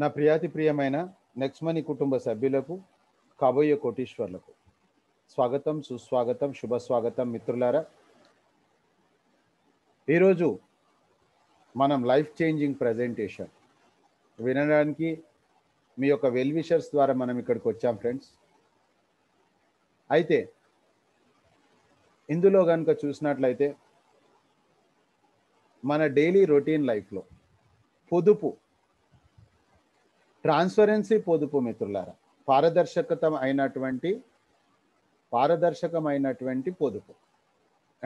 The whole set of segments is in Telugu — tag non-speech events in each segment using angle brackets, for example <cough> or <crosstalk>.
నా ప్రియాతి ప్రియమైన నెక్స్మని కుటుంబ సభ్యులకు కాబోయే కోటీశ్వర్లకు స్వాగతం సుస్వాగతం శుభ స్వాగతం మిత్రులారా ఈరోజు మనం లైఫ్ చేంజింగ్ ప్రజెంటేషన్ వినడానికి మీ యొక్క వెల్విషర్స్ ద్వారా మనం ఇక్కడికి వచ్చాం ఫ్రెండ్స్ అయితే ఇందులో కనుక చూసినట్లయితే మన డైలీ రొటీన్ లైఫ్లో పొదుపు ట్రాన్స్పరెన్సీ పొదుపు మిత్రులారా పారదర్శకత అయినటువంటి పారదర్శకమైనటువంటి పొదుపు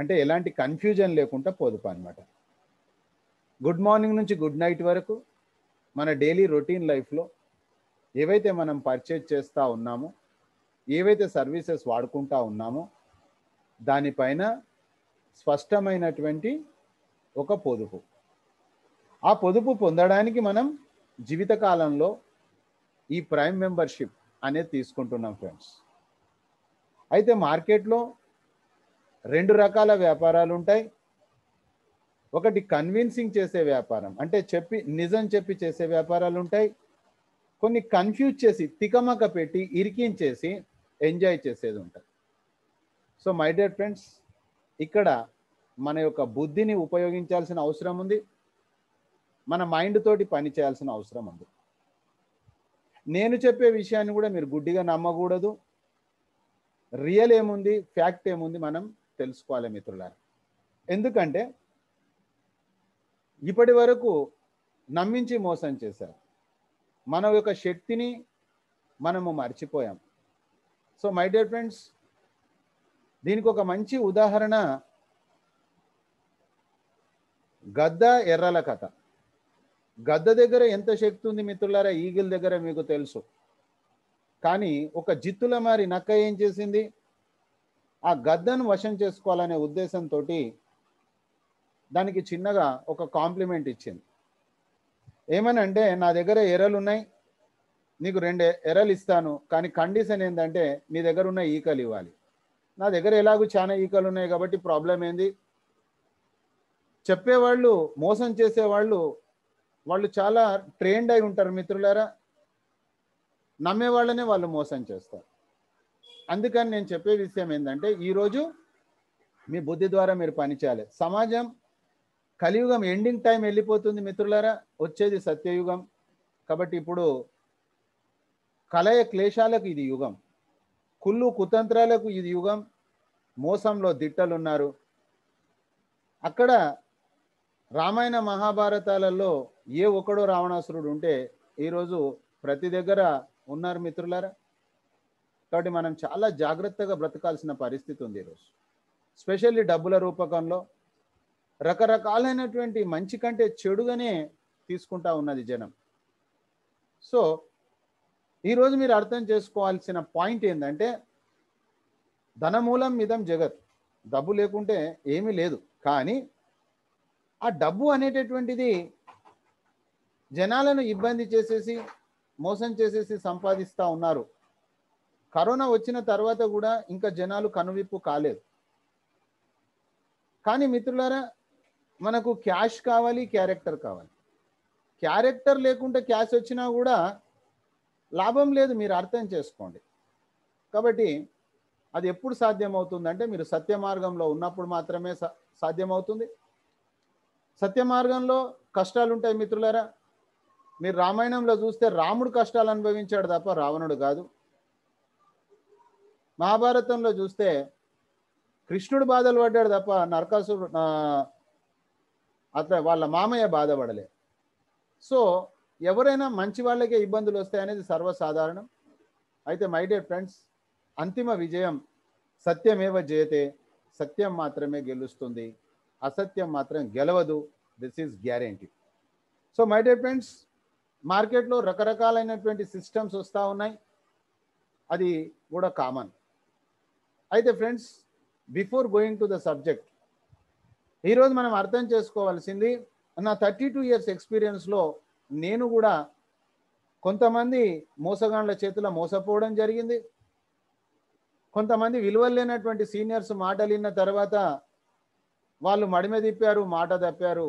అంటే ఎలాంటి కన్ఫ్యూజన్ లేకుండా పొదుపు అనమాట గుడ్ మార్నింగ్ నుంచి గుడ్ నైట్ వరకు మన డైలీ రొటీన్ లైఫ్లో ఏవైతే మనం పర్చేజ్ చేస్తూ ఉన్నామో ఏవైతే సర్వీసెస్ వాడుకుంటా ఉన్నామో దానిపైన స్పష్టమైనటువంటి ఒక పొదుపు ఆ పొదుపు పొందడానికి మనం జీవితకాలంలో ఈ ప్రైమ్ మెంబర్షిప్ అనేది తీసుకుంటున్నాం ఫ్రెండ్స్ అయితే మార్కెట్లో రెండు రకాల వ్యాపారాలు ఉంటాయి ఒకటి కన్విన్సింగ్ చేసే వ్యాపారం అంటే చెప్పి నిజం చెప్పి చేసే వ్యాపారాలు ఉంటాయి కొన్ని కన్ఫ్యూజ్ చేసి తికమక పెట్టి ఇరికించేసి ఎంజాయ్ చేసేది ఉంటుంది సో మై డియర్ ఫ్రెండ్స్ ఇక్కడ మన యొక్క బుద్ధిని ఉపయోగించాల్సిన అవసరం ఉంది మన మైండ్ తోటి పని చేయాల్సిన అవసరం ఉంది నేను చెప్పే విషయాన్ని కూడా మీరు గుడ్డిగా నమ్మకూడదు రియల్ ఏముంది ఫ్యాక్ట్ ఏముంది మనం తెలుసుకోవాలి మిత్రులారు ఎందుకంటే ఇప్పటి వరకు నమ్మించి మోసం చేశారు మన యొక్క శక్తిని మనము మర్చిపోయాం సో మై డియర్ ఫ్రెండ్స్ దీనికి ఒక మంచి ఉదాహరణ గద్ద ఎర్రల కథ గద్ద దగ్గర ఎంత శక్తి ఉంది మిత్రులారా ఈగిల్ దగ్గర మీకు తెలుసు కానీ ఒక జిత్తుల మారి నక్క ఏం చేసింది ఆ గద్దను వశం చేసుకోవాలనే ఉద్దేశంతో దానికి చిన్నగా ఒక కాంప్లిమెంట్ ఇచ్చింది ఏమనంటే నా దగ్గర ఎర్రలు ఉన్నాయి నీకు రెండు ఎర్రలు ఇస్తాను కానీ కండిషన్ ఏంటంటే నీ దగ్గర ఉన్న ఈకలు ఇవ్వాలి నా దగ్గర ఎలాగూ చాలా ఈకలు ఉన్నాయి కాబట్టి ప్రాబ్లం ఏంది చెప్పేవాళ్ళు మోసం చేసేవాళ్ళు వాళ్ళు చాలా ట్రైన్డ్ అయి ఉంటారు మిత్రులారా నమ్మే వాళ్ళనే వాళ్ళు మోసం చేస్తారు అందుకని నేను చెప్పే విషయం ఏంటంటే ఈరోజు మీ బుద్ధి ద్వారా మీరు పనిచేయాలి సమాజం కలియుగం ఎండింగ్ టైం వెళ్ళిపోతుంది మిత్రులారా వచ్చేది సత్యయుగం కాబట్టి ఇప్పుడు కలయ క్లేశాలకు ఇది యుగం కుళ్ళు కుతంత్రాలకు ఇది యుగం మోసంలో దిట్టలు ఉన్నారు అక్కడ రామాయణ మహాభారతాలలో ఏ ఒక్కడో రావణాసురుడు ఉంటే ఈరోజు ప్రతి దగ్గర ఉన్నారు మిత్రులారా కాబట్టి మనం చాలా జాగ్రత్తగా బ్రతకాల్సిన పరిస్థితి ఉంది ఈరోజు స్పెషల్లీ డబ్బుల రూపకంలో రకరకాలైనటువంటి మంచి కంటే చెడుగానే తీసుకుంటా ఉన్నది జనం సో ఈరోజు మీరు అర్థం చేసుకోవాల్సిన పాయింట్ ఏంటంటే ధనమూలం మీద జగత్ డబ్బు లేకుంటే ఏమీ లేదు కానీ ఆ డబ్బు అనేటటువంటిది జనాలను ఇబ్బంది చేసేసి మోసం చేసేసి సంపాదిస్తూ ఉన్నారు కరోనా వచ్చిన తర్వాత కూడా ఇంకా జనాలు కనువిప్పు కాలేదు కానీ మిత్రులారా మనకు క్యాష్ కావాలి క్యారెక్టర్ కావాలి క్యారెక్టర్ లేకుండా క్యాష్ వచ్చినా కూడా లాభం లేదు మీరు అర్థం చేసుకోండి కాబట్టి అది ఎప్పుడు సాధ్యమవుతుందంటే మీరు సత్య మార్గంలో ఉన్నప్పుడు మాత్రమే సాధ్యమవుతుంది సత్య మార్గంలో కష్టాలు ఉంటాయి మిత్రులారా మీరు రామాయణంలో చూస్తే రాముడు కష్టాలు అనుభవించాడు తప్ప రావణుడు కాదు మహాభారతంలో చూస్తే కృష్ణుడు బాధలు పడ్డాడు తప్ప నరకాసుడు అత వాళ్ళ మామయ్య బాధపడలే సో ఎవరైనా మంచి వాళ్ళకే ఇబ్బందులు వస్తాయి అనేది సర్వసాధారణం అయితే మై డియర్ ఫ్రెండ్స్ అంతిమ విజయం సత్యమేవ జయతే సత్యం మాత్రమే గెలుస్తుంది అసత్యం మాత్రం గెలవదు this is guarantee so my dear friends మార్కెట్లో రకరకాలైనటువంటి సిస్టమ్స్ వస్తూ ఉన్నాయి అది కూడా కామన్ అయితే friends before going to the subject ఈరోజు మనం అర్థం చేసుకోవాల్సింది నా థర్టీ టూ ఇయర్స్ ఎక్స్పీరియన్స్లో నేను కూడా కొంతమంది మోసగాండ్ల చేతిలో మోసపోవడం జరిగింది కొంతమంది విలువ లేనటువంటి సీనియర్స్ మాటలు విన్న తర్వాత వాళ్ళు మడిమ తిప్పారు మాట తప్పారు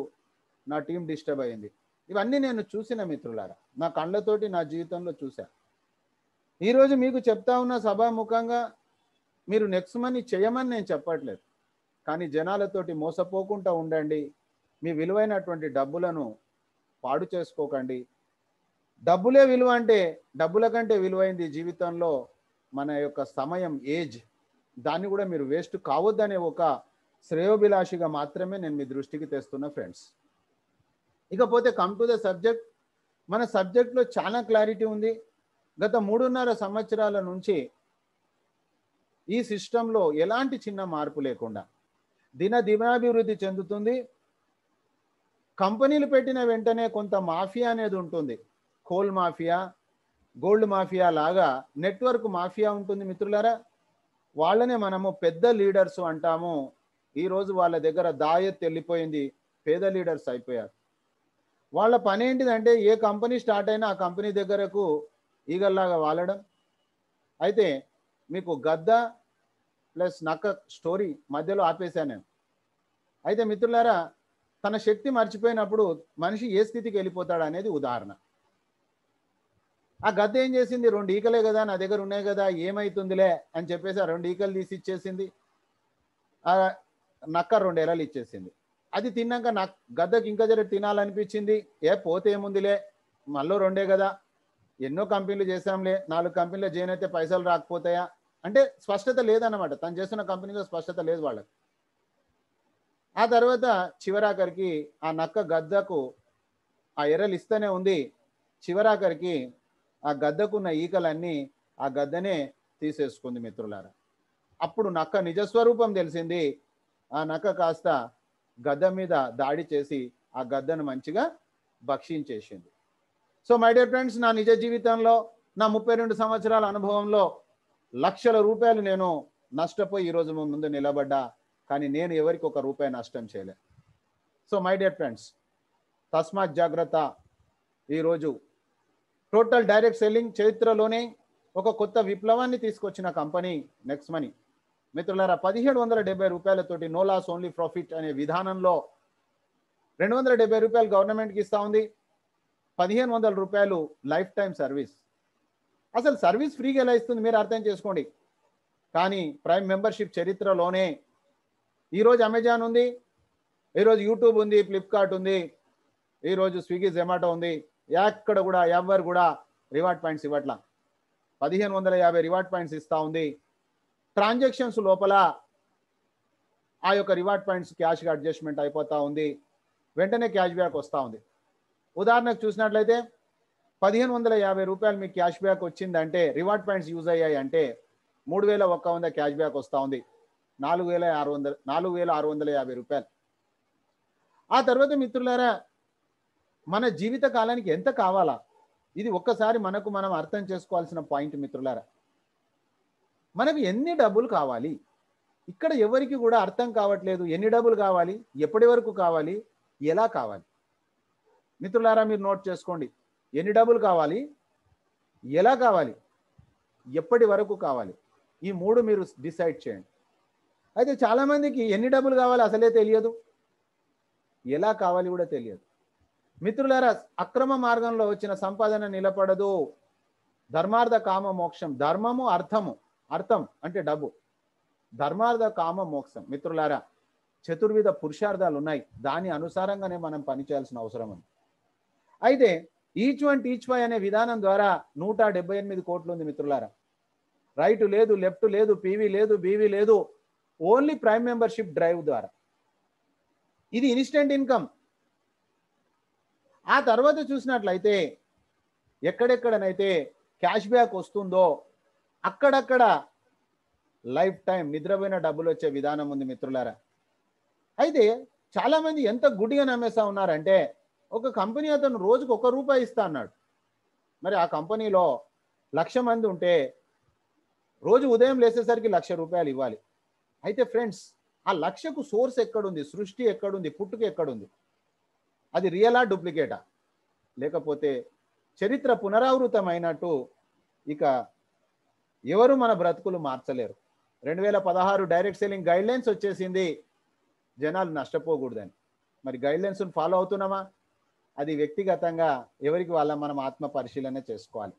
నా టీం డిస్టర్బ్ అయింది ఇవన్నీ నేను చూసిన మిత్రులారా నా కళ్ళతోటి నా జీవితంలో చూశా ఈరోజు మీకు చెప్తా ఉన్న సభాముఖంగా మీరు నెక్స్ట్ మనీ చేయమని నేను చెప్పట్లేదు కానీ జనాలతోటి మోసపోకుండా ఉండండి మీ విలువైనటువంటి డబ్బులను పాడు చేసుకోకండి డబ్బులే విలువ అంటే డబ్బుల కంటే విలువైంది జీవితంలో మన యొక్క సమయం ఏజ్ దాన్ని కూడా మీరు వేస్ట్ కావద్దనే ఒక శ్రేయోభిలాషిగా మాత్రమే నేను మీ దృష్టికి తెస్తున్నా ఫ్రెండ్స్ ఇకపోతే కమ్ టు ద సబ్జెక్ట్ మన సబ్జెక్ట్లో చాలా క్లారిటీ ఉంది గత మూడున్నర సంవత్సరాల నుంచి ఈ సిస్టంలో ఎలాంటి చిన్న మార్పు లేకుండా దిన దినాభివృద్ధి చెందుతుంది కంపెనీలు పెట్టిన వెంటనే కొంత మాఫియా అనేది ఉంటుంది కోల్ మాఫియా గోల్డ్ మాఫియా లాగా నెట్వర్క్ మాఫియా ఉంటుంది మిత్రులారా వాళ్ళనే మనము పెద్ద లీడర్స్ అంటాము ఈరోజు వాళ్ళ దగ్గర దాయత్ వెళ్ళిపోయింది పేద లీడర్స్ అయిపోయారు వాళ్ళ పని ఏంటిదంటే ఏ కంపెనీ స్టార్ట్ అయినా ఆ కంపెనీ దగ్గరకు ఈగల్లాగా వాలడం అయితే మీకు గద్ద ప్లస్ నక్క స్టోరీ మధ్యలో ఆపేశాను నేను అయితే మిత్రులారా తన శక్తి మర్చిపోయినప్పుడు మనిషి ఏ స్థితికి వెళ్ళిపోతాడు అనేది ఉదాహరణ ఆ గద్ద ఏం చేసింది రెండు ఈకలే కదా నా దగ్గర ఉన్నాయి కదా ఏమైతుందిలే అని చెప్పేసి ఆ రెండు ఈకలు తీసి ఇచ్చేసింది ఆ నక్క రెండు ఎరలు ఇచ్చేసింది అది తిన్నాక నాకు గద్దకి ఇంకా జర తినాలనిపించింది ఏ పోతే ఏముందిలే మళ్ళీ రెండే కదా ఎన్నో కంపెనీలు చేసాంలే నాలుగు కంపెనీలు జాయిన్ అయితే పైసలు రాకపోతాయా అంటే స్పష్టత లేదన్నమాట తను చేస్తున్న కంపెనీలో స్పష్టత లేదు వాళ్ళకి ఆ తర్వాత చివరాఖరికి ఆ నక్క గద్దకు ఆ ఎర్రలు ఇస్తూనే ఉంది చివరాఖరికి ఆ గద్దకున్న ఈకలన్నీ ఆ గద్దనే తీసేసుకుంది మిత్రులారా అప్పుడు నక్క నిజస్వరూపం తెలిసింది ఆ నక్క కాస్త గద్ద మీద దాడి చేసి ఆ గద్దను మంచిగా భక్షించేసింది సో మై డియర్ ఫ్రెండ్స్ నా నిజ జీవితంలో నా ముప్పై రెండు సంవత్సరాల అనుభవంలో లక్షల రూపాయలు నేను నష్టపోయి ఈరోజు ముందు నిలబడ్డా కానీ నేను ఎవరికి ఒక రూపాయి నష్టం చేయలే సో మై డియర్ ఫ్రెండ్స్ తస్మాత్ జాగ్రత్త ఈరోజు టోటల్ డైరెక్ట్ సెల్లింగ్ చరిత్రలోనే ఒక కొత్త విప్లవాన్ని తీసుకొచ్చిన కంపెనీ నెక్స్ట్ మనీ మిత్రులారా పదిహేడు వందల డెబ్బై రూపాయలతోటి నో లాస్ ఓన్లీ ప్రాఫిట్ అనే విధానంలో రెండు వందల డెబ్బై రూపాయలు గవర్నమెంట్కి ఇస్తా ఉంది పదిహేను వందల రూపాయలు లైఫ్ టైం సర్వీస్ అసలు సర్వీస్ ఫ్రీగా ఎలా ఇస్తుంది మీరు అర్థం చేసుకోండి కానీ ప్రైమ్ మెంబర్షిప్ చరిత్రలోనే ఈరోజు అమెజాన్ ఉంది ఈరోజు యూట్యూబ్ ఉంది ఫ్లిప్కార్ట్ ఉంది ఈరోజు స్విగ్గీ జొమాటో ఉంది ఎక్కడ కూడా ఎవరు కూడా రివార్డ్ పాయింట్స్ ఇవ్వట్లా పదిహేను వందల యాభై రివార్డ్ పాయింట్స్ ఇస్తూ ఉంది ట్రాన్సాక్షన్స్ లోపల ఆ యొక్క రివార్డ్ పాయింట్స్ క్యాష్గా అడ్జస్ట్మెంట్ అయిపోతూ ఉంది వెంటనే క్యాష్ బ్యాక్ వస్తూ ఉంది ఉదాహరణకు చూసినట్లయితే పదిహేను వందల యాభై రూపాయలు మీకు క్యాష్ బ్యాక్ వచ్చిందంటే రివార్డ్ పాయింట్స్ యూజ్ అయ్యాయి అంటే మూడు వేల ఒక్క వంద క్యాష్ బ్యాక్ వస్తూ ఉంది నాలుగు వేల ఆరు వందల నాలుగు వేల ఆరు వందల యాభై రూపాయలు ఆ తర్వాత మిత్రులారా మన జీవిత కాలానికి ఎంత కావాలా ఇది ఒక్కసారి మనకు మనం అర్థం చేసుకోవాల్సిన పాయింట్ మిత్రులారా మనకు ఎన్ని డబ్బులు కావాలి ఇక్కడ ఎవరికి కూడా అర్థం కావట్లేదు ఎన్ని డబ్బులు కావాలి ఎప్పటి వరకు కావాలి ఎలా కావాలి మిత్రులారా మీరు నోట్ చేసుకోండి ఎన్ని డబ్బులు కావాలి ఎలా కావాలి ఎప్పటి వరకు కావాలి ఈ మూడు మీరు డిసైడ్ చేయండి అయితే చాలామందికి ఎన్ని డబ్బులు కావాలి అసలే తెలియదు ఎలా కావాలి కూడా తెలియదు మిత్రులారా అక్రమ మార్గంలో వచ్చిన సంపాదన నిలబడదు ధర్మార్థ కామ మోక్షం ధర్మము అర్థము అర్థం అంటే డబ్బు ధర్మార్థ కామ మోక్షం మిత్రులారా చతుర్విధ పురుషార్థాలు ఉన్నాయి దాని అనుసారంగానే మనం పనిచేయాల్సిన అవసరం ఉంది అయితే ఈచ్ వన్ టీచ్ వై అనే విధానం ద్వారా నూట డెబ్బై ఎనిమిది కోట్లు ఉంది మిత్రులారా రైట్ లేదు లెఫ్ట్ లేదు పీవీ లేదు బీవీ లేదు ఓన్లీ ప్రైమ్ మెంబర్షిప్ డ్రైవ్ ద్వారా ఇది ఇన్స్టెంట్ ఇన్కమ్ ఆ తర్వాత చూసినట్లయితే ఎక్కడెక్కడనైతే క్యాష్ బ్యాక్ వస్తుందో అక్కడక్కడ లైఫ్ టైం నిద్రపోయిన డబ్బులు వచ్చే విధానం ఉంది మిత్రులారా అయితే చాలామంది ఎంత గుడ్డిగా నమ్మేస్తా ఉన్నారంటే ఒక కంపెనీ అతను రోజుకు ఒక రూపాయి ఇస్తా అన్నాడు మరి ఆ కంపెనీలో లక్ష మంది ఉంటే రోజు ఉదయం లేసేసరికి లక్ష రూపాయలు ఇవ్వాలి అయితే ఫ్రెండ్స్ ఆ లక్షకు సోర్స్ ఎక్కడుంది సృష్టి ఎక్కడుంది పుట్టుకు ఎక్కడుంది అది రియలా డూప్లికేటా లేకపోతే చరిత్ర పునరావృతమైనట్టు ఇక ఎవరు మన బ్రతుకులు మార్చలేరు రెండు వేల పదహారు డైరెక్ట్ సెల్లింగ్ గైడ్ లైన్స్ వచ్చేసింది జనాలు నష్టపోకూడదని మరి గైడ్ లైన్స్ను ఫాలో అవుతున్నామా అది వ్యక్తిగతంగా ఎవరికి వాళ్ళ మనం ఆత్మ పరిశీలన చేసుకోవాలి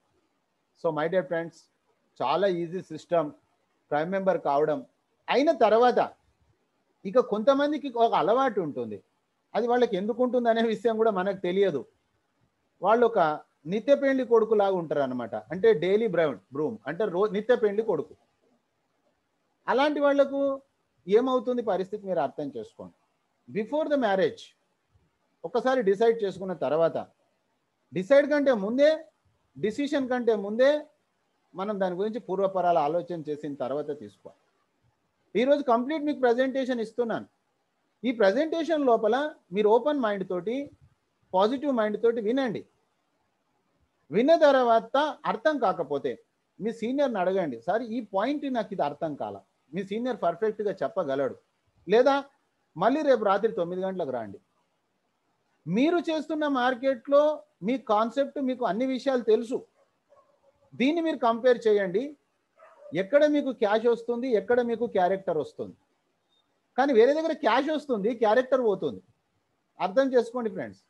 సో మై డియర్ ఫ్రెండ్స్ చాలా ఈజీ సిస్టమ్ ప్రైమ్ మెంబర్ కావడం అయిన తర్వాత ఇక కొంతమందికి ఒక అలవాటు ఉంటుంది అది వాళ్ళకి ఎందుకు ఉంటుంది అనే విషయం కూడా మనకు తెలియదు వాళ్ళు ఒక నిత్య కొడుకు లాగా ఉంటారు అనమాట అంటే డైలీ బ్రౌన్ బ్రూమ్ అంటే రోజు నిత్య పెండ్లి కొడుకు అలాంటి వాళ్లకు ఏమవుతుంది పరిస్థితి మీరు అర్థం చేసుకోండి బిఫోర్ ద మ్యారేజ్ ఒకసారి డిసైడ్ చేసుకున్న తర్వాత డిసైడ్ కంటే ముందే డిసిషన్ కంటే ముందే మనం దాని గురించి పూర్వపరాలు ఆలోచన చేసిన తర్వాత తీసుకోవాలి ఈరోజు కంప్లీట్ మీకు ప్రజెంటేషన్ ఇస్తున్నాను ఈ ప్రజెంటేషన్ లోపల మీరు ఓపెన్ మైండ్ తోటి పాజిటివ్ మైండ్ తోటి వినండి విన్న తర్వాత అర్థం కాకపోతే మీ సీనియర్ని అడగండి సార్ ఈ పాయింట్ నాకు ఇది అర్థం కాల మీ సీనియర్ పర్ఫెక్ట్గా చెప్పగలడు లేదా మళ్ళీ రేపు రాత్రి తొమ్మిది గంటలకు రాండి మీరు చేస్తున్న మార్కెట్లో మీ కాన్సెప్ట్ మీకు అన్ని విషయాలు తెలుసు దీన్ని మీరు కంపేర్ చేయండి ఎక్కడ మీకు క్యాష్ వస్తుంది ఎక్కడ మీకు క్యారెక్టర్ వస్తుంది కానీ వేరే దగ్గర క్యాష్ వస్తుంది క్యారెక్టర్ పోతుంది అర్థం చేసుకోండి ఫ్రెండ్స్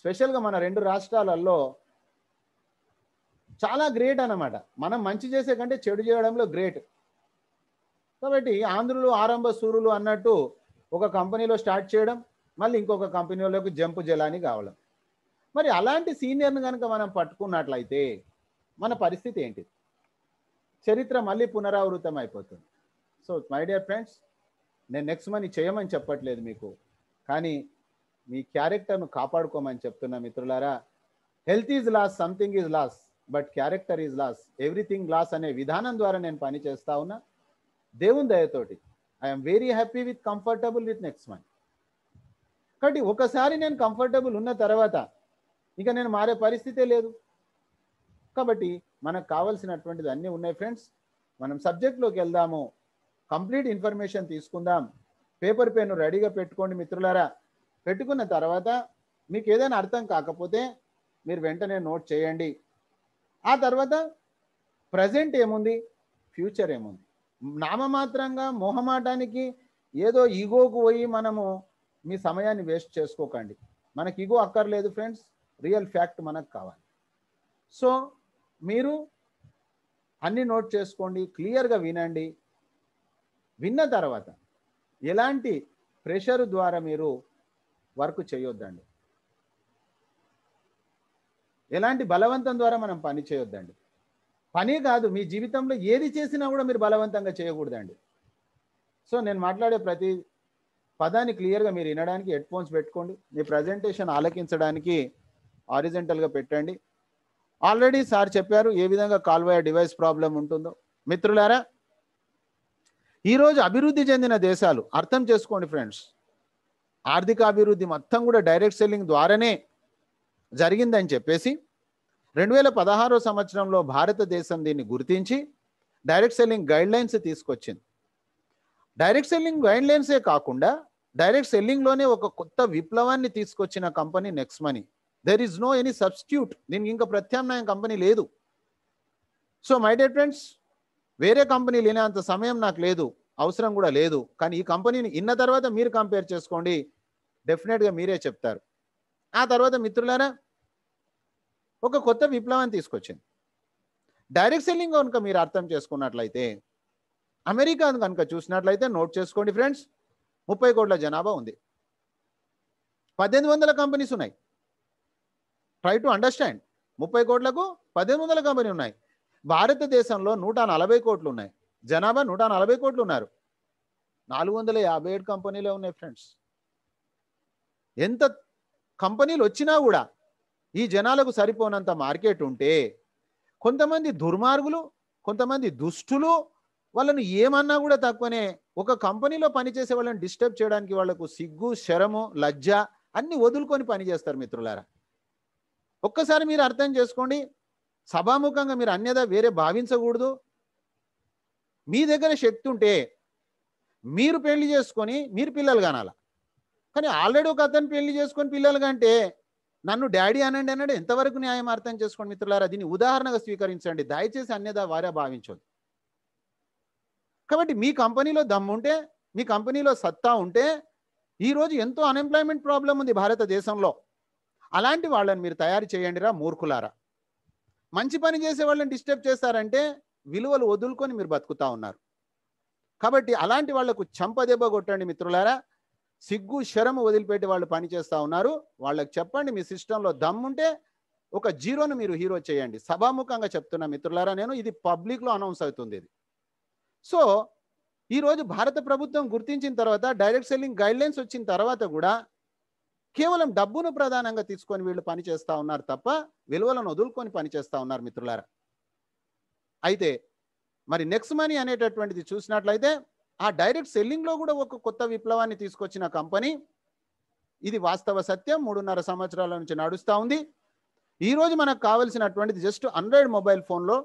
స్పెషల్గా మన రెండు రాష్ట్రాలలో చాలా గ్రేట్ అనమాట మనం మంచి చేసే కంటే చెడు చేయడంలో గ్రేట్ కాబట్టి ఆంధ్రులు ఆరంభ సూరులు అన్నట్టు ఒక కంపెనీలో స్టార్ట్ చేయడం మళ్ళీ ఇంకొక కంపెనీలోకి జంపు జలాని కావడం మరి అలాంటి సీనియర్ని కనుక మనం పట్టుకున్నట్లయితే మన పరిస్థితి ఏంటి చరిత్ర మళ్ళీ పునరావృతం అయిపోతుంది సో మై డియర్ ఫ్రెండ్స్ నేను నెక్స్ట్ మనీ చేయమని చెప్పట్లేదు మీకు కానీ మీ క్యారెక్టర్ను కాపాడుకోమని చెప్తున్నా మిత్రులారా health is lost something is lost but character is lost everything lost అనే విధానం ద్వారా నేను పని చేస్తా ఉన్నా దేవుని దయతోటి I'm very happy with comfortable with next month కాబట్టి ఒకసారి నేను కంఫర్టబుల్ ఉన్న తర్వాత ఇంకా నేను మారే పరిస్థితే లేదు కాబట్టి మనకు కావలసినటువంటిది అన్నీ ఉన్నాయి ఫ్రెండ్స్ మనం సబ్జెక్ట్లోకి వెళ్దాము కంప్లీట్ ఇన్ఫర్మేషన్ తీసుకుందాం పేపర్ పెన్ను రెడీగా పెట్టుకోండి మిత్రులారా పెట్టుకున్న తర్వాత మీకు ఏదైనా అర్థం కాకపోతే మీరు వెంటనే నోట్ చేయండి ఆ తర్వాత ప్రజెంట్ ఏముంది ఫ్యూచర్ ఏముంది నామమాత్రంగా మొహమాటానికి ఏదో ఈగోకు పోయి మనము మీ సమయాన్ని వేస్ట్ చేసుకోకండి మనకి ఈగో అక్కర్లేదు ఫ్రెండ్స్ రియల్ ఫ్యాక్ట్ మనకు కావాలి సో మీరు అన్ని నోట్ చేసుకోండి క్లియర్గా వినండి విన్న తర్వాత ఎలాంటి ప్రెషర్ ద్వారా మీరు వర్క్ చేయొద్దండి ఎలాంటి బలవంతం ద్వారా మనం పని చేయొద్దండి పని కాదు మీ జీవితంలో ఏది చేసినా కూడా మీరు బలవంతంగా చేయకూడదండి సో నేను మాట్లాడే ప్రతి పదాన్ని క్లియర్గా మీరు వినడానికి హెడ్ ఫోన్స్ పెట్టుకోండి మీ ప్రజెంటేషన్ ఆలకించడానికి ఆరిజెంటల్గా పెట్టండి ఆల్రెడీ సార్ చెప్పారు ఏ విధంగా కాల్వయ డివైస్ ప్రాబ్లం ఉంటుందో మిత్రులారా ఈరోజు అభివృద్ధి చెందిన దేశాలు అర్థం చేసుకోండి ఫ్రెండ్స్ ఆర్థిక అభివృద్ధి మొత్తం కూడా డైరెక్ట్ సెల్లింగ్ ద్వారానే జరిగిందని చెప్పేసి రెండు వేల పదహారో సంవత్సరంలో భారతదేశం దీన్ని గుర్తించి డైరెక్ట్ సెల్లింగ్ గైడ్ లైన్స్ తీసుకొచ్చింది డైరెక్ట్ సెల్లింగ్ గైడ్ లైన్సే కాకుండా డైరెక్ట్ సెల్లింగ్లోనే ఒక కొత్త విప్లవాన్ని తీసుకొచ్చిన company Next Money there is no any substitute దీనికి ఇంకా ప్రత్యామ్నాయం కంపెనీ లేదు సో మై డే ఫ్రెండ్స్ వేరే కంపెనీ లేనంత సమయం నాకు లేదు అవసరం కూడా లేదు కానీ ఈ కంపెనీని ఇన్న తర్వాత మీరు కంపేర్ చేసుకోండి డెఫినెట్గా మీరే చెప్తారు ఆ తర్వాత మిత్రులారా ఒక కొత్త విప్లవాన్ని తీసుకొచ్చింది డైరెక్ట్ సెల్లింగ్ కనుక మీరు అర్థం చేసుకున్నట్లయితే అమెరికా కనుక చూసినట్లయితే నోట్ చేసుకోండి ఫ్రెండ్స్ ముప్పై కోట్ల జనాభా ఉంది పద్దెనిమిది వందల కంపెనీస్ ఉన్నాయి ట్రై టు అండర్స్టాండ్ ముప్పై కోట్లకు పద్దెనిమిది వందల కంపెనీ ఉన్నాయి భారతదేశంలో నూట నలభై కోట్లు ఉన్నాయి జనాభా నూట నలభై కోట్లు ఉన్నారు నాలుగు వందల యాభై ఏడు కంపెనీలే ఉన్నాయి ఫ్రెండ్స్ ఎంత కంపెనీలు వచ్చినా కూడా ఈ జనాలకు సరిపోనంత మార్కెట్ ఉంటే కొంతమంది దుర్మార్గులు కొంతమంది దుష్టులు వాళ్ళను ఏమన్నా కూడా తక్కువనే ఒక కంపెనీలో పనిచేసే వాళ్ళని డిస్టర్బ్ చేయడానికి వాళ్లకు సిగ్గు శరము లజ్జ అన్ని వదులుకొని పనిచేస్తారు మిత్రులారా ఒక్కసారి మీరు అర్థం చేసుకోండి సభాముఖంగా మీరు అన్యదా వేరే భావించకూడదు మీ దగ్గర శక్తి ఉంటే మీరు పెళ్లి చేసుకొని మీరు పిల్లలు కానాల కానీ ఆల్రెడీ ఒక అతను పెళ్లి చేసుకుని పిల్లలు కంటే నన్ను డాడీ అనండి అన్నాడు ఎంతవరకు న్యాయం అర్థం చేసుకోండి మిత్రులారా దీన్ని ఉదాహరణగా స్వీకరించండి దయచేసి అన్యదా వారే భావించదు కాబట్టి మీ కంపెనీలో దమ్ముంటే మీ కంపెనీలో సత్తా ఉంటే ఈరోజు ఎంతో అన్ఎంప్లాయ్మెంట్ ప్రాబ్లం ఉంది భారతదేశంలో అలాంటి వాళ్ళని మీరు తయారు చేయండి రా మూర్ఖులారా మంచి పని చేసే వాళ్ళని డిస్టర్బ్ చేస్తారంటే విలువలు వదులుకొని మీరు బతుకుతా ఉన్నారు కాబట్టి అలాంటి వాళ్లకు చంపదెబ్బ కొట్టండి మిత్రులారా సిగ్గు శరము వదిలిపెట్టి వాళ్ళు పనిచేస్తూ ఉన్నారు వాళ్ళకి చెప్పండి మీ సిస్టంలో దమ్ముంటే ఒక జీరోను మీరు హీరో చేయండి సభాముఖంగా చెప్తున్న మిత్రులారా నేను ఇది పబ్లిక్లో అనౌన్స్ అవుతుంది ఇది సో ఈరోజు భారత ప్రభుత్వం గుర్తించిన తర్వాత డైరెక్ట్ సెల్లింగ్ గైడ్లైన్స్ వచ్చిన తర్వాత కూడా కేవలం డబ్బును ప్రధానంగా తీసుకొని వీళ్ళు పనిచేస్తూ ఉన్నారు తప్ప విలువలను వదులుకొని పనిచేస్తూ ఉన్నారు మిత్రులారా అయితే మరి నెక్స్ట్ మనీ అనేటటువంటిది చూసినట్లయితే ఆ డైరెక్ట్ సెల్లింగ్లో కూడా ఒక కొత్త విప్లవాన్ని తీసుకొచ్చిన కంపెనీ ఇది వాస్తవ సత్యం మూడున్నర సంవత్సరాల నుంచి నడుస్తూ ఉంది ఈరోజు మనకు కావలసినటువంటిది జస్ట్ ఆండ్రాయిడ్ మొబైల్ ఫోన్లో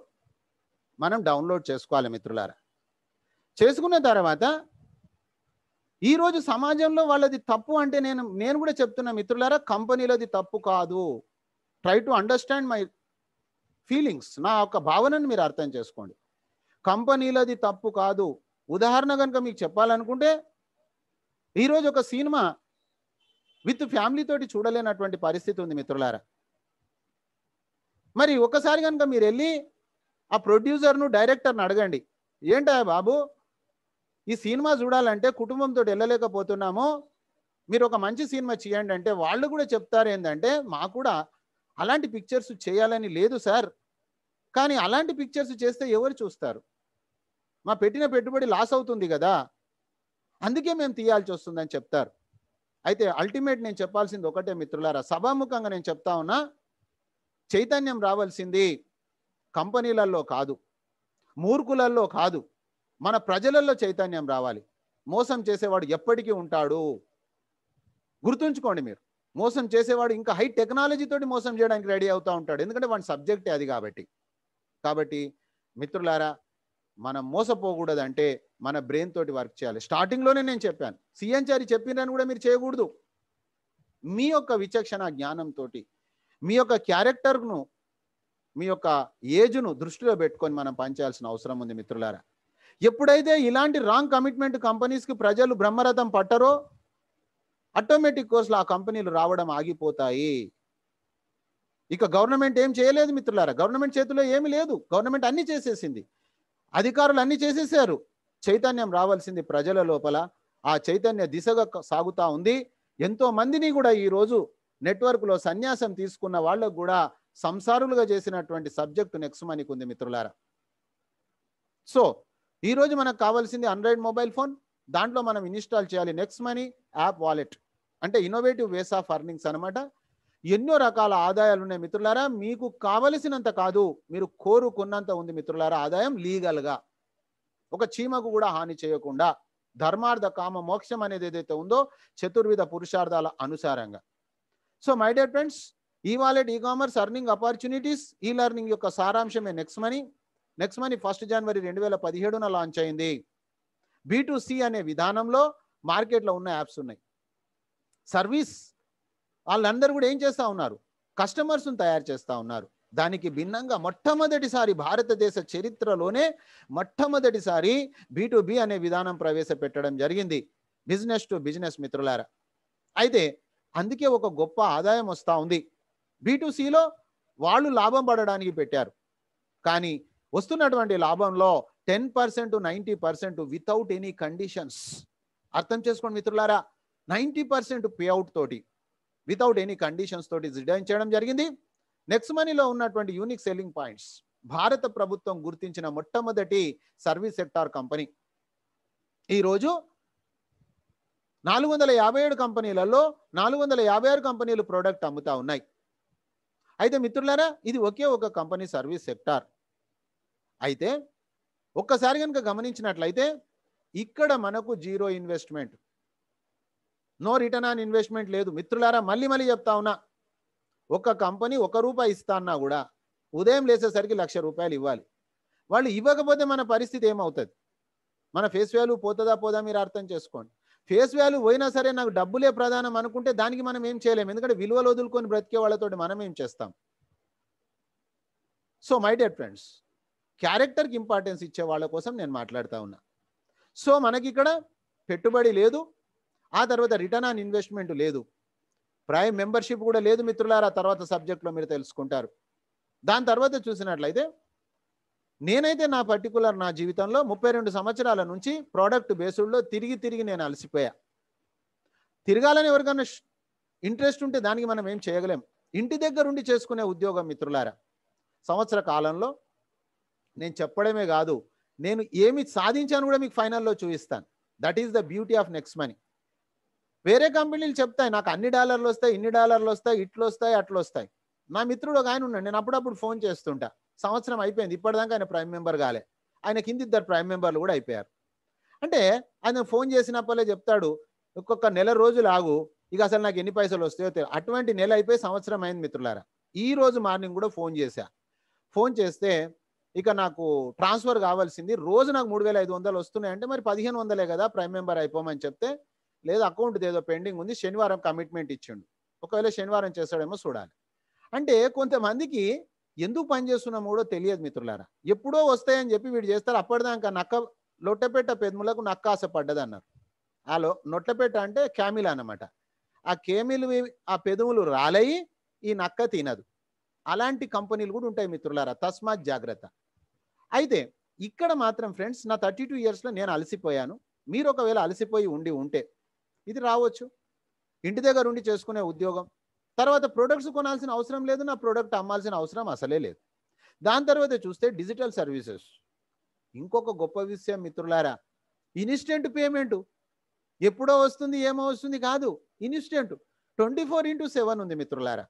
మనం డౌన్లోడ్ చేసుకోవాలి మిత్రులారా చేసుకున్న తర్వాత ఈరోజు సమాజంలో వాళ్ళది తప్పు అంటే నేను నేను కూడా చెప్తున్న మిత్రులారా కంపెనీలది తప్పు కాదు try to understand my feelings నా యొక్క భావనను మీరు అర్థం చేసుకోండి కంపెనీలది తప్పు కాదు ఉదాహరణ కనుక మీకు చెప్పాలనుకుంటే ఈరోజు ఒక సినిమా విత్ ఫ్యామిలీతోటి చూడలేనటువంటి పరిస్థితి ఉంది మిత్రులారా మరి ఒకసారి కనుక మీరు వెళ్ళి ఆ ప్రొడ్యూసర్ను డైరెక్టర్ని అడగండి ఏంటా బాబు ఈ సినిమా చూడాలంటే కుటుంబంతో వెళ్ళలేకపోతున్నాము మీరు ఒక మంచి సినిమా చేయండి అంటే వాళ్ళు కూడా చెప్తారు ఏంటంటే మాకు కూడా అలాంటి పిక్చర్స్ చేయాలని లేదు సార్ కానీ అలాంటి పిక్చర్స్ చేస్తే ఎవరు చూస్తారు మా పెట్టిన పెట్టుబడి లాస్ అవుతుంది కదా అందుకే మేము తీయాల్సి వస్తుందని చెప్తారు అయితే అల్టిమేట్ నేను చెప్పాల్సింది ఒకటే మిత్రులారా సభాముఖంగా నేను చెప్తా ఉన్నా చైతన్యం రావాల్సింది కంపెనీలలో కాదు మూర్ఖులల్లో కాదు మన ప్రజలలో చైతన్యం రావాలి మోసం చేసేవాడు ఎప్పటికీ ఉంటాడు గుర్తుంచుకోండి మీరు మోసం చేసేవాడు ఇంకా హై టెక్నాలజీతోటి మోసం చేయడానికి రెడీ అవుతూ ఉంటాడు ఎందుకంటే వాడి సబ్జెక్టే అది కాబట్టి కాబట్టి మిత్రులారా మనం మోసపోకూడదంటే మన బ్రెయిన్ తోటి వర్క్ చేయాలి స్టార్టింగ్లోనే నేను చెప్పాను చారి చెప్పిందని కూడా మీరు చేయకూడదు మీ యొక్క విచక్షణ జ్ఞానంతో మీ యొక్క క్యారెక్టర్ను మీ యొక్క ఏజ్ను దృష్టిలో పెట్టుకొని మనం పనిచేయాల్సిన అవసరం ఉంది మిత్రులారా ఎప్పుడైతే ఇలాంటి రాంగ్ కమిట్మెంట్ కంపెనీస్కి ప్రజలు బ్రహ్మరథం పట్టరో ఆటోమేటిక్ కోర్సులు ఆ కంపెనీలు రావడం ఆగిపోతాయి ఇక గవర్నమెంట్ ఏం చేయలేదు మిత్రులారా గవర్నమెంట్ చేతిలో ఏమి లేదు గవర్నమెంట్ అన్ని చేసేసింది అధికారులు అన్ని చేసేసారు చైతన్యం రావాల్సింది ప్రజల లోపల ఆ చైతన్య దిశగా సాగుతా ఉంది ఎంతో మందిని కూడా ఈరోజు నెట్వర్క్లో సన్యాసం తీసుకున్న వాళ్ళకు కూడా సంసారులుగా చేసినటువంటి సబ్జెక్టు నెక్స్ట్ మనకి ఉంది మిత్రులారా సో ఈరోజు మనకు కావాల్సింది ఆండ్రాయిడ్ మొబైల్ ఫోన్ దాంట్లో మనం ఇన్స్టాల్ చేయాలి నెక్స్ట్ మనీ యాప్ వాలెట్ అంటే ఇన్నోవేటివ్ వేస్ ఆఫ్ అర్నింగ్స్ అనమాట ఎన్నో రకాల ఆదాయాలు ఉన్నాయి మిత్రులారా మీకు కావలసినంత కాదు మీరు కోరుకున్నంత ఉంది మిత్రులారా ఆదాయం లీగల్గా ఒక చీమకు కూడా హాని చేయకుండా ధర్మార్థ కామ మోక్షం అనేది ఏదైతే ఉందో చతుర్విధ పురుషార్థాల అనుసారంగా so my dear friends e wallet e commerce earning opportunities e learning యొక్క సారాంశమే Next Money Next Money first జనవరి రెండు వేల పదిహేడున లాంచ్ అయింది బీటుసి అనే విధానంలో మార్కెట్లో ఉన్న యాప్స్ ఉన్నాయి సర్వీస్ వాళ్ళందరూ కూడా ఏం చేస్తూ ఉన్నారు కస్టమర్స్ను తయారు చేస్తూ ఉన్నారు దానికి భిన్నంగా మొట్టమొదటిసారి భారతదేశ చరిత్రలోనే మొట్టమొదటిసారి బి అనే విధానం ప్రవేశపెట్టడం జరిగింది బిజినెస్ టు బిజినెస్ మిత్రులారా అయితే అందుకే ఒక గొప్ప ఆదాయం వస్తూ ఉంది బీటుసిలో వాళ్ళు లాభం పడడానికి పెట్టారు కానీ వస్తున్నటువంటి లాభంలో ten percent ninety percent without any conditions అర్థం చేసుకోండి మిత్రులారా నైంటీ పర్సెంట్ పే అవుట్ తోటి వితౌట్ ఎనీ కండిషన్స్ తోటి డిజైన్ చేయడం జరిగింది నెక్స్ట్ మనీలో ఉన్నటువంటి యూనిక్ సెల్లింగ్ పాయింట్స్ భారత ప్రభుత్వం గుర్తించిన మొట్టమొదటి సర్వీస్ సెక్టార్ కంపెనీ ఈరోజు నాలుగు వందల యాభై ఏడు కంపెనీలలో నాలుగు వందల యాభై ఆరు కంపెనీలు ప్రోడక్ట్ అమ్ముతా ఉన్నాయి అయితే మిత్రులారా ఇది ఒకే ఒక కంపెనీ సర్వీస్ సెక్టార్ అయితే ఒక్కసారి కనుక గమనించినట్లయితే ఇక్కడ మనకు zero investment no return on investment లేదు మిత్రులారా మళ్ళీ మళ్ళీ చెప్తా ఉన్నా ఒక కంపెనీ ఒక రూపాయి ఇస్తా అన్నా కూడా ఉదయం లేసేసరికి లక్ష రూపాయలు ఇవ్వాలి వాళ్ళు ఇవ్వకపోతే మన పరిస్థితి ఏమవుతుంది మన ఫేస్ వాల్యూ పోతుందా పోదా మీరు అర్థం చేసుకోండి ఫేస్ వాల్యూ పోయినా సరే నాకు డబ్బులే ప్రధానం అనుకుంటే దానికి మనం ఏం చేయలేము ఎందుకంటే విలువలు వదులుకొని బ్రతికే వాళ్ళతో మనం ఏం చేస్తాం సో మై డియర్ ఫ్రెండ్స్ క్యారెక్టర్కి ఇంపార్టెన్స్ ఇచ్చే వాళ్ళ కోసం నేను మాట్లాడుతూ ఉన్నా సో మనకి ఇక్కడ పెట్టుబడి లేదు ఆ తర్వాత రిటర్న్ ఆన్ ఇన్వెస్ట్మెంట్ లేదు ప్రైమ్ మెంబర్షిప్ కూడా లేదు మిత్రులారా తర్వాత సబ్జెక్ట్లో మీరు తెలుసుకుంటారు దాని తర్వాత చూసినట్లయితే నేనైతే నా పర్టికులర్ నా జీవితంలో ముప్పై రెండు సంవత్సరాల నుంచి ప్రోడక్ట్ బేసుల్లో తిరిగి తిరిగి నేను అలసిపోయా తిరగాలని ఎవరికైనా ఇంట్రెస్ట్ ఉంటే దానికి మనం ఏం చేయగలేం ఇంటి దగ్గర ఉండి చేసుకునే ఉద్యోగం మిత్రులారా సంవత్సర కాలంలో నేను చెప్పడమే కాదు నేను ఏమి సాధించాను కూడా మీకు ఫైనల్లో చూపిస్తాను that is the beauty of Next Money వేరే కంపెనీలు చెప్తాయి నాకు అన్ని డాలర్లు వస్తాయి ఇన్ని డాలర్లు వస్తాయి ఇట్లు వస్తాయి అట్లు వస్తాయి నా మిత్రుడు ఒక ఆయన ఉన్నాడు నేను అప్పుడప్పుడు ఫోన్ చేస్తుంటా సంవత్సరం అయిపోయింది ఇప్పటిదాకా ఆయన ప్రైమ్ మెంబర్ కాలే ఆయన కింద ఇద్దరు ప్రైమ్ మెంబర్లు కూడా అయిపోయారు అంటే ఆయన ఫోన్ చేసినప్పుడే చెప్తాడు ఒక్కొక్క నెల రోజులు ఆగు ఇక అసలు నాకు ఎన్ని పైసలు వస్తాయో తెలియదు అటువంటి నెల అయిపోయి సంవత్సరం అయింది మిత్రులారా ఈ రోజు మార్నింగ్ కూడా ఫోన్ చేశా ఫోన్ చేస్తే ఇక నాకు ట్రాన్స్ఫర్ కావాల్సింది రోజు నాకు మూడు వేల ఐదు వందలు వస్తున్నాయంటే మరి పదిహేను వందలే కదా ప్రైమ్ మెంబర్ అయిపోమని చెప్తే లేదా అకౌంట్ ఏదో పెండింగ్ ఉంది శనివారం కమిట్మెంట్ ఇచ్చిండు ఒకవేళ శనివారం చేస్తాడేమో చూడాలి అంటే కొంతమందికి ఎందుకు పనిచేస్తున్నామో కూడా తెలియదు మిత్రులారా ఎప్పుడో వస్తాయని చెప్పి వీడు చేస్తారు అప్పటిదాకా నక్క లొట్టపెట్ట పెదములకు నక్క ఆశ పడ్డది అన్నారు ఆ నొట్టపెట్ట అంటే క్యామిల అనమాట ఆ కేమిలు ఆ పెదములు రాలయి ఈ నక్క తినదు అలాంటి కంపెనీలు కూడా ఉంటాయి మిత్రులారా తస్మాత్ జాగ్రత్త అయితే ఇక్కడ మాత్రం ఫ్రెండ్స్ నా థర్టీ టూ ఇయర్స్లో నేను అలసిపోయాను మీరు ఒకవేళ అలసిపోయి ఉండి ఉంటే ఇది రావచ్చు ఇంటి దగ్గర ఉండి చేసుకునే ఉద్యోగం తర్వాత ప్రొడక్ట్స్ కొనాల్సిన అవసరం లేదు నా ప్రోడక్ట్ అమ్మాల్సిన అవసరం అసలే లేదు దాని తర్వాత చూస్తే డిజిటల్ సర్వీసెస్ ఇంకొక గొప్ప విషయం మిత్రులారా ఇన్స్టెంట్ పేమెంట్ ఎప్పుడో వస్తుంది ఏమో వస్తుంది కాదు instant twenty four into seven ఉంది మిత్రులారా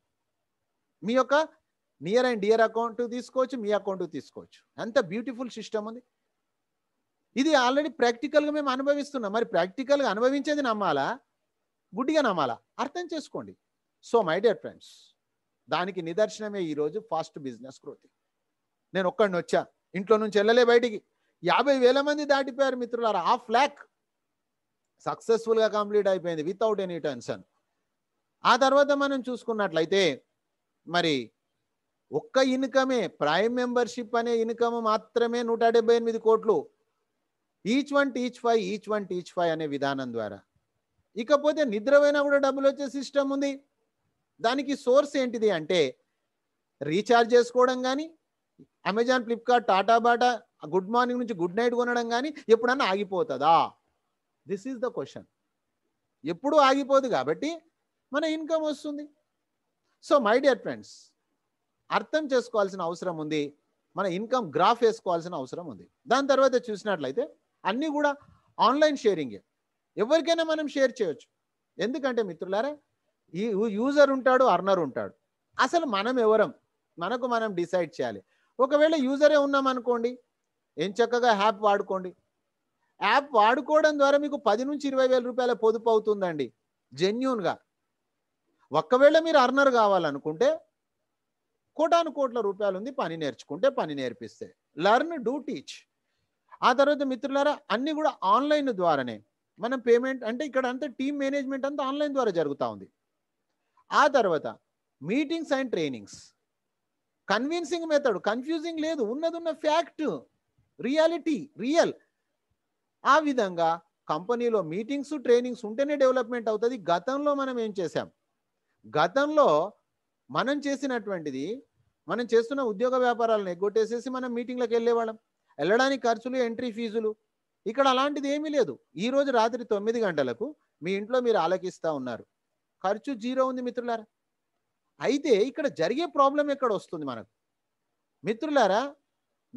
మీ యొక్క నియర్ అండ్ డియర్ అకౌంట్ తీసుకోవచ్చు మీ అకౌంట్ తీసుకోవచ్చు అంత బ్యూటిఫుల్ సిస్టమ్ ఉంది ఇది ఆల్రెడీ ప్రాక్టికల్గా మేము అనుభవిస్తున్నాం మరి ప్రాక్టికల్గా అనుభవించేది నమ్మాలా గుడ్డిగా నమ్మాలా అర్థం చేసుకోండి సో మై డియర్ ఫ్రెండ్స్ దానికి నిదర్శనమే ఈరోజు ఫాస్ట్ బిజినెస్ గ్రోత్ నేను ఒక్కడిని వచ్చా ఇంట్లో నుంచి వెళ్ళలే బయటికి యాభై వేల మంది దాటిపోయారు మిత్రులారా హాఫ్ ల్యాక్ సక్సెస్ఫుల్గా కంప్లీట్ అయిపోయింది వితౌట్ ఎనీ టెన్షన్ ఆ తర్వాత మనం చూసుకున్నట్లయితే మరి ఒక్క ఇన్కమే ప్రైమ్ మెంబర్షిప్ అనే ఇన్కమ్ మాత్రమే నూట డెబ్బై ఎనిమిది కోట్లు each one teach five each one teach five అనే విధానం ద్వారా ఇకపోతే నిద్రపోయినా కూడా డబ్బులు వచ్చే సిస్టమ్ ఉంది దానికి సోర్స్ ఏంటిది అంటే రీఛార్జ్ చేసుకోవడం కానీ Amazon Flipkart Tata Bata good morning నుంచి గుడ్ నైట్ కొనడం కానీ ఎప్పుడన్నా ఆగిపోతుందా దిస్ ఈజ్ ద క్వశ్చన్ ఎప్పుడూ ఆగిపోదు కాబట్టి మన ఇన్కమ్ వస్తుంది సో మై డియర్ ఫ్రెండ్స్ అర్థం చేసుకోవాల్సిన అవసరం ఉంది మన ఇన్కమ్ గ్రాఫ్ వేసుకోవాల్సిన అవసరం ఉంది దాని తర్వాత చూసినట్లయితే అన్నీ కూడా ఆన్లైన్ షేరింగే ఎవరికైనా మనం షేర్ చేయొచ్చు ఎందుకంటే మిత్రులారా ఈ యూజర్ ఉంటాడు అర్నర్ ఉంటాడు అసలు మనం ఎవరం మనకు మనం డిసైడ్ చేయాలి ఒకవేళ యూజరే ఉన్నాం అనుకోండి ఏం చక్కగా యాప్ వాడుకోండి యాప్ వాడుకోవడం ద్వారా మీకు పది నుంచి ఇరవై వేల రూపాయల పొదుపు అవుతుందండి జెన్యున్గా ఒకవేళ మీరు అర్నర్ కావాలనుకుంటే కోటాను కోట్ల రూపాయలు ఉంది పని నేర్చుకుంటే పని నేర్పిస్తే లర్న్ డూ టీచ్ ఆ తర్వాత మిత్రులారా అన్నీ కూడా ఆన్లైన్ ద్వారానే మనం పేమెంట్ అంటే ఇక్కడ అంతా టీమ్ మేనేజ్మెంట్ అంతా ఆన్లైన్ ద్వారా జరుగుతూ ఉంది ఆ తర్వాత meetings and trainings convincing method confusing లేదు ఉన్నది ఉన్న ఫ్యాక్ట్ రియాలిటీ రియల్ ఆ విధంగా కంపెనీలో మీటింగ్స్ ట్రైనింగ్స్ ఉంటేనే డెవలప్మెంట్ అవుతుంది గతంలో మనం ఏం చేసాం గతంలో మనం చేసినటువంటిది మనం చేస్తున్న ఉద్యోగ వ్యాపారాలను ఎగ్గొట్టేసేసి మనం మీటింగ్లకు వెళ్ళేవాళ్ళం వెళ్ళడానికి ఖర్చులు ఎంట్రీ ఫీజులు ఇక్కడ అలాంటిది ఏమీ లేదు ఈరోజు రాత్రి తొమ్మిది గంటలకు మీ ఇంట్లో మీరు ఆలకిస్తూ ఉన్నారు ఖర్చు జీరో ఉంది మిత్రులారా అయితే ఇక్కడ జరిగే ప్రాబ్లం ఎక్కడ వస్తుంది మనకు మిత్రులారా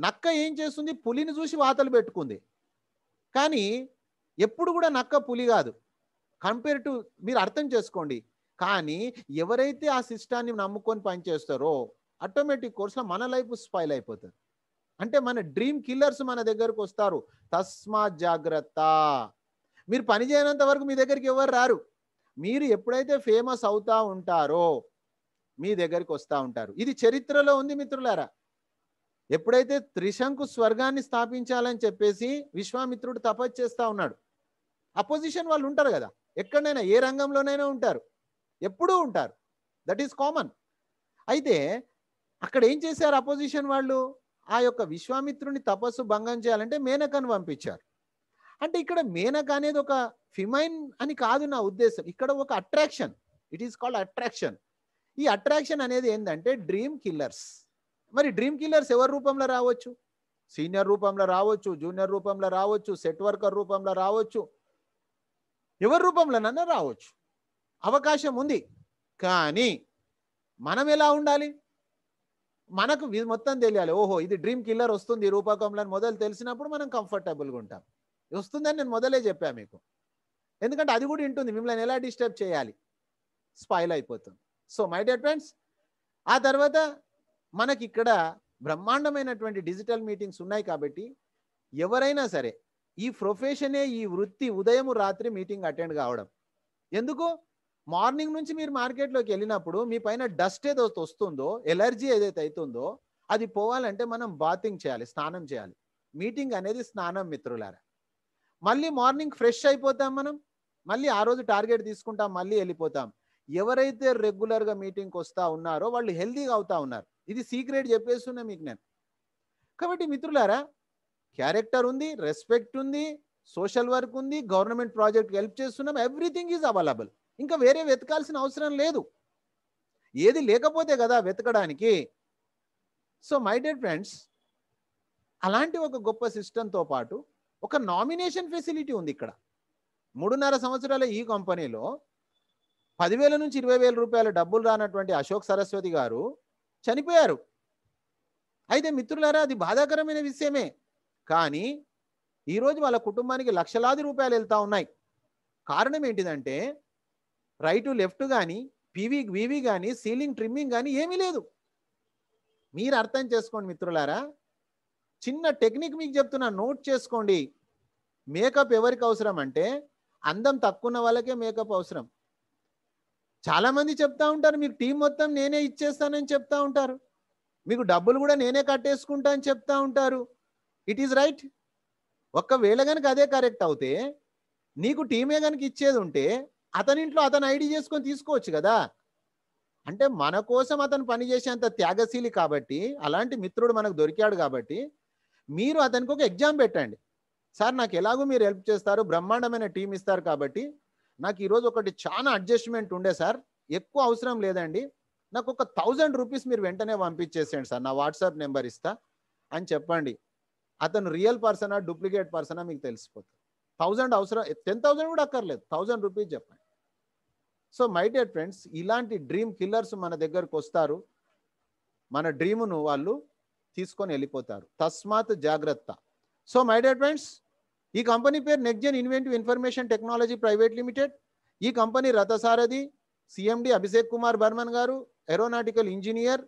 నక్క ఏం చేస్తుంది పులిని చూసి వాతలు పెట్టుకుంది కానీ ఎప్పుడు కూడా నక్క పులి కాదు కంపేర్ టు మీరు అర్థం చేసుకోండి కానీ ఎవరైతే ఆ సిస్టాన్ని నమ్ముకొని పనిచేస్తారో ఆటోమేటిక్ కోర్స్లో మన లైఫ్ స్పైల్ అయిపోతుంది అంటే మన డ్రీమ్ కిల్లర్స్ మన దగ్గరకు వస్తారు తస్మా జాగ్రత్త మీరు పని చేయనంత వరకు మీ దగ్గరికి ఎవరు రారు మీరు ఎప్పుడైతే ఫేమస్ అవుతా ఉంటారో మీ దగ్గరికి వస్తూ ఉంటారు ఇది చరిత్రలో ఉంది మిత్రులారా ఎప్పుడైతే త్రిశంకు స్వర్గాన్ని స్థాపించాలని చెప్పేసి విశ్వామిత్రుడు తపస్సు చేస్తూ ఉన్నాడు అపోజిషన్ వాళ్ళు ఉంటారు కదా ఎక్కడైనా ఏ రంగంలోనైనా ఉంటారు ఎప్పుడూ ఉంటారు దట్ ఈస్ కామన్ అయితే అక్కడ ఏం చేశారు అపోజిషన్ వాళ్ళు ఆ యొక్క విశ్వామిత్రుని తపస్సు భంగం చేయాలంటే మేనకను పంపించారు అంటే ఇక్కడ మేనక అనేది ఒక ఫిమైన్ అని కాదు నా ఉద్దేశం ఇక్కడ ఒక attraction it is called attraction ఈ అట్రాక్షన్ అనేది ఏంటంటే డ్రీమ్ కిల్లర్స్ మరి డ్రీమ్ కిల్లర్స్ ఎవరి రూపంలో రావచ్చు సీనియర్ రూపంలో రావచ్చు జూనియర్ రూపంలో రావచ్చు సెట్ వర్కర్ రూపంలో రావచ్చు ఎవరి రూపంలోనన్నా రావచ్చు అవకాశం ఉంది కానీ మనం ఎలా ఉండాలి మనకు మొత్తం తెలియాలి ఓహో ఇది డ్రీమ్ కిల్లర్ వస్తుంది రూపకంలో మొదలు తెలిసినప్పుడు మనం కంఫర్టబుల్గా ఉంటాం వస్తుందని నేను మొదలే చెప్పా మీకు ఎందుకంటే అది కూడా ఉంటుంది మిమ్మల్ని ఎలా డిస్టర్బ్ చేయాలి స్పాయిల్ అయిపోతుంది సో మై డియర్ ఫ్రెండ్స్ ఆ తర్వాత మనకి ఇక్కడ బ్రహ్మాండమైనటువంటి డిజిటల్ మీటింగ్స్ ఉన్నాయి కాబట్టి ఎవరైనా సరే ఈ ప్రొఫెషనే ఈ వృత్తి ఉదయం రాత్రి మీటింగ్ అటెండ్ కావడం ఎందుకు మార్నింగ్ నుంచి మీరు మార్కెట్లోకి వెళ్ళినప్పుడు మీ పైన డస్ట్ ఏదైతే వస్తుందో ఎలర్జీ ఏదైతే అవుతుందో అది పోవాలంటే మనం బాతింగ్ చేయాలి స్నానం చేయాలి మీటింగ్ అనేది స్నానం మిత్రులారా మళ్ళీ మార్నింగ్ ఫ్రెష్ అయిపోతాం మనం మళ్ళీ ఆ రోజు టార్గెట్ తీసుకుంటాం మళ్ళీ వెళ్ళిపోతాం ఎవరైతే రెగ్యులర్గా మీటింగ్కి వస్తూ ఉన్నారో వాళ్ళు హెల్దీగా అవుతా ఉన్నారు ఇది సీక్రెట్ చెప్పేస్తున్నా మీకు నేను కాబట్టి మిత్రులారా క్యారెక్టర్ ఉంది రెస్పెక్ట్ ఉంది సోషల్ వర్క్ ఉంది గవర్నమెంట్ ప్రాజెక్ట్ హెల్ప్ చేస్తున్నాం ఎవ్రీథింగ్ ఈజ్ అవైలబుల్ ఇంకా వేరే వెతకాల్సిన అవసరం లేదు ఏది లేకపోతే కదా వెతకడానికి సో మై డెడ్ ఫ్రెండ్స్ అలాంటి ఒక గొప్ప సిస్టంతో పాటు ఒక నామినేషన్ ఫెసిలిటీ ఉంది ఇక్కడ మూడున్నర సంవత్సరాల ఈ కంపెనీలో పదివేల నుంచి ఇరవై వేల రూపాయల డబ్బులు రానటువంటి అశోక్ సరస్వతి గారు చనిపోయారు అయితే మిత్రులారా అది బాధాకరమైన విషయమే కానీ ఈరోజు వాళ్ళ కుటుంబానికి లక్షలాది రూపాయలు వెళ్తూ ఉన్నాయి కారణం ఏంటిదంటే రైటు లెఫ్ట్ కానీ పీవీ వీవీ కానీ సీలింగ్ ట్రిమ్మింగ్ కానీ ఏమీ లేదు మీరు అర్థం చేసుకోండి మిత్రులారా చిన్న టెక్నిక్ మీకు చెప్తున్నా నోట్ చేసుకోండి మేకప్ ఎవరికి అవసరం అంటే అందం తక్కువ వాళ్ళకే మేకప్ అవసరం చాలామంది చెప్తా ఉంటారు మీకు టీం మొత్తం నేనే ఇచ్చేస్తానని చెప్తా ఉంటారు మీకు డబ్బులు కూడా నేనే కట్టేసుకుంటా అని చెప్తా ఉంటారు ఇట్ ఈజ్ రైట్ ఒక్కవేళ కనుక అదే కరెక్ట్ అవుతే నీకు టీమే కనుక ఇచ్చేది ఉంటే అతని ఇంట్లో అతను ఐడి చేసుకొని తీసుకోవచ్చు కదా అంటే మన కోసం అతను పనిచేసేంత త్యాగశీలి కాబట్టి అలాంటి మిత్రుడు మనకు దొరికాడు కాబట్టి మీరు అతనికి ఒక ఎగ్జామ్ పెట్టండి సార్ నాకు ఎలాగో మీరు హెల్ప్ చేస్తారు బ్రహ్మాండమైన టీం ఇస్తారు కాబట్టి నాకు ఈరోజు ఒకటి చాలా అడ్జస్ట్మెంట్ ఉండే సార్ ఎక్కువ అవసరం లేదండి నాకు ఒక థౌజండ్ రూపీస్ మీరు వెంటనే పంపించేసేయండి సార్ నా వాట్సాప్ నెంబర్ ఇస్తా అని చెప్పండి అతను రియల్ పర్సనా డూప్లికేట్ పర్సనా మీకు తెలిసిపోతుంది థౌజండ్ అవసరం టెన్ థౌజండ్ కూడా అక్కర్లేదు థౌజండ్ రూపీస్ చెప్పండి సో మై డియర్ ఫ్రెండ్స్ ఇలాంటి డ్రీమ్ కిల్లర్స్ మన దగ్గరకు వస్తారు మన డ్రీమును వాళ్ళు తీసుకొని వెళ్ళిపోతారు తస్మాత్ జాగ్రత్త సో మై డియర్ ఫ్రెండ్స్ ఈ కంపెనీ పేరు Nexgen inventive information technology private limited ఈ కంపెనీ రథసారథి సిఎండి అభిషేక్ కుమార్ బర్మన్ గారు ఏరోనాటికల్ ఇంజనీర్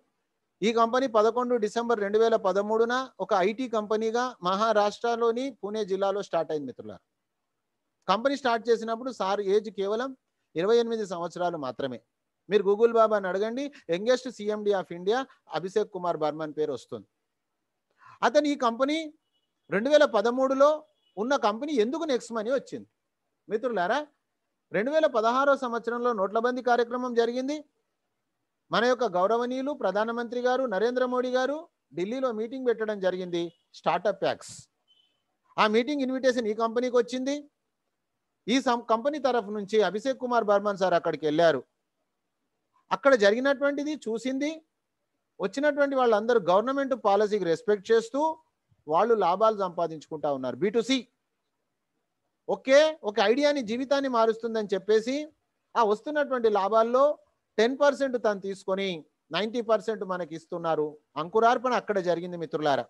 ఈ కంపెనీ పదకొండు డిసెంబర్ రెండు వేల పదమూడున ఒక ఐటీ కంపెనీగా మహారాష్ట్రలోని పూణే జిల్లాలో స్టార్ట్ అయింది మిత్రులారు కంపెనీ స్టార్ట్ చేసినప్పుడు సార్ ఏజ్ కేవలం ఇరవై ఎనిమిది సంవత్సరాలు మాత్రమే మీరు గూగుల్ బాబాని అడగండి youngest CMD of India Abhishek Kumar Barman పేరు వస్తుంది అతను ఈ కంపెనీ రెండు వేల పదమూడులో ఉన్న కంపెనీ ఎందుకు నెక్స్ట్ మనీ వచ్చింది మిత్రులారా రెండు వేల పదహారో సంవత్సరంలో నోట్లబందీ కార్యక్రమం జరిగింది మన యొక్క గౌరవనీయులు ప్రధానమంత్రి గారు నరేంద్ర మోడీ గారు ఢిల్లీలో మీటింగ్ పెట్టడం జరిగింది స్టార్టప్ యాక్స్ ఆ మీటింగ్ ఇన్విటేషన్ ఈ కంపెనీకి వచ్చింది ఈ కంపెనీ తరఫు నుంచి అభిషేక్ కుమార్ బర్మన్ సార్ అక్కడికి వెళ్ళారు అక్కడ జరిగినటువంటిది చూసింది వచ్చినటువంటి వాళ్ళందరూ గవర్నమెంట్ పాలసీకి రెస్పెక్ట్ చేస్తూ వాళ్ళు లాభాలు సంపాదించుకుంటా ఉన్నారు బీటుసి ఓకే ఒక ఐడియాని జీవితాన్ని మారుస్తుందని చెప్పేసి ఆ వస్తున్నటువంటి లాభాల్లో టెన్ పర్సెంట్ తను తీసుకొని నైంటీ పర్సెంట్ మనకి ఇస్తున్నారు అంకురార్పణ అక్కడ జరిగింది మిత్రులారా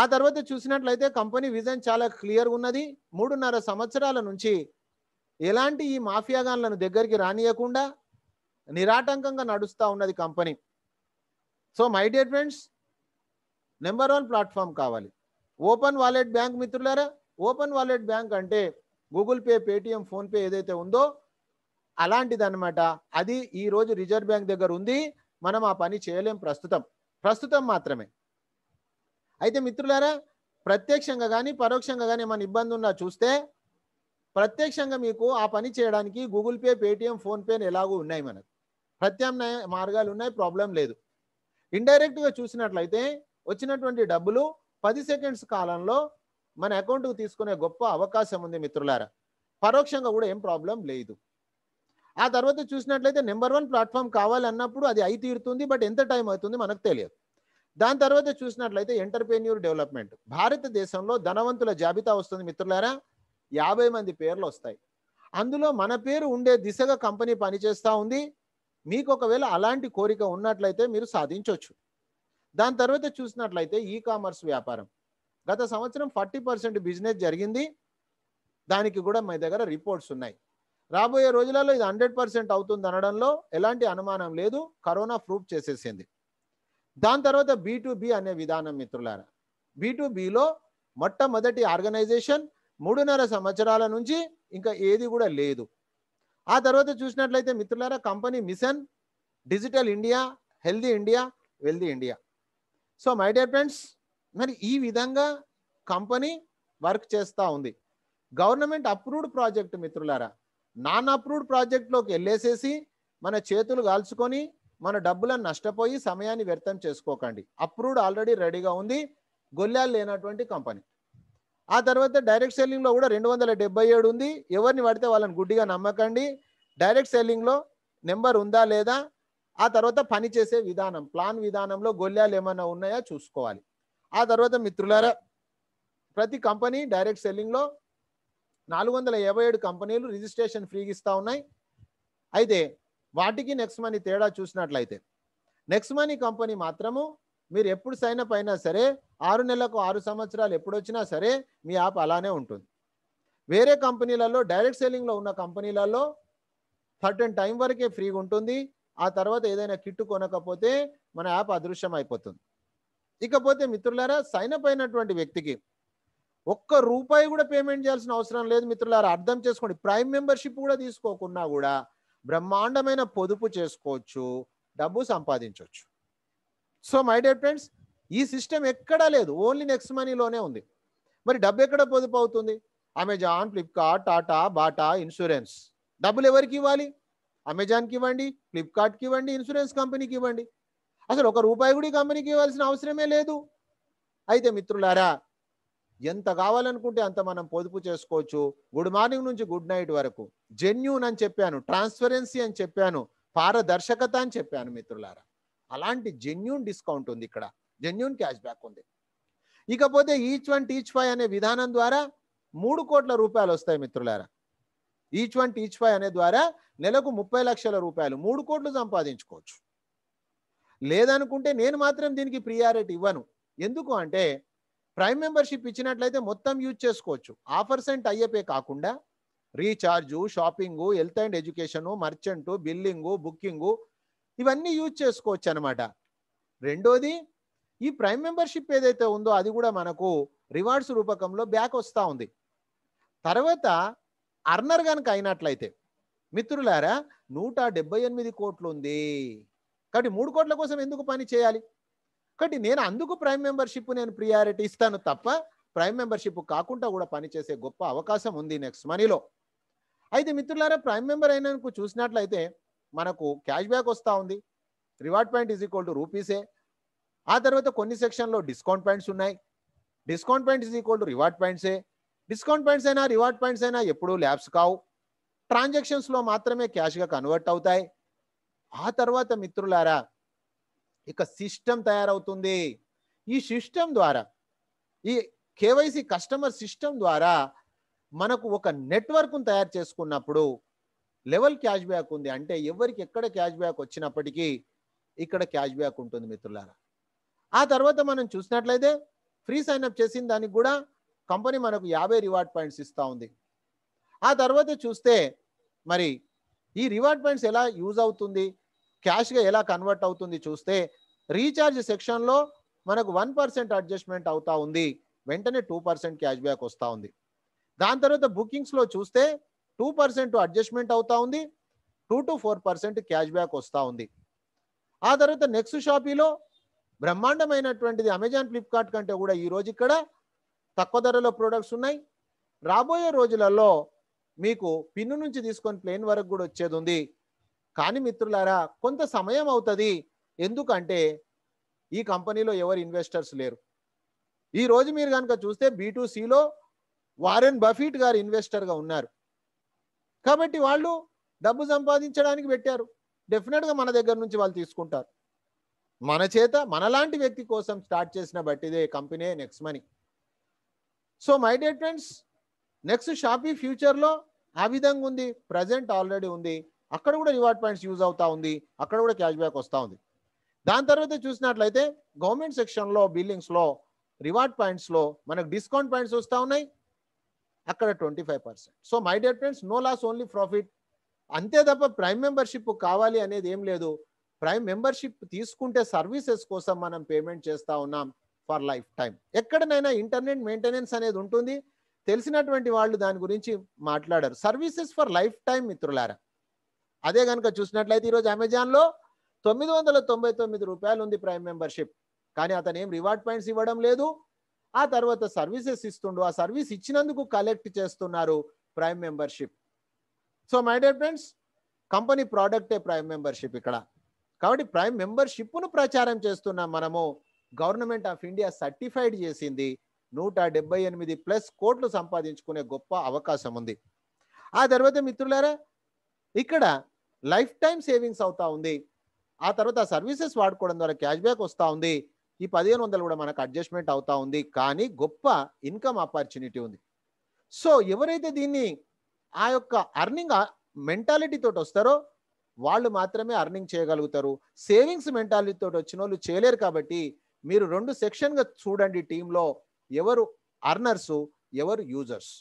ఆ తర్వాత చూసినట్లయితే కంపెనీ విజన్ చాలా క్లియర్ ఉన్నది మూడున్నర సంవత్సరాల నుంచి ఎలాంటి ఈ మాఫియాగాన్లను దగ్గరికి రానియకుండా నిరాటంకంగా నడుస్తూ ఉన్నది company so my dear friends number one platform కావాలి ఓపెన్ వాలెట్ బ్యాంక్ మిత్రులారా ఓపెన్ వాలెట్ బ్యాంక్ అంటే గూగుల్ పే పేటిఎం ఫోన్పే ఏదైతే ఉందో అలాంటిది అనమాట అది ఈరోజు రిజర్వ్ బ్యాంక్ దగ్గర ఉంది మనం ఆ పని చేయలేం ప్రస్తుతం ప్రస్తుతం మాత్రమే అయితే మిత్రులారా ప్రత్యక్షంగా కానీ పరోక్షంగా కానీ ఏమైనా ఇబ్బంది ఉన్నా చూస్తే ప్రత్యక్షంగా మీకు ఆ పని చేయడానికి గూగుల్ పే పేటిఎం ఫోన్పేని ఎలాగో ఉన్నాయి మనకు ప్రత్యామ్నాయ మార్గాలు ఉన్నాయి ప్రాబ్లం లేదు ఇండైరెక్ట్గా చూసినట్లయితే వచ్చినటువంటి డబ్బులు పది సెకండ్స్ కాలంలో మన అకౌంట్కు తీసుకునే గొప్ప అవకాశం ఉంది మిత్రులారా పరోక్షంగా కూడా ఏం ప్రాబ్లం లేదు ఆ తర్వాత చూసినట్లయితే నెంబర్ వన్ ప్లాట్ఫామ్ కావాలన్నప్పుడు అది అయి తీరుతుంది బట్ ఎంత టైం అవుతుంది మనకు తెలియదు దాని తర్వాత చూసినట్లయితే ఎంటర్ప్రెన్యూర్ డెవలప్మెంట్ భారతదేశంలో ధనవంతుల జాబితా వస్తుంది మిత్రులారా యాభై మంది పేర్లు వస్తాయి అందులో మన పేరు ఉండే దిశగా కంపెనీ పనిచేస్తూ ఉంది మీకు ఒకవేళ అలాంటి కోరిక ఉన్నట్లయితే మీరు సాధించవచ్చు దాని తర్వాత చూసినట్లయితే ఈ కామర్స్ వ్యాపారం గత సంవత్సరం ఫార్టీ పర్సెంట్ బిజినెస్ జరిగింది దానికి కూడా మీ దగ్గర రిపోర్ట్స్ ఉన్నాయి రాబోయే రోజులలో ఇది హండ్రెడ్ పర్సెంట్ అవుతుంది అనడంలో ఎలాంటి అనుమానం లేదు కరోనా ప్రూఫ్ చేసేసింది దాని తర్వాత బీ టు బి అనే విధానం మిత్రులారా బీ టు బిలో మొట్టమొదటి ఆర్గనైజేషన్ మూడున్నర సంవత్సరాల నుంచి ఇంకా ఏది కూడా లేదు ఆ తర్వాత చూసినట్లయితే మిత్రులారా company mission digital India healthy India wealthy India so my dear friends మరి ఈ విధంగా కంపెనీ వర్క్ చేస్తూ ఉంది గవర్నమెంట్ అప్రూవ్డ్ ప్రాజెక్ట్ మిత్రులారా నాన్ అప్రూవ్డ్ ప్రాజెక్ట్లోకి వెళ్ళేసేసి మన చేతులు కాల్చుకొని మన డబ్బులను నష్టపోయి సమయాన్ని వ్యర్థం చేసుకోకండి అప్రూవ్డ్ ఆల్రెడీ రెడీగా ఉంది గొల్లాలు లేనటువంటి కంపెనీ ఆ తర్వాత డైరెక్ట్ సెల్లింగ్లో కూడా రెండు వందల డెబ్బై ఏడు ఉంది ఎవరిని పడితే వాళ్ళని గుడ్డిగా నమ్మకండి డైరెక్ట్ సెల్లింగ్లో నెంబర్ ఉందా లేదా ఆ తర్వాత పని చేసే విధానం ప్లాన్ విధానంలో గొల్లాలు ఏమైనా ఉన్నాయా చూసుకోవాలి ఆ తర్వాత మిత్రులారా ప్రతి కంపెనీ డైరెక్ట్ సెల్లింగ్లో నాలుగు వందల యాభై ఏడు కంపెనీలు రిజిస్ట్రేషన్ ఫ్రీగా ఇస్తూ ఉన్నాయి అయితే వాటికి నెక్స్ట్ మనీ తేడా చూసినట్లయితే నెక్స్ట్ మనీ కంపెనీ మాత్రము మీరు ఎప్పుడు సైన్ అప్ అయినా సరే ఆరు నెలలకు ఆరు సంవత్సరాలు ఎప్పుడు వచ్చినా సరే మీ యాప్ అలానే ఉంటుంది వేరే కంపెనీలలో డైరెక్ట్ సెల్లింగ్లో ఉన్న కంపెనీలలో సర్టెన్ టైం వరకే ఫ్రీగా ఉంటుంది ఆ తర్వాత ఏదైనా కిట్టు కొనకపోతే మన యాప్ అదృశ్యం అయిపోతుంది ఇకపోతే మిత్రులారా సైన్ అప్ అయినటువంటి వ్యక్తికి ఒక్క రూపాయి కూడా పేమెంట్ చేయాల్సిన అవసరం లేదు మిత్రులారా అర్థం చేసుకోండి ప్రైమ్ మెంబర్షిప్ కూడా తీసుకోకున్నా కూడా బ్రహ్మాండమైన పొదుపు చేసుకోవచ్చు డబ్బు సంపాదించవచ్చు సో మై డియర్ ఫ్రెండ్స్ ఈ సిస్టమ్ ఎక్కడా లేదు ఓన్లీ నెక్స్ట్ మనీలోనే ఉంది మరి డబ్బు ఎక్కడ పొదుపు అవుతుంది Amazon Flipkart Tata Bata insurance డబ్బులు ఎవరికి ఇవ్వాలి అమెజాన్కి ఇవ్వండి ఫ్లిప్కార్ట్కి ఇవ్వండి ఇన్సూరెన్స్ కంపెనీకి ఇవ్వండి అసలు ఒక రూపాయి కూడా కంపెనీకి ఇవ్వాల్సిన అవసరమే లేదు అయితే మిత్రులారా ఎంత కావాలనుకుంటే అంత మనం పొదుపు చేసుకోవచ్చు గుడ్ మార్నింగ్ నుంచి గుడ్ నైట్ వరకు జెన్యూన్ అని చెప్పాను ట్రాన్స్పరెన్సీ అని చెప్పాను పారదర్శకత అని చెప్పాను మిత్రులారా అలాంటి జెన్యూన్ డిస్కౌంట్ ఉంది ఇక్కడ జెన్యూన్ క్యాష్ బ్యాక్ ఉంది ఇకపోతే ఈచ్ వన్ టీచ్ ఫైవ్ అనే విధానం ద్వారా మూడు కోట్ల రూపాయలు వస్తాయి మిత్రులారా ఈచ్ వన్ టీచ్ ఫైవ్ అనే ద్వారా నెలకు ముప్పై లక్షల రూపాయలు మూడు కోట్లు సంపాదించుకోవచ్చు లేదనుకుంటే నేను మాత్రం దీనికి ప్రియారిటీ ఇవ్వను ఎందుకు అంటే ప్రైమ్ మెంబర్షిప్ ఇచ్చినట్లయితే మొత్తం యూజ్ చేసుకోవచ్చు ఆఫర్స్ అండ్ టైఅపే కాకుండా recharge shopping health and education merchant billing booking ఇవన్నీ యూజ్ చేసుకోవచ్చు అనమాట రెండోది ఈ ప్రైమ్ మెంబర్షిప్ ఏదైతే ఉందో అది కూడా మనకు రివార్డ్స్ రూపకంలో బ్యాక్ వస్తూ ఉంది తర్వాత అర్నర్ కనుక అయినట్లయితే మిత్రులారా నూట డెబ్బై ఎనిమిది కోట్లు ఉంది కాబట్టి మూడు కోట్ల కోసం ఎందుకు పని చేయాలి కాబట్టి నేను అందుకు ప్రైమ్ మెంబర్షిప్ నేను ప్రియారిటీ ఇస్తాను తప్ప ప్రైమ్ మెంబర్షిప్ కాకుండా కూడా పనిచేసే గొప్ప అవకాశం ఉంది నెక్స్ట్ మనీలో అయితే మిత్రులారా ప్రైమ్ మెంబర్ అయినందుకు చూసినట్లయితే మనకు క్యాష్ బ్యాక్ వస్తూ ఉంది reward point is equal to రూపీసే ఆ తర్వాత కొన్ని సెక్షన్లో డిస్కౌంట్ పాయింట్స్ ఉన్నాయి discount point is equal to reward పాయింట్సే డిస్కౌంట్ పాయింట్స్ అయినా రివార్డ్ పాయింట్స్ అయినా ఎప్పుడూ ల్యాబ్స్ కావు ట్రాన్సాక్షన్స్లో మాత్రమే క్యాష్గా కన్వర్ట్ అవుతాయి ఆ తర్వాత మిత్రులారా ఇక సిస్టమ్ తయారవుతుంది ఈ సిస్టమ్ ద్వారా ఈ కేవైసీ కస్టమర్ సిస్టమ్ ద్వారా మనకు ఒక నెట్వర్క్ను తయారు చేసుకున్నప్పుడు లెవెల్ క్యాష్ బ్యాక్ ఉంది అంటే ఎవరికి ఎక్కడ క్యాష్ బ్యాక్ వచ్చినప్పటికీ ఇక్కడ క్యాష్ బ్యాక్ ఉంటుంది మిత్రులారా ఆ తర్వాత మనం చూసినట్లయితే ఫ్రీ సైన్అప్ చేసిన దానికి కూడా కంపెనీ మనకు యాభై రివార్డ్ పాయింట్స్ ఇస్తూ ఉంది ఆ తర్వాత చూస్తే మరి ఈ రివార్డ్ పాయింట్స్ ఎలా యూజ్ అవుతుంది క్యాష్గా ఎలా కన్వర్ట్ అవుతుంది చూస్తే రీఛార్జ్ సెక్షన్లో మనకు వన్ పర్సెంట్ అడ్జస్ట్మెంట్ అవుతా ఉంది వెంటనే టూ పర్సెంట్ క్యాష్ బ్యాక్ వస్తూ ఉంది దాని తర్వాత బుకింగ్స్లో చూస్తే టూ పర్సెంట్ అడ్జస్ట్మెంట్ అవుతా ఉంది two to four percent cash back వస్తూ ఉంది ఆ తర్వాత నెక్స్ట్ షాపీలో బ్రహ్మాండమైనటువంటిది అమెజాన్ ఫ్లిప్కార్ట్ కంటే కూడా ఈరోజు ఇక్కడ తక్కువ ధరలో ప్రోడక్ట్స్ ఉన్నాయి రాబోయే రోజులలో మీకు పిన్ను నుంచి తీసుకొని ప్లేన్ వరకు కూడా వచ్చేది ఉంది కానీ మిత్రులారా కొంత సమయం అవుతుంది ఎందుకంటే ఈ కంపెనీలో ఎవరు ఇన్వెస్టర్స్ లేరు ఈరోజు మీరు కనుక చూస్తే బీటూసీలో వారెన్ బఫీట్ గారు ఇన్వెస్టర్గా ఉన్నారు కాబట్టి వాళ్ళు డబ్బు సంపాదించడానికి పెట్టారు డెఫినెట్గా మన దగ్గర నుంచి వాళ్ళు తీసుకుంటారు మన చేత మనలాంటి వ్యక్తి కోసం స్టార్ట్ చేసిన బట్టిదే company Next Money so my dear friends Next Shoppy ఫ్యూచర్లో ఆ విధంగా ఉంది ప్రజెంట్ ఆల్రెడీ ఉంది అక్కడ కూడా రివార్డ్ పాయింట్స్ యూజ్ అవుతా ఉంది అక్కడ కూడా క్యాష్ బ్యాక్ వస్తూ ఉంది దాని తర్వాత చూసినట్లయితే గవర్నమెంట్ సెక్షన్లో బిల్డింగ్స్లో రివార్డ్ పాయింట్స్లో మనకు డిస్కౌంట్ పాయింట్స్ వస్తూ ఉన్నాయి అక్కడ twenty five percent so my dear friends no loss only profit అంతే తప్ప ప్రైమ్ మెంబర్షిప్ కావాలి అనేది ఏం లేదు ప్రైమ్ మెంబర్షిప్ తీసుకుంటే సర్వీసెస్ కోసం మనం పేమెంట్ చేస్తూ ఉన్నాం ఫర్ లైఫ్ టైం ఎక్కడనైనా ఇంటర్నెట్ మెయింటెనెన్స్ అనేది ఉంటుంది తెలిసినటువంటి వాళ్ళు దాని గురించి మాట్లాడారు సర్వీసెస్ ఫర్ లైఫ్ టైం మిత్రులారా అదే కనుక చూసినట్లయితే ఈరోజు అమెజాన్లో తొమ్మిది వందల తొంభై తొమ్మిది రూపాయలు ఉంది ప్రైమ్ మెంబర్షిప్ కానీ అతను ఏం రివార్డ్ పాయింట్స్ ఇవ్వడం లేదు ఆ తర్వాత సర్వీసెస్ ఇస్తుండు ఆ సర్వీస్ ఇచ్చినందుకు కలెక్ట్ చేస్తున్నారు prime membership so my dear friends company ప్రోడక్టే ప్రైమ్ మెంబర్షిప్ ఇక్కడ కాబట్టి ప్రైమ్ మెంబర్షిప్ను ప్రచారం చేస్తున్నాం మనము గవర్నమెంట్ ఆఫ్ ఇండియా సర్టిఫైడ్ చేసింది నూట డెబ్బై ఎనిమిది ప్లస్ కోట్లు సంపాదించుకునే గొప్ప అవకాశం ఉంది ఆ తర్వాత మిత్రులారా ఇక్కడ లైఫ్ టైం సేవింగ్స్ అవుతా ఉంది ఆ తర్వాత సర్వీసెస్ వాడుకోవడం ద్వారా క్యాష్ బ్యాక్ వస్తూ ఉంది ఈ పదిహేను వందలు కూడా మనకు అడ్జస్ట్మెంట్ అవుతా ఉంది కానీ గొప్ప ఇన్కమ్ ఆపర్చునిటీ ఉంది సో ఎవరైతే దీన్ని ఆ యొక్క అర్నింగ్ మెంటాలిటీ తోటి వస్తారో వాళ్ళు మాత్రమే అర్నింగ్ చేయగలుగుతారు సేవింగ్స్ మెంటాలిటీ తోటి వచ్చిన వాళ్ళు చేయలేరు కాబట్టి మీరు రెండు సెక్షన్గా చూడండి టీంలో ఎవరు అర్నర్సు ఎవరు users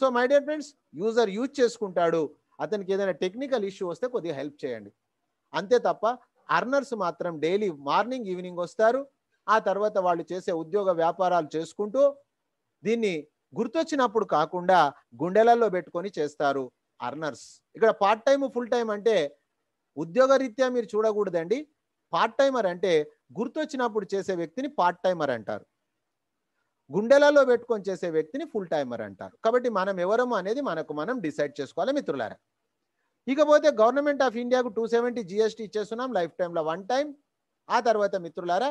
so my dear friends user use చేసుకుంటాడు అతనికి ఏదైనా టెక్నికల్ ఇష్యూ వస్తే కొద్దిగా హెల్ప్ చేయండి అంతే తప్ప అర్నర్స్ మాత్రం డైలీ మార్నింగ్ ఈవినింగ్ వస్తారు ఆ తర్వాత వాళ్ళు చేసే ఉద్యోగ వ్యాపారాలు చేసుకుంటూ దీన్ని గుర్తొచ్చినప్పుడు కాకుండా గుండెలలో పెట్టుకొని చేస్తారు అర్నర్స్ ఇక్కడ పార్ట్ టైం ఫుల్ టైం అంటే ఉద్యోగరీత్యా మీరు చూడకూడదండి పార్ట్ టైమర్ అంటే గుర్తొచ్చినప్పుడు చేసే వ్యక్తిని పార్ట్ టైమర్ అంటారు గుండెలలో పెట్టుకొని చేసే వ్యక్తిని ఫుల్ టైమర్ అంటారు కాబట్టి మనం ఎవరము అనేది మనకు మనం డిసైడ్ చేసుకోవాలి మిత్రులారా ఇకపోతే గవర్నమెంట్ ఆఫ్ ఇండియాకు టూ సెవెంటీ జిఎస్టీ ఇచ్చేస్తున్నాం లైఫ్ టైంలో వన్ టైం ఆ తర్వాత మిత్రులారా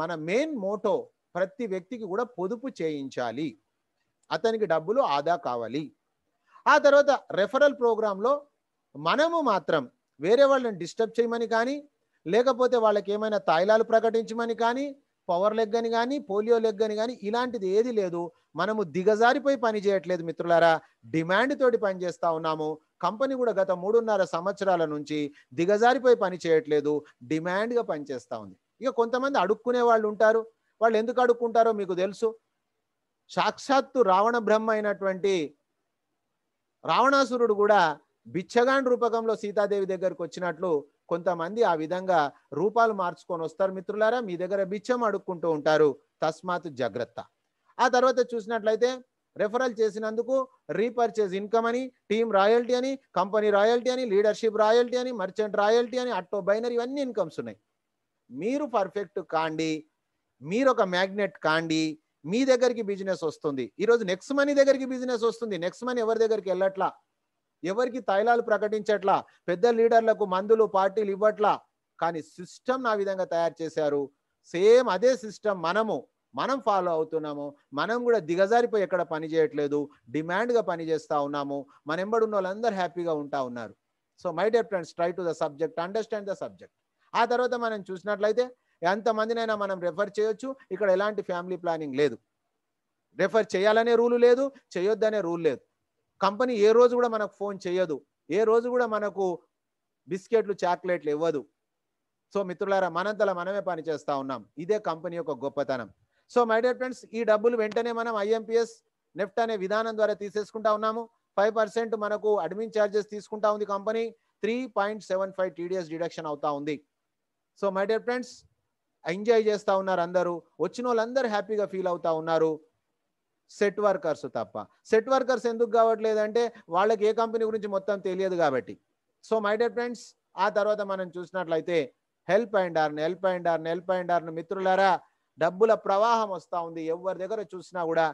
మన మెయిన్ మోటో ప్రతి వ్యక్తికి కూడా పొదుపు చేయించాలి అతనికి డబ్బులు ఆదా కావాలి ఆ తర్వాత రెఫరల్ ప్రోగ్రాంలో మనము మాత్రం వేరే వాళ్ళని డిస్టర్బ్ చేయమని కానీ లేకపోతే వాళ్ళకి ఏమైనా తాయిలాలు ప్రకటించమని కానీ పవర్ లెగ్ అని కానీ పోలియో లెగ్ అని కానీ ఇలాంటిది ఏది లేదు మనము దిగజారిపోయి పని చేయట్లేదు మిత్రులారా డిమాండ్ తోటి పని చేస్తా ఉన్నాము కంపెనీ కూడా గత మూడున్నర సంవత్సరాల నుంచి దిగజారిపోయి పని చేయట్లేదు డిమాండ్గా పనిచేస్తూ ఉంది ఇక కొంతమంది అడుక్కునే వాళ్ళు ఉంటారు వాళ్ళు ఎందుకు అడుక్కుంటారో మీకు తెలుసు సాక్షాత్తు రావణ బ్రహ్మ అయినటువంటి రావణాసురుడు కూడా బిచ్చగాండ్ రూపకంలో సీతాదేవి దగ్గరకు వచ్చినట్లు కొంతమంది ఆ విధంగా రూపాలు మార్చుకొని వస్తారు మిత్రులారా మీ దగ్గర బిచ్చం అడుక్కుంటూ ఉంటారు తస్మాత్ జాగ్రత్త ఆ తర్వాత చూసినట్లయితే రెఫరల్ చేసినందుకు రీపర్చేజ్ ఇన్కమ్ అని టీమ్ రాయల్టీ అని కంపెనీ రాయల్టీ అని లీడర్షిప్ రాయల్టీ అని మర్చెంట్ రాయల్టీ అని అట్టో బైనర్ ఇవన్నీ ఇన్కమ్స్ ఉన్నాయి మీరు పర్ఫెక్ట్ కాండి మీరు ఒక మ్యాగ్నెట్ కాండి మీ దగ్గరికి బిజినెస్ వస్తుంది ఈరోజు నెక్స్ట్ మనీ దగ్గరికి బిజినెస్ వస్తుంది నెక్స్ట్ మనీ ఎవరి దగ్గరికి వెళ్ళట్లా ఎవరికి తైలాలు ప్రకటించట్లా పెద్ద లీడర్లకు మందులు పార్టీలు ఇవ్వట్లా కానీ సిస్టమ్ నా విధంగా తయారు చేశారు సేమ్ అదే సిస్టమ్ మనము మనం ఫాలో అవుతున్నాము మనం కూడా దిగజారిపోయి ఎక్కడ పని చేయట్లేదు డిమాండ్గా పని చేస్తూ ఉన్నాము మన ఎంబడున్న వాళ్ళందరూ హ్యాపీగా ఉంటా ఉన్నారు so my dear friends try to the subject understand the subject ఆ తర్వాత మనం చూసినట్లయితే ఎంతమందినైనా మనం రెఫర్ చేయొచ్చు ఇక్కడ ఎలాంటి ఫ్యామిలీ ప్లానింగ్ లేదు రెఫర్ చేయాలనే రూలు లేదు చేయొద్దనే రూల్ లేదు కంపెనీ ఏ రోజు కూడా మనకు ఫోన్ చేయదు ఏ రోజు కూడా మనకు బిస్కెట్లు చాక్లెట్లు ఇవ్వదు సో మిత్రులారా మనంతలా మనమే పనిచేస్తూ ఉన్నాం ఇదే కంపెనీ యొక్క గొప్పతనం సో మై డియర్ ఫ్రెండ్స్ ఈ డబ్బులు వెంటనే మనం ఐఎంపిఎస్ నెఫ్ట్ అనే విధానం ద్వారా తీసేసుకుంటా ఉన్నాము ఫైవ్ పర్సెంట్ మనకు అడ్మిన్ ఛార్జెస్ తీసుకుంటా ఉంది company three point seven five TDS deduction అవుతా ఉంది so my dear friends enjoy చేస్తూ ఉన్నారు అందరూ వచ్చిన వాళ్ళందరూ హ్యాపీగా ఫీల్ అవుతా ఉన్నారు సెట్ వర్కర్స్ తప్ప సెట్ వర్కర్స్ ఎందుకు కావట్లేదంటే వాళ్ళకి ఏ కంపెనీ గురించి మొత్తం తెలియదు కాబట్టి సో మై డియర్ ఫ్రెండ్స్ ఆ తర్వాత మనం చూసినట్లయితే help and earn help and earn help and earn మిత్రులారా డబ్బుల ప్రవాహం వస్తూ ఉంది ఎవరి దగ్గర చూసినా కూడా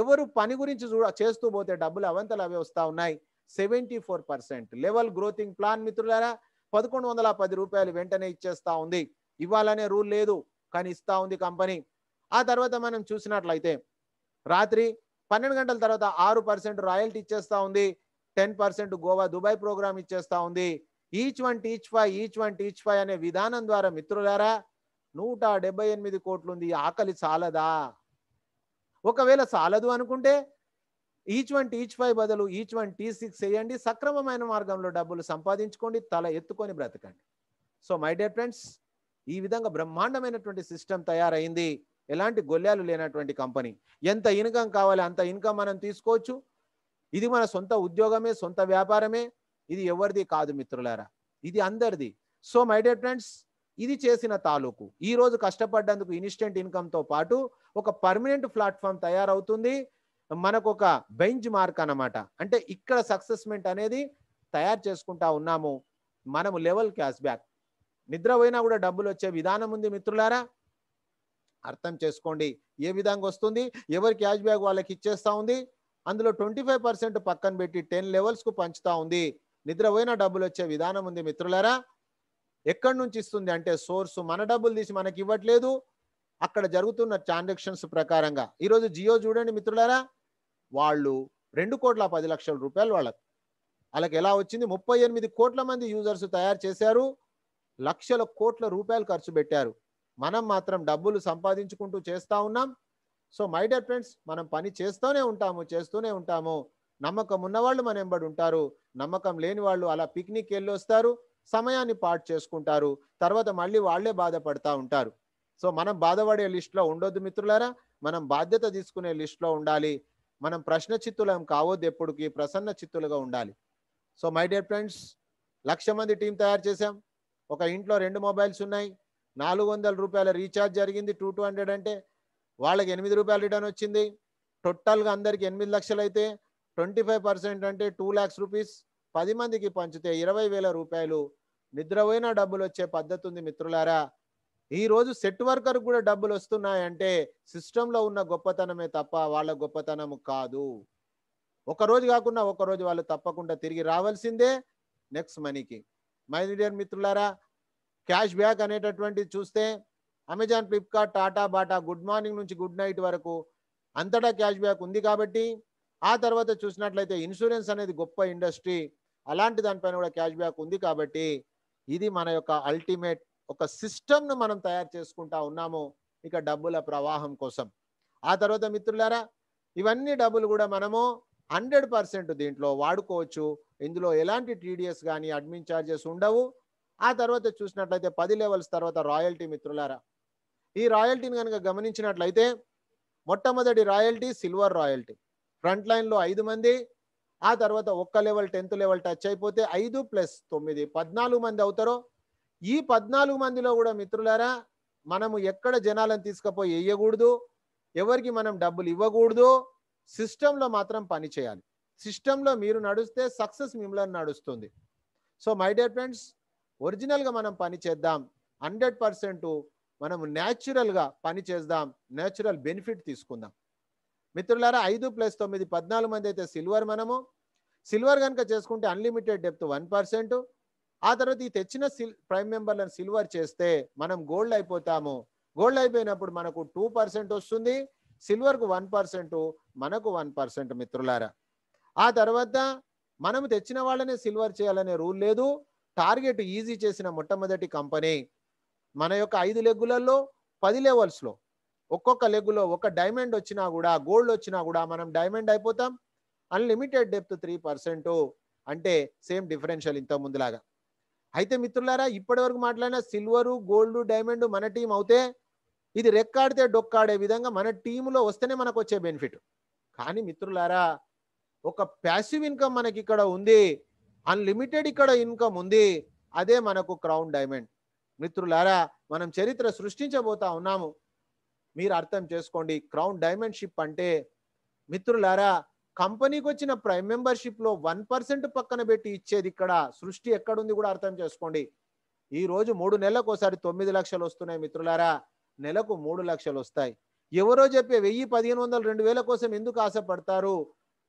ఎవరు పని గురించి చూడ చేస్తూ పోతే డబ్బులు అవంతలు అవి వస్తూ ఉన్నాయి seventy four percent level growthing plan మిత్రులారా పదకొండు వందల పది రూపాయలు వెంటనే ఇచ్చేస్తూ ఉంది ఇవ్వాలనే రూల్ లేదు కానీ ఇస్తూ ఉంది కంపెనీ ఆ తర్వాత మనం చూసినట్లయితే రాత్రి పన్నెండు గంటల తర్వాత ఆరు పర్సెంట్ రాయల్టీ ఇచ్చేస్తూ ఉంది ten percent Goa Dubai program ఇచ్చేస్తూ ఉంది each one teach five each one teach five అనే విధానం ద్వారా మిత్రులారా నూట డెబ్బై ఎనిమిది కోట్లు ఉంది ఆకలి చాలదా ఒకవేళ చాలదు అనుకుంటే ఈచ్ వన్ టీచ్ ఫైవ్ బదులు ఈచ్ వన్ టీ సిక్స్ వేయండి సక్రమమైన మార్గంలో డబ్బులు సంపాదించుకోండి తల ఎత్తుకొని బ్రతకండి సో మై డియర్ ఫ్రెండ్స్ ఈ విధంగా బ్రహ్మాండమైనటువంటి సిస్టమ్ తయారైంది ఎలాంటి గొల్లాలు లేనటువంటి కంపెనీ ఎంత ఇన్కమ్ కావాలి అంత ఇన్కమ్ మనం తీసుకోవచ్చు ఇది మన సొంత ఉద్యోగమే సొంత వ్యాపారమే ఇది ఎవరిది కాదు మిత్రులారా ఇది అందరిది సో మై డియర్ ఫ్రెండ్స్ ఇది చేసిన తాలూకు ఈ రోజు కష్టపడ్డందుకు ఇన్స్టెంట్ ఇన్కమ్తో పాటు ఒక పర్మనెంట్ ప్లాట్ఫామ్ తయారవుతుంది మనకు ఒక బెంచ్ మార్క్ అనమాట అంటే ఇక్కడ సక్సెస్మెంట్ అనేది తయారు చేసుకుంటా ఉన్నాము మనము లెవెల్ క్యాష్ బ్యాక్ నిద్ర పోయినా కూడా డబ్బులు వచ్చే విధానం ఉంది మిత్రులారా అర్థం చేసుకోండి ఏ విధంగా వస్తుంది ఎవరి క్యాష్ బ్యాక్ వాళ్ళకి ఇచ్చేస్తూ ఉంది అందులో ట్వంటీ ఫైవ్ పర్సెంట్ పక్కన పెట్టి టెన్ లెవెల్స్కు పంచుతూ ఉంది నిద్రపోయిన డబ్బులు వచ్చే విధానం ఉంది మిత్రులారా ఎక్కడి నుంచి ఇస్తుంది అంటే సోర్స్ మన డబ్బులు తీసి మనకి ఇవ్వట్లేదు అక్కడ జరుగుతున్న ట్రాన్సాక్షన్స్ ప్రకారంగా ఈరోజు జియో చూడండి మిత్రులారా వాళ్ళు రెండు కోట్ల పది లక్షల రూపాయలు వాళ్ళకి వాళ్ళకి ఎలా వచ్చింది ముప్పై ఎనిమిది కోట్ల మంది యూజర్స్ తయారు చేశారు లక్షల కోట్ల రూపాయలు ఖర్చు పెట్టారు మనం మాత్రం డబ్బులు సంపాదించుకుంటూ చేస్తూ ఉన్నాం సో మై డియర్ ఫ్రెండ్స్ మనం పని చేస్తూనే ఉంటాము చేస్తూనే ఉంటాము నమ్మకం ఉన్నవాళ్ళు మన ఎంబడి ఉంటారు నమ్మకం లేని వాళ్ళు అలా పిక్నిక్ వెళ్ళి వస్తారు సమయాన్ని పాటు చేసుకుంటారు తర్వాత మళ్ళీ వాళ్లే బాధపడతా ఉంటారు సో మనం బాధపడే లిస్ట్లో ఉండొద్దు మిత్రులారా మనం బాధ్యత తీసుకునే లిస్ట్లో ఉండాలి మనం ప్రశ్న చిత్తులం కావద్దు ఎప్పుడుకి ప్రసన్న చిత్తులుగా ఉండాలి సో మై డియర్ ఫ్రెండ్స్ లక్ష మంది టీం తయారు చేశాం ఒక ఇంట్లో రెండు మొబైల్స్ ఉన్నాయి నాలుగు వందల రూపాయల రీఛార్జ్ జరిగింది టూ టూ హండ్రెడ్ అంటే వాళ్ళకి ఎనిమిది రూపాయలు రిటర్న్ వచ్చింది టోటల్గా అందరికి ఎనిమిది లక్షలు అయితే ట్వంటీ ఫైవ్ పర్సెంట్ అంటే టూ ల్యాక్స్ రూపీస్ పది మందికి పంచితే ఇరవై వేల రూపాయలు నిద్రపోయిన డబ్బులు వచ్చే పద్ధతి ఉంది మిత్రులారా ఈరోజు సెట్ వర్కర్ కూడా డబ్బులు వస్తున్నాయంటే సిస్టంలో ఉన్న గొప్పతనమే తప్ప వాళ్ళ గొప్పతనం కాదు ఒకరోజు కాకుండా ఒకరోజు వాళ్ళు తప్పకుండా తిరిగి రావాల్సిందే నెక్స్ట్ మనీకి మై డియర్ మిత్రులారా క్యాష్ బ్యాక్ అనేటటువంటిది చూస్తే Amazon Flipkart Tata Bata good morning నుంచి గుడ్ నైట్ వరకు అంతటా క్యాష్ బ్యాక్ ఉంది కాబట్టి ఆ తర్వాత చూసినట్లయితే ఇన్సూరెన్స్ అనేది గొప్ప ఇండస్ట్రీ అలాంటి దానిపైన కూడా క్యాష్ బ్యాక్ ఉంది కాబట్టి ఇది మన యొక్క అల్టిమేట్ ఒక సిస్టమ్ను మనం తయారు చేసుకుంటా ఉన్నాము ఇక డబ్బుల ప్రవాహం కోసం ఆ తర్వాత మిత్రులారా ఇవన్నీ డబ్బులు కూడా మనము హండ్రెడ్ దీంట్లో వాడుకోవచ్చు ఇందులో ఎలాంటి టీడీఎస్ కానీ అడ్మిన్ ఛార్జెస్ ఉండవు ఆ తర్వాత చూసినట్లయితే పది లెవెల్స్ తర్వాత రాయల్టీ మిత్రులారా ఈ రాయల్టీని కనుక గమనించినట్లయితే మొట్టమొదటి రాయల్టీ సిల్వర్ రాయల్టీ ఫ్రంట్ లైన్లో ఐదు మంది ఆ తర్వాత ఒక్క లెవెల్ టెన్త్ లెవెల్ టచ్ అయిపోతే ఐదు ప్లస్ తొమ్మిది పద్నాలుగు మంది అవుతారో ఈ పద్నాలుగు మందిలో కూడా మిత్రులారా మనము ఎక్కడ జనాలను తీసుకుపోయి వేయకూడదు ఎవరికి మనం డబ్బులు ఇవ్వకూడదు సిస్టంలో మాత్రం పని చేయాలి సిస్టంలో మీరు నడిస్తే సక్సెస్ మిమ్మల్ని నడుస్తుంది సో మై డియర్ ఫ్రెండ్స్ ఒరిజినల్గా మనం పని చేద్దాం హండ్రెడ్ పర్సెంట్ మనం న్యాచురల్గా పని చేద్దాం న్యాచురల్ బెనిఫిట్ తీసుకుందాం మిత్రులారా ఐదు ప్లస్ తొమ్మిది పద్నాలుగు మంది అయితే సిల్వర్ మనము సిల్వర్ కనుక చేసుకుంటే అన్లిమిటెడ్ డెప్త్ వన్ పర్సెంట్ ఆ తర్వాత ఈ తెచ్చిన సిల్ ప్రైమ్ మెంబర్లను సిల్వర్ చేస్తే మనం గోల్డ్ అయిపోతాము గోల్డ్ అయిపోయినప్పుడు మనకు టూ పర్సెంట్ వస్తుంది సిల్వర్కు వన్ పర్సెంట్ మనకు వన్ పర్సెంట్ మిత్రులారా ఆ తర్వాత మనము తెచ్చిన వాళ్ళనే సిల్వర్ చేయాలనే రూల్ లేదు టార్గెట్ ఈజీ చేసిన మొట్టమొదటి కంపెనీ మన యొక్క ఐదు లెగ్గులలో పది లెవెల్స్లో ఒక్కొక్క లెగ్గులో ఒక డైమండ్ వచ్చినా కూడా గోల్డ్ వచ్చినా కూడా మనం డైమండ్ అయిపోతాం అన్లిమిటెడ్ డెప్త్ త్రీ పర్సెంట్ అంటే సేమ్ డిఫరెన్షియల్ ఇంత ముందులాగా అయితే మిత్రులారా ఇప్పటి వరకు మాట్లాడిన సిల్వరు గోల్డ్ డైమండ్ మన టీం అవుతే ఇది రెక్కాడితే డొక్కాడే విధంగా మన టీంలో వస్తేనే మనకు వచ్చే బెనిఫిట్ కానీ మిత్రులారా ఒక ప్యాసివ్ ఇన్కమ్ మనకి ఇక్కడ ఉంది అన్లిమిటెడ్ ఇక్కడ ఇన్కమ్ ఉంది అదే మనకు క్రౌన్ డైమండ్ మిత్రులారా మనం చరిత్ర సృష్టించబోతా ఉన్నాము మీరు అర్థం చేసుకోండి క్రౌన్ డైమండ్ షిప్ అంటే మిత్రులారా కంపెనీకి వచ్చిన ప్రైమ్ మెంబర్షిప్లో వన్ పర్సెంట్ పక్కన పెట్టి ఇచ్చేది ఇక్కడ సృష్టి ఎక్కడుంది కూడా అర్థం చేసుకోండి ఈ రోజు మూడు నెలలకు ఒకసారి తొమ్మిది లక్షలు వస్తున్నాయి మిత్రులారా నెలకు మూడు లక్షలు వస్తాయి ఎవరో చెప్పే వెయ్యి పదిహేను వందల రెండు వేల కోసం ఎందుకు ఆశపడతారు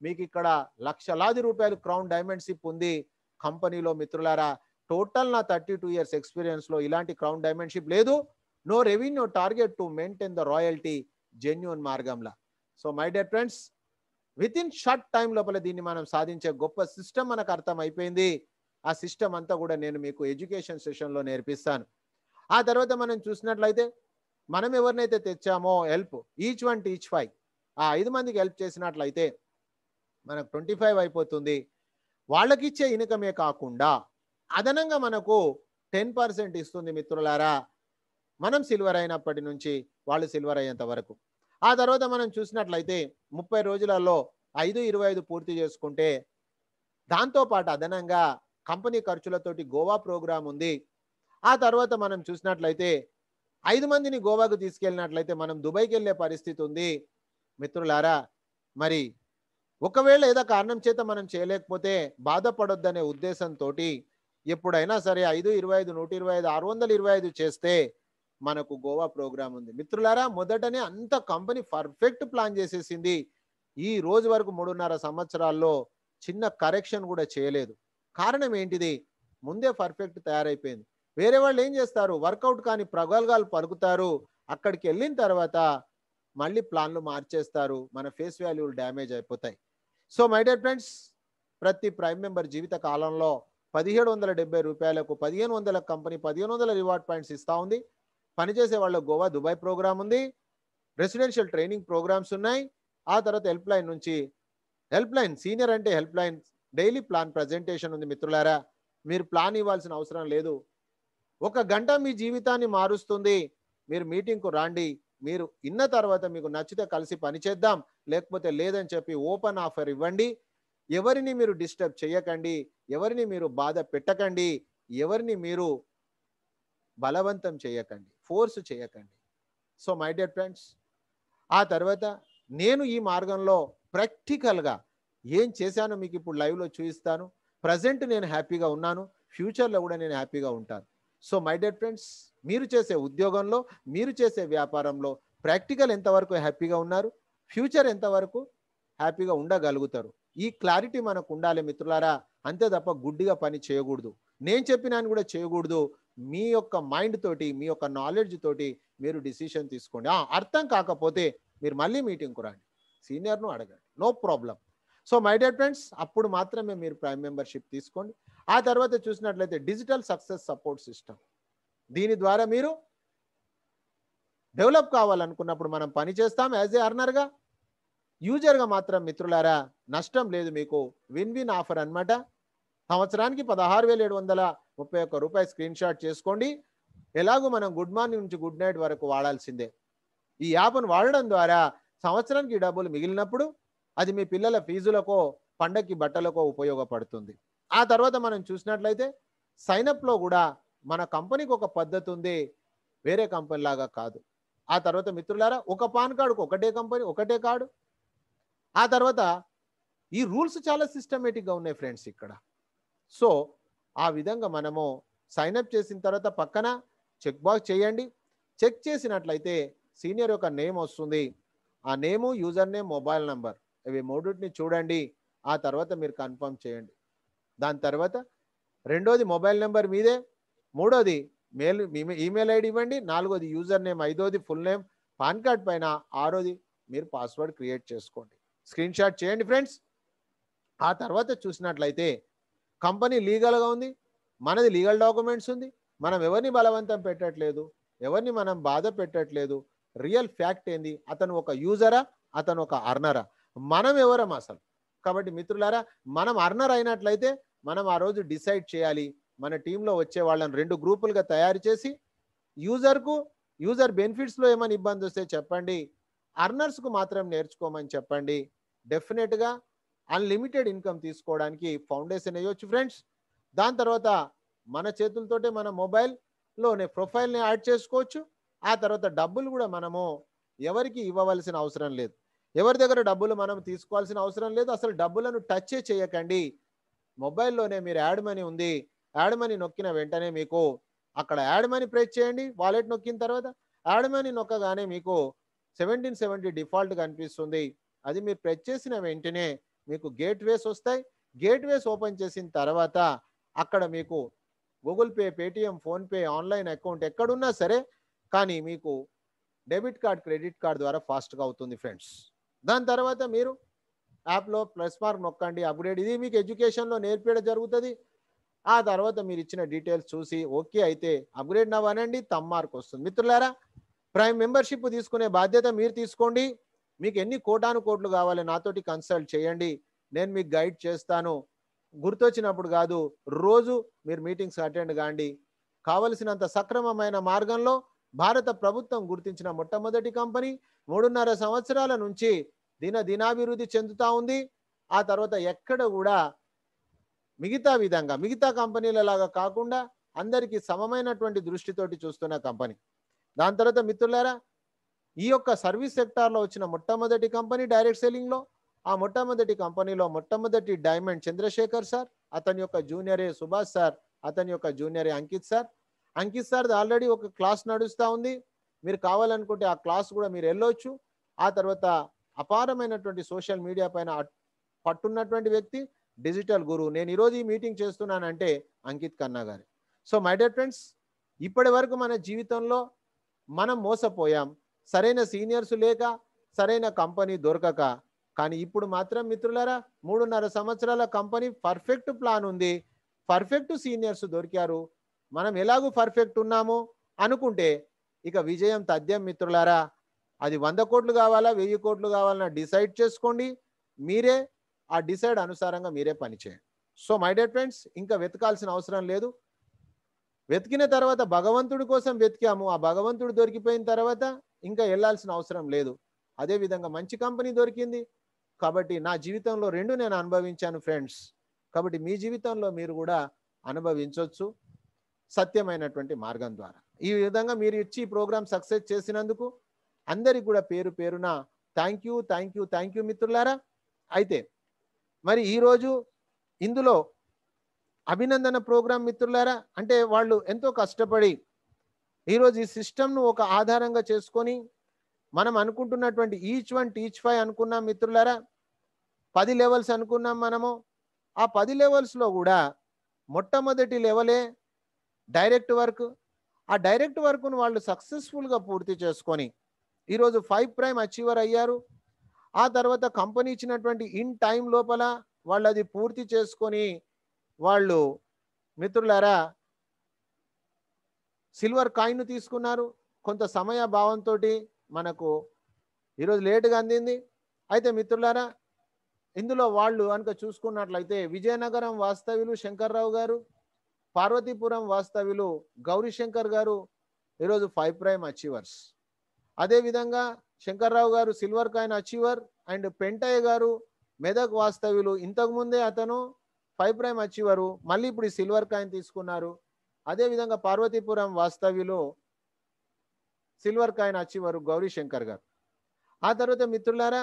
మీకు ఇక్కడ లక్షలాది రూపాయలు క్రౌన్ సిప్ ఉంది కంపెనీలో మిత్రులారా టోటల్ నా థర్టీ టూ ఇయర్స్ ఎక్స్పీరియన్స్ లో ఇలాంటి క్రౌన్ షిప్ లేదు no revenue target to maintain the royalty genuine మార్గంలో so my dear friends within short time లోపల దీన్ని మనం సాధించే గొప్ప సిస్టమ్ మనకు అర్థం అయిపోయింది ఆ సిస్టమ్ అంతా కూడా నేను మీకు ఎడ్యుకేషన్ సెషన్లో నేర్పిస్తాను ఆ తర్వాత మనం చూసినట్లయితే మనం ఎవరినైతే తెచ్చామో help each one teach five ఆ ఐదు మందికి హెల్ప్ చేసినట్లయితే మనకు ట్వంటీ ఫైవ్ అయిపోతుంది వాళ్ళకిచ్చే ఇన్కమే కాకుండా అదనంగా మనకు టెన్ పర్సెంట్ ఇస్తుంది మిత్రులారా మనం సిల్వర్ అయినప్పటి నుంచి వాళ్ళు సిల్వర్ అయ్యేంత వరకు ఆ తర్వాత మనం చూసినట్లయితే ముప్పై రోజులలో ఐదు ఇరవై ఐదు పూర్తి చేసుకుంటే దాంతోపాటు అదనంగా కంపెనీ ఖర్చులతోటి గోవా ప్రోగ్రాం ఉంది ఆ తర్వాత మనం చూసినట్లయితే ఐదు మందిని గోవాకు తీసుకెళ్ళినట్లయితే మనం దుబాయ్కి వెళ్ళే పరిస్థితి ఉంది మిత్రులారా మరి ఒకవేళ ఏదో కారణం చేత మనం చేయలేకపోతే బాధపడొద్దనే ఉద్దేశంతో ఎప్పుడైనా సరే ఐదు ఇరవై ఐదు నూట ఇరవై ఐదు ఆరు వందల ఇరవై ఐదు చేస్తే మనకు గోవా ప్రోగ్రామ్ ఉంది మిత్రులారా మొదటనే అంత కంపెనీ పర్ఫెక్ట్ ప్లాన్ చేసేసింది ఈ రోజు వరకు మూడున్నర సంవత్సరాల్లో చిన్న కరెక్షన్ కూడా చేయలేదు కారణం ఏంటిది ముందే పర్ఫెక్ట్ తయారైపోయింది వేరే వాళ్ళు ఏం చేస్తారు వర్కౌట్ కానీ ప్రగల్గాలు పలుకుతారు అక్కడికి వెళ్ళిన తర్వాత మళ్ళీ ప్లాన్లు మార్చేస్తారు మన ఫేస్ వాల్యూలు డ్యామేజ్ అయిపోతాయి సో మై డియర్ ఫ్రెండ్స్ ప్రతి ప్రైమ్ మెంబర్ జీవిత కాలంలో పదిహేడు వందల డెబ్బై రూపాయలకు పదిహేను వందల కంపెనీ పదిహేను వందల రివార్డ్ పాయింట్స్ ఇస్తూ ఉంది పనిచేసే వాళ్ళ గోవా దుబాయ్ ప్రోగ్రామ్ ఉంది రెసిడెన్షియల్ ట్రైనింగ్ ప్రోగ్రామ్స్ ఉన్నాయి ఆ తర్వాత హెల్ప్ లైన్ నుంచి హెల్ప్ లైన్ సీనియర్ అంటే helpline daily plan presentation ఉంది మిత్రులారా మీరు ప్లాన్ ఇవ్వాల్సిన అవసరం లేదు ఒక గంట మీ జీవితాన్ని మారుస్తుంది మీరు మీటింగ్కు రాండి మీరు ఇన్న తర్వాత మీకు నచ్చితే కలిసి పనిచేద్దాం లేకపోతే లేదని చెప్పి ఓపెన్ ఆఫర్ ఇవ్వండి ఎవరిని మీరు డిస్టర్బ్ చేయకండి ఎవరిని మీరు బాధ పెట్టకండి ఎవరిని మీరు బలవంతం చేయకండి ఫోర్స్ చేయకండి సో మై డియర్ ఫ్రెండ్స్ ఆ తర్వాత నేను ఈ మార్గంలో ప్రాక్టికల్గా ఏం చేశానో మీకు ఇప్పుడు లైవ్లో చూపిస్తాను ప్రజెంట్ నేను హ్యాపీగా ఉన్నాను ఫ్యూచర్లో కూడా నేను హ్యాపీగా ఉంటాను సో మై డియర్ ఫ్రెండ్స్ మీరు చేసే ఉద్యోగంలో మీరు చేసే వ్యాపారంలో ప్రాక్టికల్ ఎంతవరకు హ్యాపీగా ఉన్నారు ఫ్యూచర్ ఎంతవరకు హ్యాపీగా ఉండగలుగుతారు ఈ క్లారిటీ మనకు ఉండాలి మిత్రులారా అంతే తప్ప గుడ్డిగా పని చేయకూడదు నేను చెప్పినాను కూడా చేయకూడదు మీ యొక్క మైండ్ తోటి మీ యొక్క నాలెడ్జ్ తోటి మీరు డిసిషన్ తీసుకోండి అర్థం కాకపోతే మీరు మళ్ళీ మీటింగ్కు రండి సీనియర్ను అడగండి no problem so my dear friends అప్పుడు మాత్రమే మీరు ప్రైమ్ మెంబర్షిప్ తీసుకోండి ఆ తర్వాత చూసినట్లయితే డిజిటల్ సక్సెస్ సపోర్ట్ సిస్టమ్ దీని ద్వారా మీరు డెవలప్ కావాలనుకున్నప్పుడు మనం పని చేస్తాం యాజ్ ఏ అర్నర్గా యూజర్గా మాత్రం మిత్రులారా నష్టం లేదు మీకు విన్ విన్ ఆఫర్ అనమాట సంవత్సరానికి పదహారు వేల ఏడు వందల ముప్పై ఒక్క రూపాయి స్క్రీన్ షాట్ చేసుకోండి ఎలాగో మనం గుడ్ మార్నింగ్ నుంచి గుడ్ నైట్ వరకు వాడాల్సిందే ఈ యాప్ను వాడడం ద్వారా సంవత్సరానికి డబ్బులు మిగిలినప్పుడు అది మీ పిల్లల ఫీజులకో పండక్కి బట్టలకో ఉపయోగపడుతుంది ఆ తర్వాత మనం చూసినట్లయితే సైనప్లో కూడా మన కంపెనీకి ఒక పద్ధతి ఉంది వేరే కంపెనీ లాగా కాదు ఆ తర్వాత మిత్రులారా ఒక పాన్ కార్డుకు ఒకటే కంపెనీ ఒకటే కార్డు ఆ తర్వాత ఈ రూల్స్ చాలా సిస్టమేటిక్గా ఉన్నాయి ఫ్రెండ్స్ ఇక్కడ సో ఆ విధంగా మనము సైన్అప్ చేసిన తర్వాత పక్కన చెక్ బాక్స్ చేయండి చెక్ చేసినట్లయితే సీనియర్ యొక్క నేమ్ వస్తుంది ఆ name user name mobile number ఇవి మూడింటిని చూడండి ఆ తర్వాత మీరు కన్ఫర్మ్ చేయండి దాని తర్వాత రెండోది మొబైల్ నెంబర్ మీదే మూడోది మెయిల్ ఈమెయిల్ ఐడి ఇవ్వండి నాలుగోది యూజర్ నేమ్ ఐదోది ఫుల్ నేమ్ పాన్ కార్డ్ పైన ఆరోది మీరు పాస్వర్డ్ క్రియేట్ చేసుకోండి స్క్రీన్ షాట్ చేయండి ఫ్రెండ్స్ ఆ తర్వాత చూసినట్లయితే కంపెనీ లీగల్గా ఉంది మనది లీగల్ డాక్యుమెంట్స్ ఉంది మనం ఎవరిని బలవంతం పెట్టట్లేదు ఎవరిని మనం బాధ పెట్టట్లేదు రియల్ ఫ్యాక్ట్ ఏంది అతను ఒక యూజరా అతను ఒక అర్నరా మనం ఎవరం అసలు కాబట్టి మిత్రులారా మనం అర్నర్ అయినట్లయితే మనం ఆ రోజు డిసైడ్ చేయాలి మన టీంలో వచ్చే వాళ్ళని రెండు గ్రూపులుగా తయారు చేసి యూజర్కు యూజర్ బెనిఫిట్స్లో ఏమైనా ఇబ్బంది వస్తే చెప్పండి అర్నర్స్కు మాత్రం నేర్చుకోమని చెప్పండి డెఫినెట్గా అన్లిమిటెడ్ ఇన్కమ్ తీసుకోవడానికి ఫౌండేషన్ వేయొచ్చు ఫ్రెండ్స్ దాని తర్వాత మన చేతులతోటే మన మొబైల్లోనే ప్రొఫైల్ని యాడ్ చేసుకోవచ్చు ఆ తర్వాత డబ్బులు కూడా మనము ఎవరికి ఇవ్వవలసిన అవసరం లేదు ఎవరి దగ్గర డబ్బులు మనం తీసుకోవాల్సిన అవసరం లేదు అసలు డబ్బులను టచ్ చేయకండి మొబైల్లోనే మీరు యాడ్ మనీ ఉంది యాడ్ మనీ నొక్కిన వెంటనే మీకు అక్కడ యాడ్ మనీ ప్రెస్ చేయండి వాలెట్ నొక్కిన తర్వాత యాడ్ మనీ నొక్కగానే మీకు సెవెంటీన్ సెవెంటీ డిఫాల్ట్ కనిపిస్తుంది అది మీరు ప్రెస్ చేసిన వెంటనే మీకు గేట్వేస్ వస్తాయి గేట్వేస్ ఓపెన్ చేసిన తర్వాత అక్కడ మీకు Google Pay Paytm PhonePe online account ఎక్కడున్నా సరే కానీ మీకు డెబిట్ కార్డ్ క్రెడిట్ కార్డ్ ద్వారా ఫాస్ట్గా అవుతుంది ఫ్రెండ్స్ దాని తర్వాత మీరు యాప్లో ప్లస్ మార్క్ నొక్కండి అప్గ్రేడ్ ఇది మీకు ఎడ్యుకేషన్లో నేర్పేయడం జరుగుతుంది ఆ తర్వాత మీరు ఇచ్చిన డీటెయిల్స్ చూసి ఓకే అయితే అప్గ్రేడ్ నవ్వనండి తమ్ మార్క్ వస్తుంది మిత్రులారా ప్రైమ్ మెంబర్షిప్ తీసుకునే బాధ్యత మీరు తీసుకోండి మీకు ఎన్ని కోటాను కోట్లు కావాలి నాతోటి కన్సల్ట్ చేయండి నేను మీకు గైడ్ చేస్తాను గుర్తొచ్చినప్పుడు కాదు రోజు మీరు మీటింగ్స్ అటెండ్ కాండి కావలసినంత సక్రమమైన మార్గంలో భారత ప్రభుత్వం గుర్తించిన మొట్టమొదటి కంపెనీ మూడున్నర సంవత్సరాల నుంచి దిన దినాభివృద్ధి చెందుతూ ఉంది ఆ తర్వాత ఎక్కడ కూడా మిగతా విధంగా మిగతా కంపెనీల లాగా కాకుండా అందరికీ సమమైనటువంటి దృష్టితోటి చూస్తున్న కంపెనీ దాని తర్వాత మిత్రులారా ఈ యొక్క సర్వీస్ సెక్టార్లో వచ్చిన మొట్టమొదటి కంపెనీ డైరెక్ట్ సెల్లింగ్లో ఆ మొట్టమొదటి కంపెనీలో మొట్టమొదటి డైమండ్ చంద్రశేఖర్ సార్ అతని యొక్క జూనియరే సుభాష్ సార్ అతని యొక్క జూనియరే Ankit sir Ankit sir already ఒక క్లాస్ నడుస్తూ ఉంది మీరు కావాలనుకుంటే ఆ క్లాస్ కూడా మీరు వెళ్ళొచ్చు ఆ తర్వాత అపారమైనటువంటి సోషల్ మీడియా పైన పట్టున్నటువంటి వ్యక్తి డిజిటల్ గురువు నేను ఈరోజు ఈ మీటింగ్ చేస్తున్నానంటే అంకిత్ కన్నా గారు సో మై డియర్ ఫ్రెండ్స్ ఇప్పటి వరకు మన జీవితంలో మనం మోసపోయాం సరైన సీనియర్స్ లేక సరైన కంపెనీ దొరకక కానీ ఇప్పుడు మాత్రం మిత్రులరా మూడున్నర సంవత్సరాల కంపెనీ పర్ఫెక్ట్ ప్లాన్ ఉంది పర్ఫెక్ట్ సీనియర్స్ దొరికారు మనం ఎలాగూ పర్ఫెక్ట్ ఉన్నాము అనుకుంటే ఇక విజయం తథ్యం మిత్రులారా అది వంద కోట్లు కావాలా వెయ్యి కోట్లు కావాలన్నా డిసైడ్ చేసుకోండి మీరే ఆ డిసైడ్ అనుసారంగా మీరే పనిచేయండి సో మై డేట్ ఫ్రెండ్స్ ఇంకా వెతకాల్సిన అవసరం లేదు వెతికిన తర్వాత భగవంతుడి కోసం వెతికాము ఆ భగవంతుడు దొరికిపోయిన తర్వాత ఇంకా వెళ్ళాల్సిన అవసరం లేదు అదేవిధంగా మంచి కంపెనీ దొరికింది కాబట్టి నా జీవితంలో రెండు నేను అనుభవించాను ఫ్రెండ్స్ కాబట్టి మీ జీవితంలో మీరు కూడా అనుభవించవచ్చు సత్యమైనటువంటి మార్గం ద్వారా ఈ విధంగా మీరు ఇచ్చి ప్రోగ్రామ్ సక్సెస్ చేసినందుకు అందరికి కూడా పేరు పేరున thank you thank you thank you మిత్రులారా అయితే మరి ఈరోజు ఇందులో అభినందన ప్రోగ్రాం మిత్రులారా అంటే వాళ్ళు ఎంతో కష్టపడి ఈరోజు ఈ సిస్టమ్ను ఒక ఆధారంగా చేసుకొని మనం అనుకుంటున్నటువంటి ఈచ్ వన్ టీచ్ ఫైవ్ అనుకున్నాం మిత్రులారా పది లెవెల్స్ అనుకున్నాం మనము ఆ పది లెవెల్స్లో కూడా మొట్టమొదటి లెవెలే డైరెక్ట్ వర్క్ ఆ డైరెక్ట్ వర్క్ను వాళ్ళు సక్సెస్ఫుల్గా పూర్తి చేసుకొని ఈరోజు ఫైవ్ ప్రైమ్ అచీవర్ అయ్యారు ఆ తర్వాత కంపెనీ ఇచ్చినటువంటి ఇన్ టైం లోపల వాళ్ళు అది పూర్తి చేసుకొని వాళ్ళు మిత్రులారా సిల్వర్ కాయిన్ తీసుకున్నారు కొంత సమయ భావంతో మనకు ఈరోజు లేటుగా అందింది అయితే మిత్రులారా ఇందులో వాళ్ళు కనుక చూసుకున్నట్లయితే విజయనగరం వాస్తవ్యులు శంకర్రావు గారు పార్వతీపురం వాస్తవ్యులు గౌరీశంకర్ గారు ఈరోజు ఫైవ్ ప్రైమ్ అచీవర్స్ అదేవిధంగా శంకర్రావు గారు silver coin achiever and Pentaiah గారు మెదక్ వాస్తవ్యులు ఇంతకుముందే అతను ఫైవ్ ప్రైమ్ అచీవరు మళ్ళీ ఇప్పుడు ఈ సిల్వర్ కాయిన్ తీసుకున్నారు అదేవిధంగా పార్వతీపురం వాస్తవ్యలో silver coin achiever Gauri Shankar గారు ఆ తర్వాత మిత్రులారా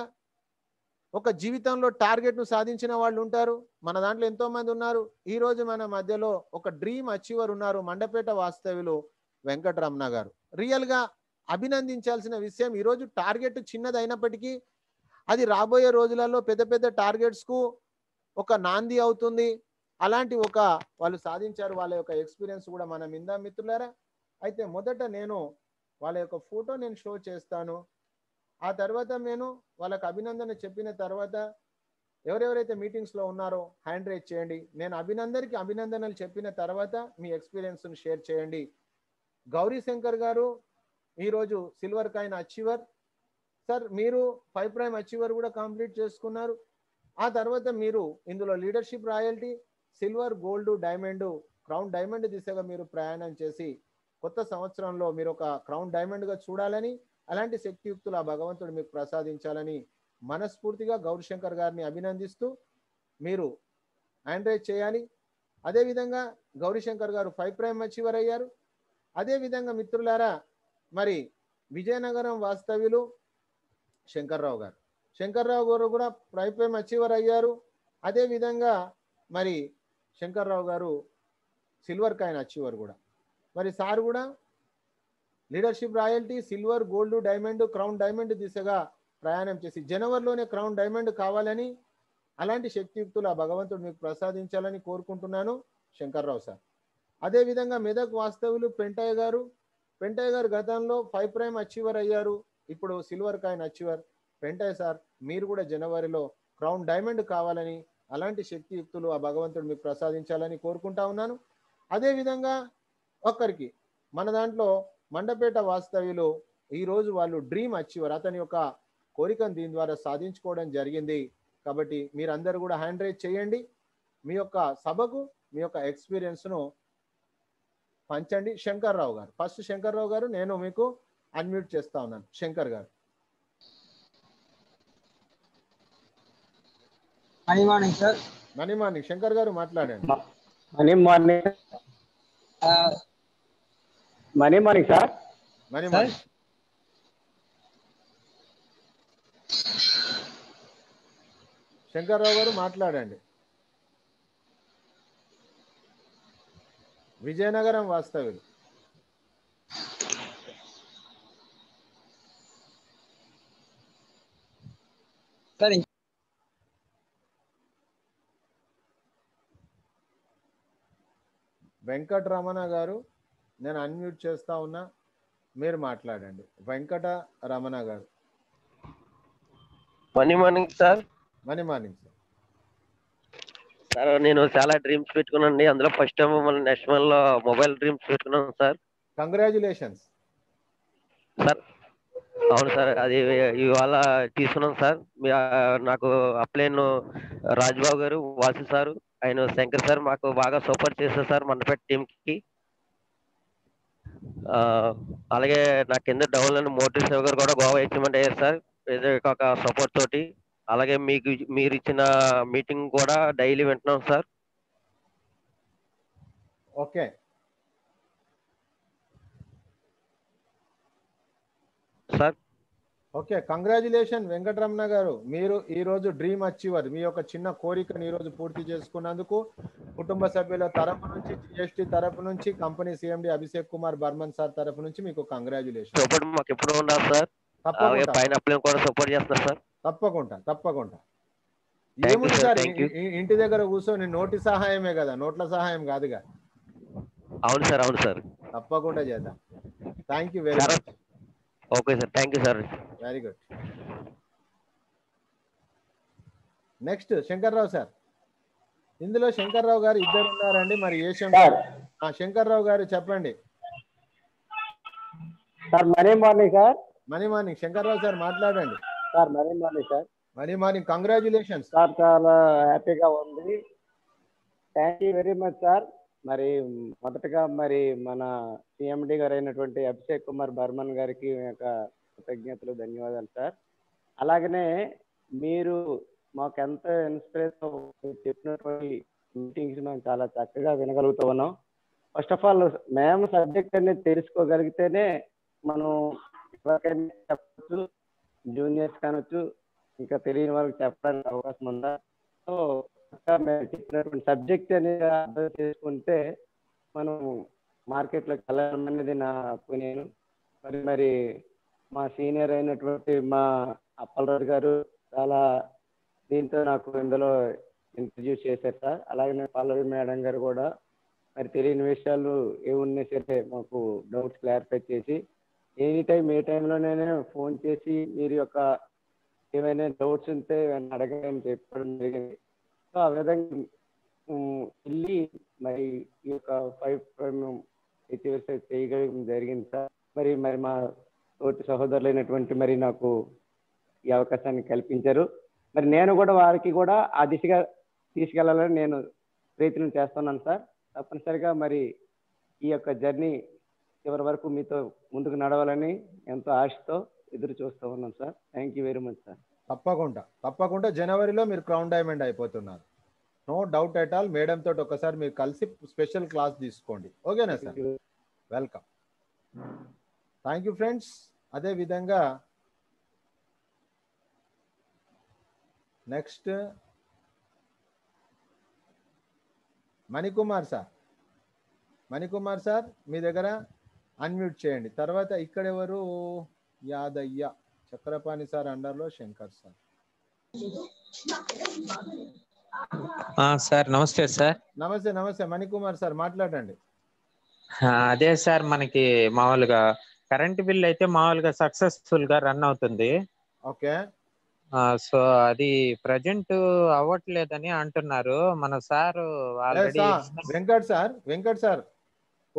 ఒక జీవితంలో టార్గెట్ను సాధించిన వాళ్ళు ఉంటారు మన దాంట్లో ఎంతోమంది ఉన్నారు ఈరోజు మన మధ్యలో ఒక డ్రీమ్ అచీవర్ ఉన్నారు మండపేట వాస్తవ్యులు వెంకటరమణ గారు రియల్గా అభినందించాల్సిన విషయం ఈరోజు టార్గెట్ చిన్నదైనప్పటికీ అది రాబోయే రోజులలో పెద్ద పెద్ద టార్గెట్స్కు ఒక నాంది అవుతుంది అలాంటి ఒక వాళ్ళు సాధించారు వాళ్ళ యొక్క ఎక్స్పీరియన్స్ కూడా మనం ఇందా మిత్రులారా అయితే మొదట నేను వాళ్ళ యొక్క ఫోటో నేను షో చేస్తాను ఆ తర్వాత నేను వాళ్ళకు అభినందన చెప్పిన తర్వాత ఎవరెవరైతే మీటింగ్స్లో ఉన్నారో హ్యాండ్ రేజ్ చేయండి నేను అభినందరికి అభినందనలు చెప్పిన తర్వాత మీ ఎక్స్పీరియన్స్ను షేర్ చేయండి గౌరీ శంకర్ గారు ఈరోజు సిల్వర్ కాయిన్ అచీవర్ సార్ మీరు ఫైవ్ ప్రైమ్ అచీవర్ కూడా కంప్లీట్ చేసుకున్నారు ఆ తర్వాత మీరు ఇందులో leadership royalty silver gold diamond crown diamond దిశగా మీరు ప్రయాణం చేసి కొత్త సంవత్సరంలో మీరు ఒక క్రౌన్ డైమండ్గా చూడాలని అలాంటి శక్తియుక్తులు ఆ భగవంతుడు మీకు ప్రసాదించాలని మనస్ఫూర్తిగా గౌరీశంకర్ గారిని అభినందిస్తూ మీరు ఎంకరేజ్ చేయాలి అదేవిధంగా గౌరీశంకర్ గారు ఫైవ్ ప్రైమ్ అచీవర్ అయ్యారు అదేవిధంగా మిత్రులారా మరి విజయనగరం వాస్తవ్యులు శంకర్రావు గారు శంకర్రావు గారు కూడా ప్రైమ్ అచీవర్ అయ్యారు అదేవిధంగా మరి శంకర్రావు గారు సిల్వర్ కాయిన్ అచీవర్ కూడా మరి సార్ కూడా leadership royalty silver gold diamond crown diamond దిశగా ప్రయాణం చేసి జనవరిలోనే క్రౌన్ డైమండ్ కావాలని అలాంటి శక్తియుక్తులు ఆ భగవంతుడు మీకు ప్రసాదించాలని కోరుకుంటున్నాను శంకర్రావు సార్ అదేవిధంగా మెదక్ వాస్తవులు పెంటయ్య గారు పెంటయ్య గారు గతంలో ఫైవ్ ప్రైమ్ అచీవర్ అయ్యారు ఇప్పుడు సిల్వర్ కాయిన్ అచీవర్ వెంటనే సార్ మీరు కూడా జనవరిలో క్రౌన్ డైమండ్ కావాలని అలాంటి శక్తియుక్తులు ఆ భగవంతుడు మీకు ప్రసాదించాలని కోరుకుంటా ఉన్నాను అదేవిధంగా ఒక్కరికి మన దాంట్లో మండపేట వాస్తవ్యులు ఈరోజు వాళ్ళు డ్రీమ్ అచీవర్ అతని యొక్క కోరికను దీని ద్వారా సాధించుకోవడం జరిగింది కాబట్టి మీరందరూ కూడా హ్యాండ్ రైజ్ చేయండి మీ యొక్క సభకు మీ యొక్క ఎక్స్పీరియన్స్ను పంచండి శంకర్రావు గారు ఫస్ట్ శంకర్రావు గారు నేను మీకు అన్మ్యూట్ చేస్తా ఉన్నాను శంకర్ గారు money morning sir money morning Shankar గారు మాట్లాడండి money morning money morning sir money morning Shankar Rao గారు మాట్లాడండి విజయనగరం వాస్తవ్యులు సరే వెంకటరమణ గారు నేను అన్మ్యూట్ చేస్తా ఉన్నా మీరు మాట్లాడండి వెంకట రమణ గారు money morning sir money morning sir sir నేను చాలా డ్రీమ్స్ పెట్టుకున్నాను అందులో ఫస్ట్ టైం నెక్స్ట్ నేషనల్ లో మొబైల్ డ్రీమ్స్ పెట్టుకున్నాను సార్ కంగ్రాచులేషన్స్ సార్ అవును సార్ అది ఇవాళ తీసుకున్నాం సార్ నాకు అప్లైన్ రాజ్బాబు గారు వాసు సారు ఆయన శంకర్ సార్ మాకు బాగా సపోర్ట్ చేస్తారు సార్ మండపేట టీంకి అలాగే నా కింద డౌన్ మోటి శివ గారు కూడా గోవా ఇచ్చామంటే అయ్యారు సార్ ఒక సపోర్ట్ తోటి అలాగే మీకు మీరు ఇచ్చిన మీటింగ్ కూడా డైలీ వింటున్నాం sir okay okay congratulation Venkataramana గారు మీరు ఈ రోజు డ్రీమ్ అచీవర్ మీ యొక్క చిన్న కోరికను ఈ రోజు పూర్తి చేసుకున్నందుకు కుటుంబ సభ్యుల తరపు నుంచి జిఎస్టి తరపు నుంచి company CMD Abhishek Kumar Barman sir తరపు నుంచి మీకు కంగ్రాచులేషన్ సార్ తప్పకుండా సార్ తప్పకుండా తప్పకుండా ఏముంది సార్ ఇంటి దగ్గర కూర్చొని నోటి సహాయమే కదా నోట్ల సహాయం కాదుగా అవును సార్ అవును సార్ తప్పకుండా చేద్దాం thank you very much okay sir thank you sir very good next Shankar Rao sir ఇందులో శంకర్రావు గారు ఇద్దరు ఉన్నారండి మరి ఏ శంకర్ శంకర్రావు గారు చెప్పండి sir money morning sir money morning Shankar Rao sir మాట్లాడండి sir money morning sir money morning congratulation sir చాలా హ్యాపీగా ఉంది thank you very much sir మరి మొదటగా మరి మన సిఎండి గారు అయినటువంటి అభిషేక్ కుమార్ బర్మన్ గారికి యొక్క కృతజ్ఞతలు ధన్యవాదాలు సార్ అలాగనే మీరు మాకు ఎంత ఇన్స్పిరేషన్ చెప్పినటువంటి మీటింగ్స్ మేము చాలా చక్కగా వినగలుగుతూ ఉన్నాం ఫస్ట్ ఆఫ్ ఆల్ మేము సబ్జెక్ట్ అనేది తెలుసుకోగలిగితేనే మనం ఎవరికైనా చెప్పచ్చు జూనియర్స్ కానొచ్చు ఇంకా తెలియని వాళ్ళకి చెప్పడానికి అవకాశం ఉందా సో చెప్పినటువంటి సబ్జెక్ట్ అనేది అర్థం చేసుకుంటే మనం మార్కెట్లోకి అనేది నా నేను మరి మరి మా సీనియర్ అయినటువంటి మా అప్పలరాజు గారు చాలా దీంతో నాకు ఇందులో ఇంట్రడ్యూస్ చేశారు సార్ అలాగే పల్లవి మేడం గారు కూడా మరి తెలియని విషయాలు ఏమున్నా సరే మాకు డౌట్స్ క్లారిఫై చేసి ఎనీ టైం ఏ టైంలోనైనా ఫోన్ చేసి మీరు యొక్క ఏమైనా డౌట్స్ ఉంటే అడగడం చెప్పడం జరిగింది ఆ విధంగా వెళ్ళి మరి ఈ యొక్క పైప్ ఎత్తివేసే చేయగలిగిన జరిగింది సార్ మరి మరి మా తోటి సహోదరులైనటువంటి మరి నాకు ఈ అవకాశాన్ని కల్పించారు మరి నేను కూడా వారికి కూడా ఆ దిశగా తీసుకెళ్లాలని నేను ప్రయత్నం చేస్తున్నాను సార్ తప్పనిసరిగా మరి ఈ యొక్క జర్నీ చివరి వరకు మీతో ముందుకు నడవాలని ఎంతో ఆశతో ఎదురు చూస్తూ ఉన్నాం sir thank you very much sir తప్పకుండా తప్పకుండా జనవరిలో మీరు క్రౌన్ డైమండ్ అయిపోతున్నారు no doubt at all madam తోటి ఒకసారి మీరు కలిసి స్పెషల్ క్లాస్ తీసుకోండి ఓకేనా sir welcome thank you friends అదే విధంగా next Manikumar sir Manikumar sir మీ దగ్గర అన్మ్యూట్ చేయండి తర్వాత ఇక్కడెవరు యాదయ్య చక్రపాణి సార్ అండర్ లో శంకర్ సార్ సార్ నమస్తే సార్ నమస్తే నమస్తే మణికుమార్ సార్ మాట్లాడండి అదే సార్ మనకి మామూలుగా కరెంట్ బిల్ అయితే మామూలుగా సక్సెస్ఫుల్ గా రన్ అవుతుంది ఓకే సో అది ప్రజెంట్ అవ్వట్లేదని అంటున్నారు మన sir Venkat sir Venkat sir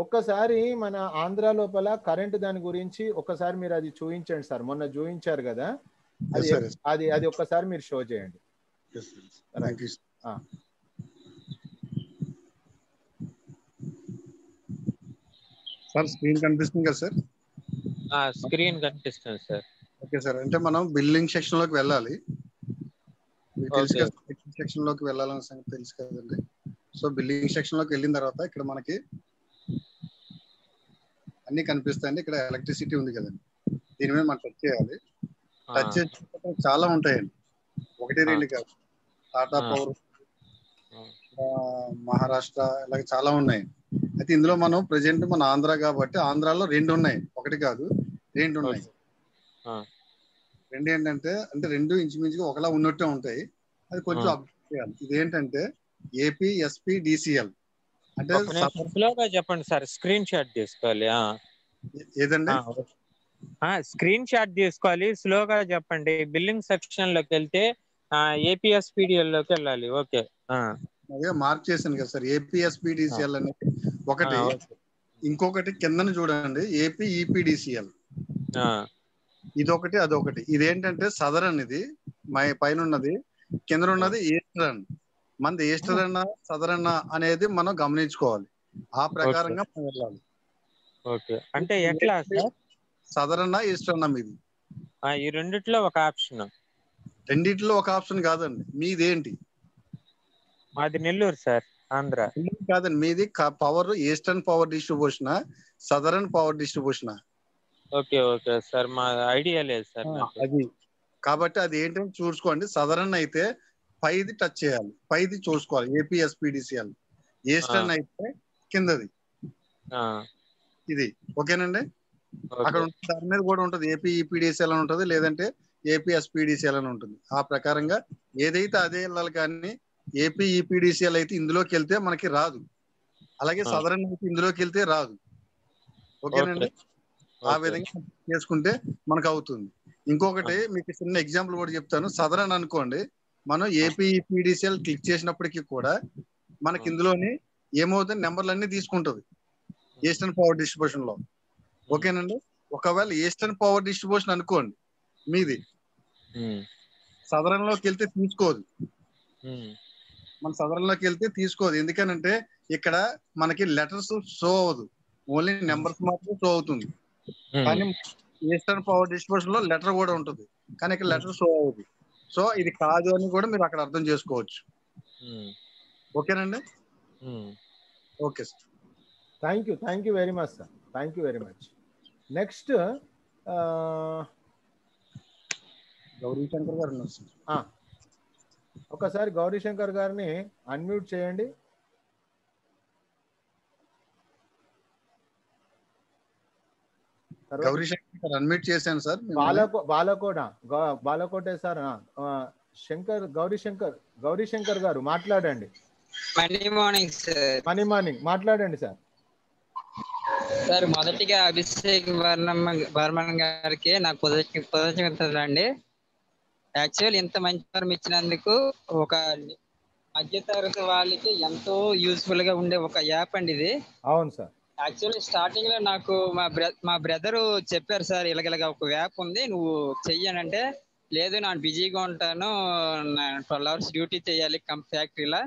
ఒక్కసారి మన ఆంధ్ర లోపల కరెంట్ దాని గురించి ఒక్కసారి మీరు అది చూపించండి సార్ మొన్న చూపించారు కదా అది అది అది ఒక్కసారి మీరు షో చేయండి సార్ స్క్రీన్ కనిపిస్తుంది కదా సార్ స్క్రీన్ కనిపిస్తుంది సార్ ఓకే సార్ అంటే మనం బిల్లింగ్ సెక్షన్ లోకి వెళ్ళాలి సెక్షన్ లోకి వెళ్ళాలనే సంగతి తెలుసు కదండి సో బిల్లింగ్ సెక్షన్ లోకి వెళ్ళిన తర్వాత ఇక్కడ మనకి అన్ని కనిపిస్తాయండి ఇక్కడ ఎలక్ట్రిసిటీ ఉంది కదండి దీని మీద మనం టచ్ చేయాలి టచ్ చేసిన చాలా ఉంటాయండి ఒకటి రెండు కాదు టాటా పవర్ మహారాష్ట్ర ఇలాగ చాలా ఉన్నాయి అయితే ఇందులో మనం ప్రజెంట్ మన ఆంధ్ర కాబట్టి ఆంధ్రాలో రెండు ఉన్నాయి ఒకటి కాదు రెండు ఉన్నాయి రెండు ఏంటంటే అంటే రెండు ఇంచుమించుగా ఒకలా ఉన్నట్టే ఉంటాయి అది కొంచెం అప్డేట్ చేయాలి ఇదేంటంటే ఏపీ ఎస్పీ డిసిఎల్ అంటే చెప్పండి సార్ స్క్రీన్ షాట్ తీసుకోవాలి ఏదండి స్క్రీన్ షాట్ తీసుకోవాలి స్లోగా చెప్పండి బిల్లింగ్ సెక్షన్ లోకి వెళ్తే పీడిఎల్ లోకి వెళ్ళాలి ఓకే అదే మార్క్ చేశాను కదా సార్ పీడిసిఎల్ అనేది ఒకటి ఇంకొకటి కిందన చూడండి ఏపీ ఈపీడిసిఎల్ e ఇదొకటి అదొకటి ఇదేంటంటే సదరన్ ఇది మై పైన ఉన్నది కింద ఉన్నది ఈస్టర్న్ మనది ఈస్టర్ అన్న సదరన్న అనేది మనం గమనించుకోవాలి ఆ ప్రకారంగా మనం వెళ్ళాలి ఓకే అంటే ఎట్లా సదరన్న ఈస్టర్ అన్న మీది ఈ రెండిట్లో ఒక ఆప్షన్ రెండిట్లో ఒక ఆప్షన్ కాదండి మీదేంటి మాది నెల్లూరు సార్ ఆంధ్ర కాదండి మీది power eastern power distribution southern power distribution okay okay sir మా ఐడియా లేదు సార్ అది కాబట్టి అది ఏంటంటే చూసుకోండి సదరన్ అయితే పైది టచ్ చేయాలి పైది చూసుకోవాలి ఏపీఎస్పిడిసిఎల్ ఏస్టర్న్ అయితే కిందది ఇది ఓకేనండి అక్కడ దాని మీద కూడా ఉంటుంది ఏపీ e అని ఉంటుంది లేదంటే ఏపీఎస్పీడిసిఎల్ అని ఉంటుంది ఆ ప్రకారంగా ఏదైతే అదే వెళ్ళాలి కానీ ఏపీ ఈపీడిసిఎల్ e అయితే ఇందులోకి వెళ్తే మనకి రాదు అలాగే సదరన్ అయితే ఇందులోకి వెళ్తే రాదు ఓకేనండి ఆ విధంగా చేసుకుంటే మనకు అవుతుంది ఇంకొకటి మీకు చిన్న ఎగ్జాంపుల్ కూడా చెప్తాను సదరన్ అనుకోండి మనం పీడిసిఎల్ క్లిక్ చేసినప్పటికీ కూడా మనకి ఇందులోని ఏమవుతుంది నెంబర్లు అన్ని తీసుకుంటది ఈస్టర్న్ పవర్ డిస్ట్రిబ్యూషన్ లో ఓకేనండి ఒకవేళ ఈస్టర్న్ పవర్ డిస్ట్రిబ్యూషన్ అనుకోండి మీది సదరన్ లోకి వెళ్తే తీసుకోదు మన సదరన్ లోకి వెళ్తే తీసుకోదు ఎందుకనంటే ఇక్కడ మనకి లెటర్స్ షో అవ్వదు ఓన్లీ నెంబర్స్ మాత్రం షో అవుతుంది కానీ ఈస్టర్న్ పవర్ డిస్ట్రిబ్యూషన్ లో లెటర్ కూడా ఉంటుంది కానీ ఇక్కడ లెటర్ షో అవ్వదు సో ఇది కాదు అని కూడా మీరు అక్కడ అర్థం చేసుకోవచ్చు ఓకేనండి okay sir thank you thank you very much sir thank you very much next Gauri Shankar గారు ఒకసారి గౌరీ శంకర్ గారిని అన్మ్యూట్ చేయండి గౌరీశంకర్ అన్మిట్ చేశాను సార్ బాలకో బాలకోట బాలకోటే సార్ శంకర్ గౌరీశంకర్ గౌరీశంకర్ గారు మాట్లాడండి money morning sir money morning మాట్లాడండి సార్ సార్ మొదటిగా అభిషేక్ వర్ణమ్మ బర్మన్ గారికి నాకు ప్రదర్శన అండి యాక్చువల్ ఇంత మంచి ఫార్మ్ ఇచ్చినందుకు ఒక మధ్యతరగతి వాళ్ళకి ఎంతో యూస్ఫుల్ గా ఉండే ఒక యాప్ అండి ఇది అవును సార్ యాక్చువల్లీ స్టార్టింగ్ లో నాకు మా బ్ర మా బ్రదర్ చెప్పారు సార్ ఇలాగ ఒక వ్యాప్ ఉంది నువ్వు చెయ్యనంటే లేదు నేను బిజీగా ఉంటాను ట్వెల్వ్ అవర్స్ డ్యూటీ చేయాలి కం ఫ్యాక్టరీలో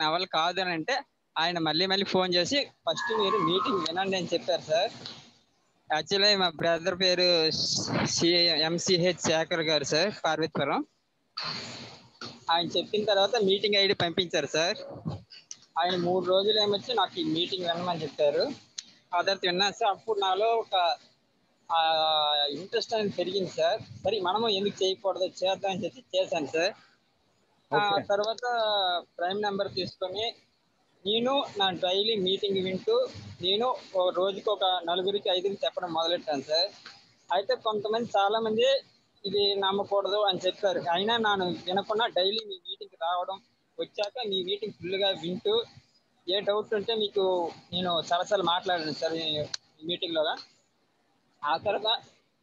నా వల్ల కాదు అని అంటే ఆయన మళ్ళీ మళ్ళీ ఫోన్ చేసి ఫస్ట్ మీరు మీటింగ్ వినండి అని చెప్పారు సార్ యాక్చువల్లీ మా బ్రదర్ పేరు ఎంసీహెచ్ శేఖర్ గారు సార్ పార్వతీపురం ఆయన చెప్పిన తర్వాత మీటింగ్ ఐడి పంపించారు సార్ ఆయన మూడు రోజులు ఏమొచ్చి నాకు ఈ మీటింగ్ వినమని చెప్పారు అదంతా విన్నాను సార్ అప్పుడు నాలో ఒక ఇంట్రెస్ట్ అనేది పెరిగింది సార్ సరే మనము ఎందుకు చేయకూడదు చేద్దాం అని చెప్పి చేశాను సార్ తర్వాత ప్రైమ్ నెంబర్ తీసుకొని నేను నా డైలీ మీటింగ్ వింటూ నేను రోజుకి ఒక నలుగురికి ఐదుగురికి చెప్పడం మొదలెట్టాను సార్ అయితే కొంతమంది చాలామంది ఇది నమ్మకూడదు అని చెప్పారు అయినా నేను వినకుండా డైలీ మీ మీటింగ్ రావడం వచ్చాక మీ మీటింగ్ ఫుల్గా వింటూ ఏ డౌట్ ఉంటే మీకు నేను చాలాసార్లు మాట్లాడాను సార్ మీటింగ్ లో ఆ తర్వాత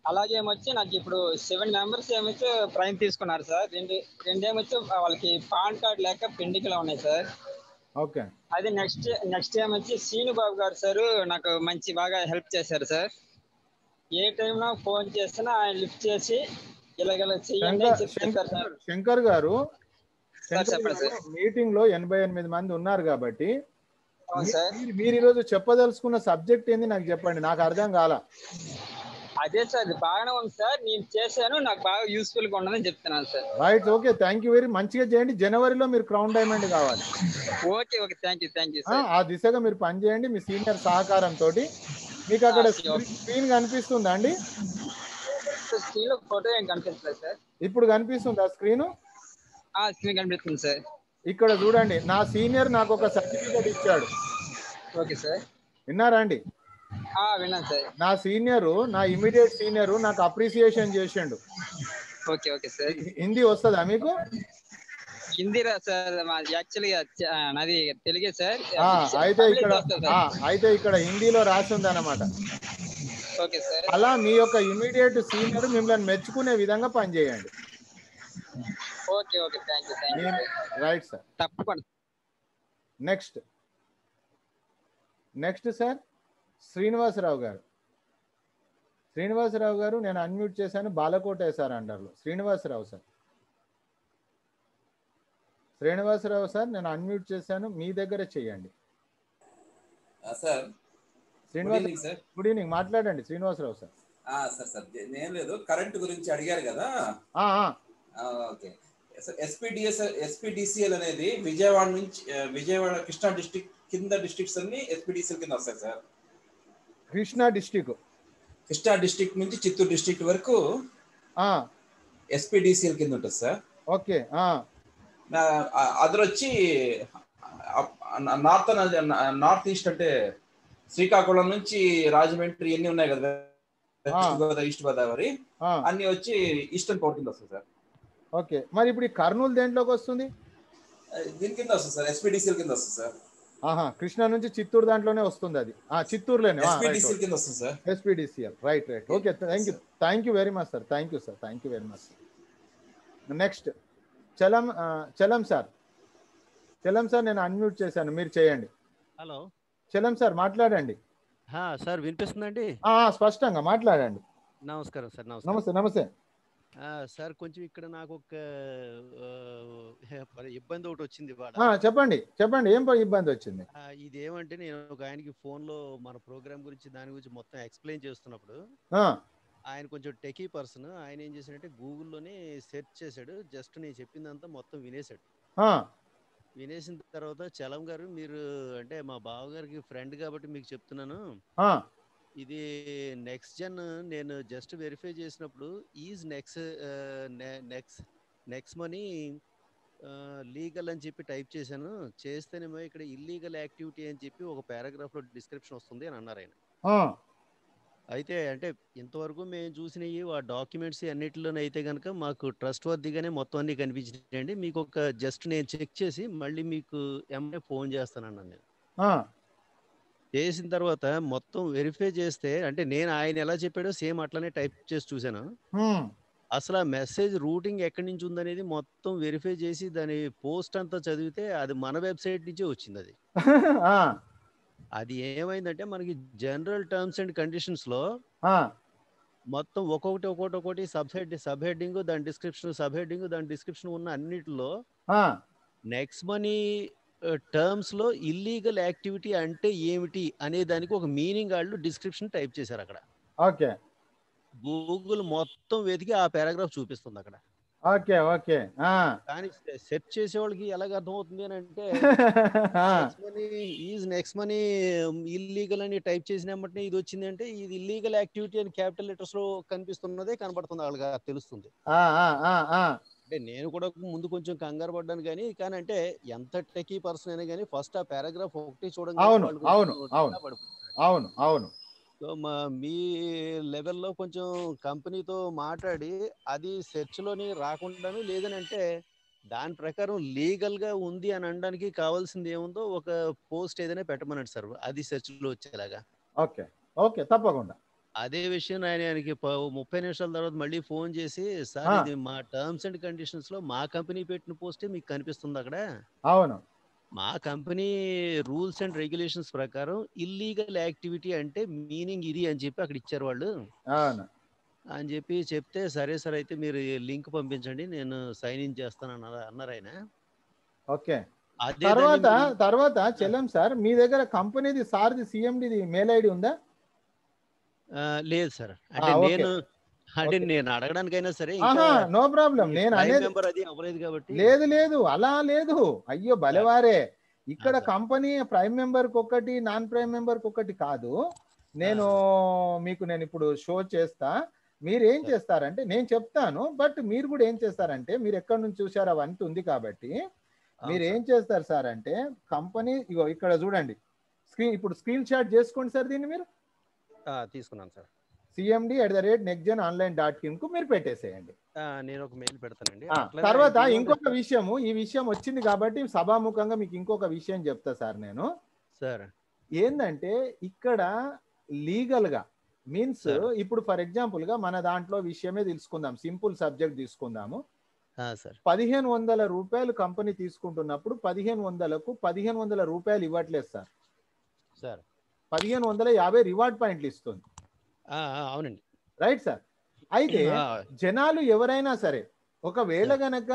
అలాగే ఏమొచ్చి నాకు ఇప్పుడు సెవెన్ మెంబర్స్ ఏమొచ్చి ప్రైమ్ తీసుకున్నారు సార్ రెండు రెండేమొచ్చి వాళ్ళకి పాన్ కార్డ్ లేక లో ఉన్నాయి సార్ ఓకే అది నెక్స్ట్ నెక్స్ట్ ఏమొచ్చి వచ్చి శ్రీనుబాబు గారు సార్ నాకు మంచి బాగా హెల్ప్ చేశారు సార్ ఏ టైంలో ఫోన్ చేసినా ఆయన లిఫ్ట్ చేసి ఇలాగ చెయ్యండి శంకర్ గారు మీటింగ్ లో ఎనభై ఎనిమిది మంది ఉన్నారు కాబట్టి మీరు ఈరోజు చెప్పదలుచుకున్న సబ్జెక్ట్ ఏంది నాకు చెప్పండి నాకు అర్థం కాల అదే సార్ బాగానే ఉంది సార్ నేను చేశాను నాకు బాగా యూస్ఫుల్ గా ఉండదని చెప్తున్నాను sir right okay thank you very మంచిగా చేయండి జనవరిలో మీరు క్రౌన్ డైమండ్ కావాలి okay okay thank you thank you ఆ దిశగా మీరు పని చేయండి మీ సీనియర్ సహకారం తోటి మీకు అక్కడ స్క్రీన్ కనిపిస్తుందా అండి స్క్రీన్ ఫోటో ఏం కనిపిస్తుంది సార్ ఇప్పుడు కనిపిస్తుందా స్క్రీన్ కనిపిస్తుంది సార్ ఇక్కడ చూడండి నా సీనియర్ నాకు ఒక సర్టిఫికేట్ ఇచ్చాడు ఓకే సార్ విన్నారా అండి విన్నాను సార్ నా సీనియర్ నా ఇమీడియట్ సీనియర్ నాకు అప్రిసియేషన్ చేసిండు ఓకే ఓకే సార్ హిందీ వస్తుందా మీకు హిందీ రా సార్ యాక్చువల్గా నాది తెలుగే సార్ అయితే ఇక్కడ అయితే ఇక్కడ హిందీలో రాసి ఉంది అనమాట ఓకే సార్ అలా మీ యొక్క ఇమీడియట్ సీనియర్ మిమ్మల్ని మెచ్చుకునే విధంగా పనిచేయండి okay okay thank you thank you right sir తప్పకుండా నెక్స్ట్ నెక్స్ట్ సార్ శ్రీనివాసరావు గారు శ్రీనివాసరావు గారు నేను అన్మ్యూట్ చేశాను బాలకోట సార్ అండర్లో శ్రీనివాసరావు సార్ శ్రీనివాసరావు సార్ నేను అన్మ్యూట్ చేశాను మీ దగ్గర చేయండి సార్ గుడ్ ఈవినింగ్ మాట్లాడండి శ్రీనివాసరావు సార్ సార్ సార్ నేను లేదు కరెంట్ గురించి అడిగారు కదా ఓకే ఎస్పీడిఎస్ ఎస్పీడిసిఎల్ అనేది విజయవాడ నుంచి విజయవాడ కృష్ణా డిస్టిక్ కింద డిస్ట్రిక్ట్స్ అన్ని ఎస్పీడిసిఎల్ కింద వస్తాయి sir Krishna district Krishna district నుంచి చిత్తూరు డిస్టిక్ వరకు ఎస్పీడిసిఎల్ కింద ఉంటుంది సార్ ఓకే అదర్ వచ్చి నార్త్ నార్త్ ఈస్ట్ అంటే శ్రీకాకుళం నుంచి రాజమండ్రి ఇవన్నీ ఉన్నాయి కదా గోదావరి ఈస్ట్ గోదావరి అన్ని వచ్చి ఈస్టర్న్ పోర్ట్ కింద వస్తాయి సార్ ఓకే మరి ఇప్పుడు ఈ కర్నూలు దేంట్లోకి వస్తుంది దీని కింద వస్తుంది సార్ కింద వస్తుంది సార్ ఆహా కృష్ణా నుంచి చిత్తూరు దాంట్లోనే వస్తుంది అది ఆ చిత్తూరులోనే SPDCL right right okay thank you thank you very much sir thank you sir thank you very much sir next Chalam Chalam sir Chalam sir నేను అన్మ్యూట్ చేశాను మీరు చేయండి హలో చలం సార్ మాట్లాడండి సార్ వినిపిస్తుందండి స్పష్టంగా మాట్లాడండి నమస్కారం సార్ నమస్తే నమస్తే సార్ కొంచెం ఇక్కడ నాకు ఒక <laughs> ఇబ్బంది ఒకటి వచ్చింది చెప్పండి చెప్పండి ఏం ఇబ్బంది వచ్చింది ఇది ఏమంటే నేను ఒక ఆయనకి ఫోన్ లో మన ప్రోగ్రామ్ గురించి దాని గురించి మొత్తం ఎక్స్ప్లెయిన్ చేస్తున్నప్పుడు ఆయన కొంచెం టెకీ పర్సన్ ఆయన ఏం చేశాడంటే గూగుల్లోనే సెర్చ్ చేశాడు జస్ట్ నేను చెప్పిందంతా మొత్తం వినేశాడు వినేసిన తర్వాత చలం గారు మీరు అంటే మా బావగారికి ఫ్రెండ్ కాబట్టి మీకు చెప్తున్నాను ఇది నెక్స్ట్ జెన్ నేను జస్ట్ వెరిఫై చేసినప్పుడు is next next next money legal అని చెప్పి టైప్ చేశాను చేస్తేనేమో ఇక్కడ ఇల్లీగల్ యాక్టివిటీ అని చెప్పి ఒక పారాగ్రాఫ్లో డిస్క్రిప్షన్ వస్తుంది అని అన్నారు ఆయన అయితే అంటే ఇంతవరకు మేము చూసినవి ఆ డాక్యుమెంట్స్ అన్నిటిలోనే అయితే కనుక మాకు ట్రస్ట్ వర్దిగానే మొత్తం అన్ని కనిపించినాయండి మీకు ఒక జస్ట్ నేను చెక్ చేసి మళ్ళీ మీకు ఎంఏ ఫోన్ చేస్తానన్నాను నేను చేసిన తర్వాత మొత్తం వెరిఫై చేస్తే అంటే నేను ఆయన ఎలా చెప్పాడో సేమ్ అట్లానే టైప్ చేసి చూసాను అసలు ఆ మెసేజ్ రూటింగ్ ఎక్కడి నుంచి ఉందనేది మొత్తం వెరిఫై చేసి దాని పోస్ట్ అంతా చదివితే అది మన వెబ్సైట్ నుంచే వచ్చింది అది <laughs> అది ఏమైందంటే మనకి జనరల్ టర్మ్స్ అండ్ కండిషన్స్ లో మొత్తం ఒక్కొక్కటి ఒక్కొక్కటి ఒకటి సబ్ హెడ్ సబ్ హెడ్డింగ్ దాని డిస్క్రిప్షన్ సబ్ హెడ్డింగ్ దాని డిస్క్రిప్షన్ ఉన్న అన్నిటిలో నెక్స్ట్ మనీ టర్మ్స్ లో ఇల్లీగల్ యాక్టివిటీ అంటే ఏమిటి అనే దానికి ఒక మీనింగ్ వాళ్ళు డిస్క్రిప్షన్ టైప్ చేశారు అక్కడ ఓకే గూగుల్ మొత్తం వెతికి ఆ పారాగ్రాఫ్ చూపిస్తుంది అక్కడ ఓకే ఓకే కానీ సెర్చ్ చేసే వాళ్ళకి ఎలాగ అర్థమవుతుంది అని అంటే ఈజ్ నెక్స్ట్ మనీ ఇల్లీగల్ అని టైప్ చేసినప్పటినే ఇది వచ్చింది అంటే ఇది ఇల్లీగల్ యాక్టివిటీ అని క్యాపిటల్ లెటర్స్ లో కనిపిస్తున్నదే కనబడుతుంది వాళ్ళకి తెలుస్తుంది అంటే నేను కూడా ముందు కొంచెం కంగారు పడ్డాను కానీ కానీ అంటే ఎంత టెకీ పర్సన్ అయినా కానీ ఫస్ట్ ఆ పారాగ్రాఫ్ ఒకటి చూడండి అవును అవును సో మా మీ లెవెల్లో కొంచెం కంపెనీతో మాట్లాడి అది సెర్చ్ లోని రాకుండాను లేదని అంటే దాని ప్రకారం లీగల్ గా ఉంది అని అనడానికి కావాల్సింది ఏముందో ఒక పోస్ట్ ఏదైనా పెట్టమన్నాడు సార్ అది సెర్చ్ లో వచ్చేలాగా ఓకే ఓకే తప్పకుండా అదే విషయం ఆయన ఆయనకి ముప్పై నిమిషాల తర్వాత మళ్ళీ ఫోన్ చేసి సార్ ఇది మా టర్మ్స్ అండ్ కండిషన్స్ లో మా కంపెనీ పెట్టిన పోస్టే మీకు కనిపిస్తుంది అక్కడ అవును మా కంపెనీ రూల్స్ అండ్ రెగ్యులేషన్స్ ప్రకారం ఇల్లీగల్ యాక్టివిటీ అంటే మీనింగ్ ఇది అని చెప్పి అక్కడ ఇచ్చారు వాళ్ళు అని చెప్పి చెప్తే సరే సరే అయితే మీరు లింక్ పంపించండి నేను సైన్ ఇన్ చేస్తాను అన్నారు అన్నారు ఆయన ఓకే తర్వాత తర్వాత చెల్లం సార్ మీ దగ్గర కంపెనీది సార్ది సిఎండి మెయిల్ ఐడి ఉందా లేదు సార్ అంటే నేను అంటే నేను అడగడానికైనా సరే నో ప్రాబ్లం నేను అవ్వలేదు కాబట్టి లేదు లేదు అలా లేదు అయ్యో బలవారే ఇక్కడ కంపెనీ ప్రైమ్ మెంబర్ కి ఒకటి నాన్ ప్రైమ్ మెంబర్ ఒకటి కాదు నేను మీకు నేను ఇప్పుడు షో చేస్తా మీరు ఏం చేస్తారంటే నేను చెప్తాను బట్ మీరు కూడా ఏం చేస్తారంటే మీరు ఎక్కడి నుంచి చూసారు అవంతా ఉంది కాబట్టి మీరు ఏం చేస్తారు సార్ అంటే కంపెనీ ఇగో ఇక్కడ చూడండి స్క్రీన్ ఇప్పుడు స్క్రీన్ షాట్ చేసుకోండి సార్ దీన్ని మీరు తీసుకున్నాను sir CMD at the rate nexgen online dot com కు మీరు పెట్టేసేయండి నేను ఒక మెయిల్ పెడతానండి తర్వాత ఇంకొక విషయం ఈ విషయం వచ్చింది కాబట్టి సభాముఖంగా మీకు ఇంకొక విషయం చెప్తా సార్ నేను సార్ ఏంటంటే ఇక్కడ లీగల్ గా మీన్స్ ఇప్పుడు ఫర్ ఎగ్జాంపుల్ గా మన దాంట్లో విషయమే తెలుసుకుందాం సింపుల్ సబ్జెక్ట్ తీసుకుందాము పదిహేను వందల రూపాయలు కంపెనీ తీసుకుంటున్నప్పుడు పదిహేను వందలకు పదిహేను వందల రూపాయలు ఇవ్వట్లేదు సార్ సార్ పదిహేను వందల యాభై రివార్డ్ పాయింట్లు ఇస్తుంది అవునండి రైట్ సార్ అయితే జనాలు ఎవరైనా సరే ఒకవేళ గనక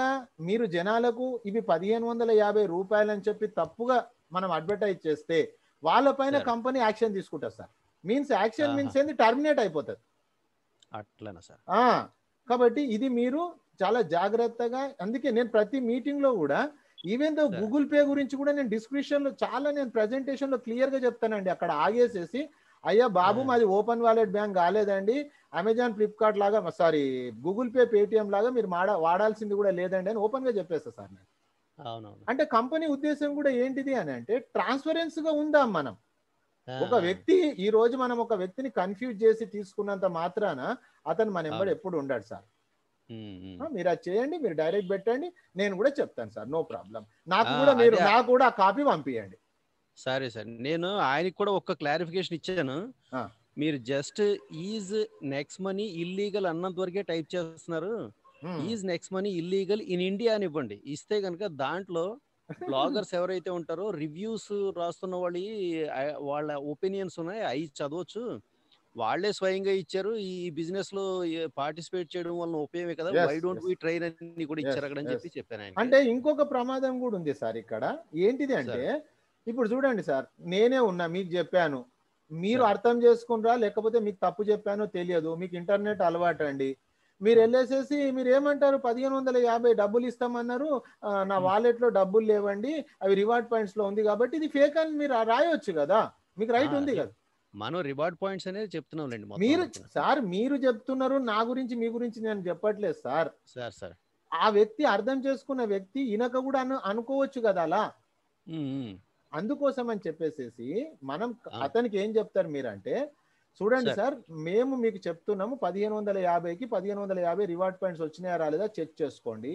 మీరు జనాలకు ఇవి పదిహేను వందల యాభై రూపాయలు అని చెప్పి తప్పుగా మనం అడ్వర్టైజ్ చేస్తే వాళ్ళపైన కంపెనీ యాక్షన్ తీసుకుంటారు సార్ మీన్స్ యాక్షన్ మీన్స్ ఏంది టర్మినేట్ అయిపోతుంది అట్లనే సార్ కాబట్టి ఇది మీరు చాలా జాగ్రత్తగా అందుకే నేను ప్రతి మీటింగ్ లో కూడా ఈవెన్ దో గూగుల్ పే గురించి కూడా నేను డిస్క్రిప్షన్ లో చాలా నేను ప్రెజెంటేషన్ లో క్లియర్ గా చెప్తానండి అక్కడ ఆగేసేసి అయ్యా బాబు మాది ఓపెన్ వాలెట్ బ్యాంక్ కాలేదండి అమెజాన్ ఫ్లిప్కార్ట్ లాగా సారీ గూగుల్ పే పేటిఎం లాగా మీరు వాడాల్సింది కూడా లేదండి అని ఓపెన్ గా చెప్పేస్తా సార్ నేను అంటే కంపెనీ ఉద్దేశం కూడా ఏంటిది అని అంటే ట్రాన్స్పరెన్స్ గా ఉందాం మనం ఒక వ్యక్తి ఈ రోజు మనం ఒక వ్యక్తిని కన్ఫ్యూజ్ చేసి తీసుకున్నంత మాత్రాన అతను మన ఎప్పుడు ఉండడు సార్ మీరు అది చేయండి మీరు డైరెక్ట్ పెట్టండి నేను కూడా చెప్తాను సార్ నో ప్రాబ్లం నాకు కూడా మీరు నాకు కూడా కాపీ పంపించండి సరే సార్ నేను ఆయనకి కూడా ఒక్క క్లారిఫికేషన్ ఇచ్చాను మీరు just is next money illegal అన్నంత వరకే టైప్ చేస్తున్నారు is next money illegal in India అని ఇవ్వండి ఇస్తే కనుక దాంట్లో బ్లాగర్స్ <laughs> ఎవరైతే ఉంటారో రివ్యూస్ రాస్తున్న వాళ్ళు వాళ్ళ ఒపీనియన్స్ ఉన్నాయి అవి చదవచ్చు వాళ్లే స్వయంగా ఇచ్చారు ఈ బిజినెస్ లో పార్టిసిపేట్ చేయడం వల్ల ఉపయోగమే కదా వై డోంట్ వి ట్రైన్ అని కూడా ఇచ్చారు అక్కడ అని చెప్పి చెప్పాను అంటే ఇంకొక ప్రమాదం కూడా ఉంది సార్ ఇక్కడ ఏంటిది అంటే ఇప్పుడు చూడండి సార్ నేనే ఉన్నా మీకు చెప్పాను మీరు అర్థం చేసుకునరా లేకపోతే మీకు తప్పు చెప్పానో తెలియదు మీకు ఇంటర్నెట్ అలవాటు అండి మీరు వెళ్ళేసేసి మీరు ఏమంటారు పదిహేను వందల యాభై డబ్బులు ఇస్తామన్నారు నా వాలెట్ లో డబ్బులు లేవండి అవి రివార్డ్ పాయింట్స్ లో ఉంది కాబట్టి ఇది ఫేక్ అని మీరు రాయొచ్చు కదా మీకు రైట్ ఉంది కదా మనం రివార్డ్ పాయింట్స్ అనేది చెప్తున్నాం లేండి మీరు సార్ మీరు చెప్తున్నారు నా గురించి మీ గురించి నేను చెప్పట్లేదు సార్ సార్ సార్ ఆ వ్యక్తి అర్థం చేసుకున్న వ్యక్తి ఈయనక కూడా అను అనుకోవచ్చు కదా అలా అందుకోసం అని చెప్పేసేసి మనం అతనికి ఏం చెప్తారు మీరంటే చూడండి సార్ మేము మీకు చెప్తున్నాము పదిహేను వందల యాభైకి పదిహేను వందల యాభై రివార్డ్ పాయింట్స్ వచ్చినాయా రాలేదా చెక్ చేసుకోండి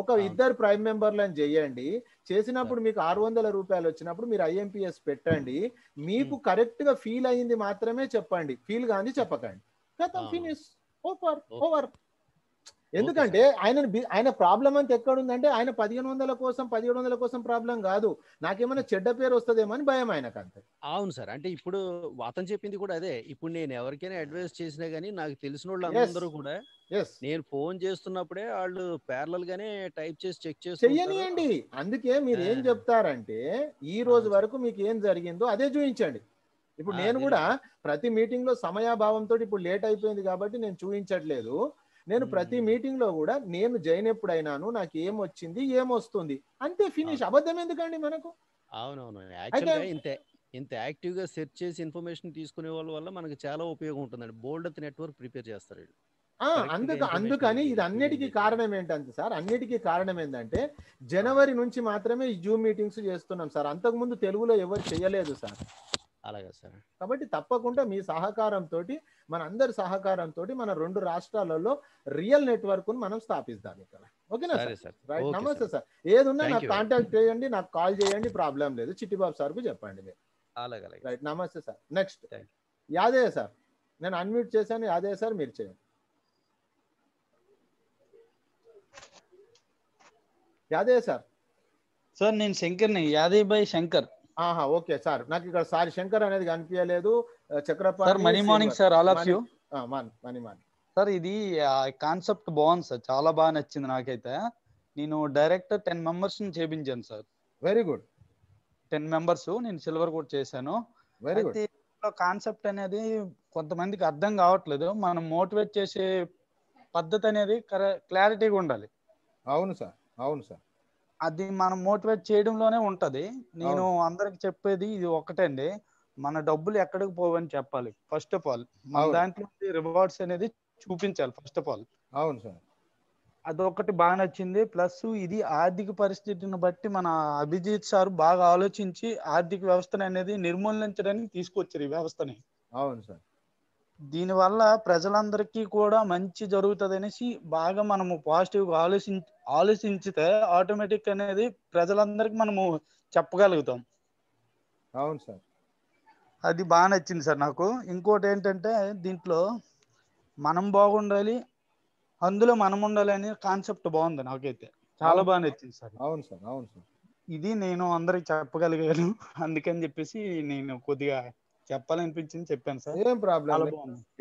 ఒక ఇద్దరు ప్రైమ్ మెంబర్లను చేయండి చేసినప్పుడు మీకు ఆరు వందల రూపాయలు వచ్చినప్పుడు మీరు ఐఎంపీఎస్ పెట్టండి మీకు కరెక్ట్ గా ఫీల్ అయింది మాత్రమే చెప్పండి ఫీల్ కానీ చెప్పకండి ఓవర్ ఓవర్ ఎందుకంటే ఆయన ఆయన ప్రాబ్లం అంత ఎక్కడుందంటే ఆయన పదిహేను వందల కోసం పదిహేడు వందల కోసం ప్రాబ్లం కాదు నాకేమైనా చెడ్డ పేరు వస్తుందేమో అని భయం ఆయనకు అంత అవును సార్ అంటే ఇప్పుడు వాతం చెప్పింది కూడా అదే ఇప్పుడు నేను ఎవరికైనా అడ్వైస్ చేసినా గానీ నాకు తెలిసిన వాళ్ళు అందరూ కూడా నేను ఫోన్ చేస్తున్నప్పుడే వాళ్ళు ప్యారల్ గానే టైప్ చేసి చెక్ చేసి అందుకే మీరు ఏం చెప్తారంటే ఈ రోజు వరకు మీకు ఏం జరిగిందో అదే చూపించండి ఇప్పుడు నేను కూడా ప్రతి మీటింగ్ లో సమయాభావంతో ఇప్పుడు లేట్ అయిపోయింది కాబట్టి నేను చూపించట్లేదు నేను ప్రతి మీటింగ్ లో కూడా నేను జైన్ ఎప్పుడైనాను నాకు ఏం వచ్చింది ఏమొస్తుంది అంతే ఫినిష్ అబద్ధం ఎందుకండి మనకు అవునవును ఇంతే ఇంత యాక్టివ్ గా సెర్చ్ చేసి ఇన్ఫర్మేషన్ తీసుకునే వాళ్ళ వల్ల మనకు చాలా ఉపయోగం ఉంటుందండి బోల్డ్ నెట్వర్క్ ప్రిపేర్ చేస్తారు అందుకు అందుకని ఇది అన్నిటికీ కారణం ఏంటంటే సార్ అన్నిటికీ కారణం ఏంటంటే జనవరి నుంచి మాత్రమే జూమ్ మీటింగ్స్ చేస్తున్నాం సార్ అంతకుముందు తెలుగులో ఎవరు చేయలేదు సార్ అలాగే సార్ కాబట్టి తప్పకుండా మీ సహకారంతో మన అందరి సహకారంతో మన రెండు రాష్ట్రాలలో రియల్ నెట్వర్క్ ను మనం స్థాపిస్తాం ఇక్కడ ఓకేనా సార్ రైట్ నమస్తే సార్ ఉన్నా నాకు కాంటాక్ట్ చేయండి నాకు కాల్ చేయండి ప్రాబ్లం లేదు చిట్టిబాబు సార్ చెప్పండి మీరు రైట్ నమస్తే సార్ నెక్స్ట్ యాదయ్య సార్ నేను అన్మ్యూట్ చేశాను యాదయ్య సార్ మీరు చేయండి యాదయ్య సార్ సార్ నేను శంకర్ని యాదయ్య బాయ్ శంకర్ ఆహా ఓకే సార్ నాకు ఇక్కడ సార్ శంకర్ అనేది కనిపించలేదు Chakrapani sir money morning sir all of you money morning sir ఇది కాన్సెప్ట్ బాగుంది సార్ చాలా బాగా నచ్చింది నాకైతే నేను డైరెక్ట్ టెన్ మెంబర్స్ చేపించాను sir very good ten members నేను సిల్వర్ కూడా చేశాను వెరీ కాన్సెప్ట్ అనేది కొంతమందికి అర్థం కావట్లేదు మనం మోటివేట్ చేసే పద్ధతి అనేది క్లారిటీగా ఉండాలి అవును సార్ అవును సార్ అది మనం మోటివేట్ చేయడంలోనే ఉంటది నేను అందరికి చెప్పేది ఇది ఒకటండి మన డబ్బులు ఎక్కడికి పోవని చెప్పాలి ఫస్ట్ ఆఫ్ ఆల్ మన దాంట్లో రివార్డ్స్ అనేది చూపించాలి ఫస్ట్ ఆఫ్ ఆల్ అవును సార్ అదొకటి బాగా నచ్చింది ప్లస్ ఇది ఆర్థిక పరిస్థితిని బట్టి మన అభిజిత్ సార్ బాగా ఆలోచించి ఆర్థిక వ్యవస్థను అనేది నిర్మూలించడానికి తీసుకొచ్చారు ఈ వ్యవస్థని అవును సార్ దీనివల్ల ప్రజలందరికీ కూడా మంచి జరుగుతుంది అనేసి బాగా మనము పాజిటివ్ ఆలోచి ఆలోచించితే ఆటోమేటిక్ అనేది ప్రజలందరికీ మనము చెప్పగలుగుతాం అవును సార్ అది బాగా నచ్చింది సార్ నాకు ఇంకోటి ఏంటంటే దీంట్లో మనం బాగుండాలి అందులో మనం ఉండాలి అనే కాన్సెప్ట్ బాగుంది నాకైతే చాలా బాగా నచ్చింది సార్ అవును సార్ అవును సార్ ఇది నేను అందరికి చెప్పగలిగాను అందుకని చెప్పేసి నేను కొద్దిగా చెప్పాలనిపించింది చెప్పాను సార్ ఏం ప్రాబ్లం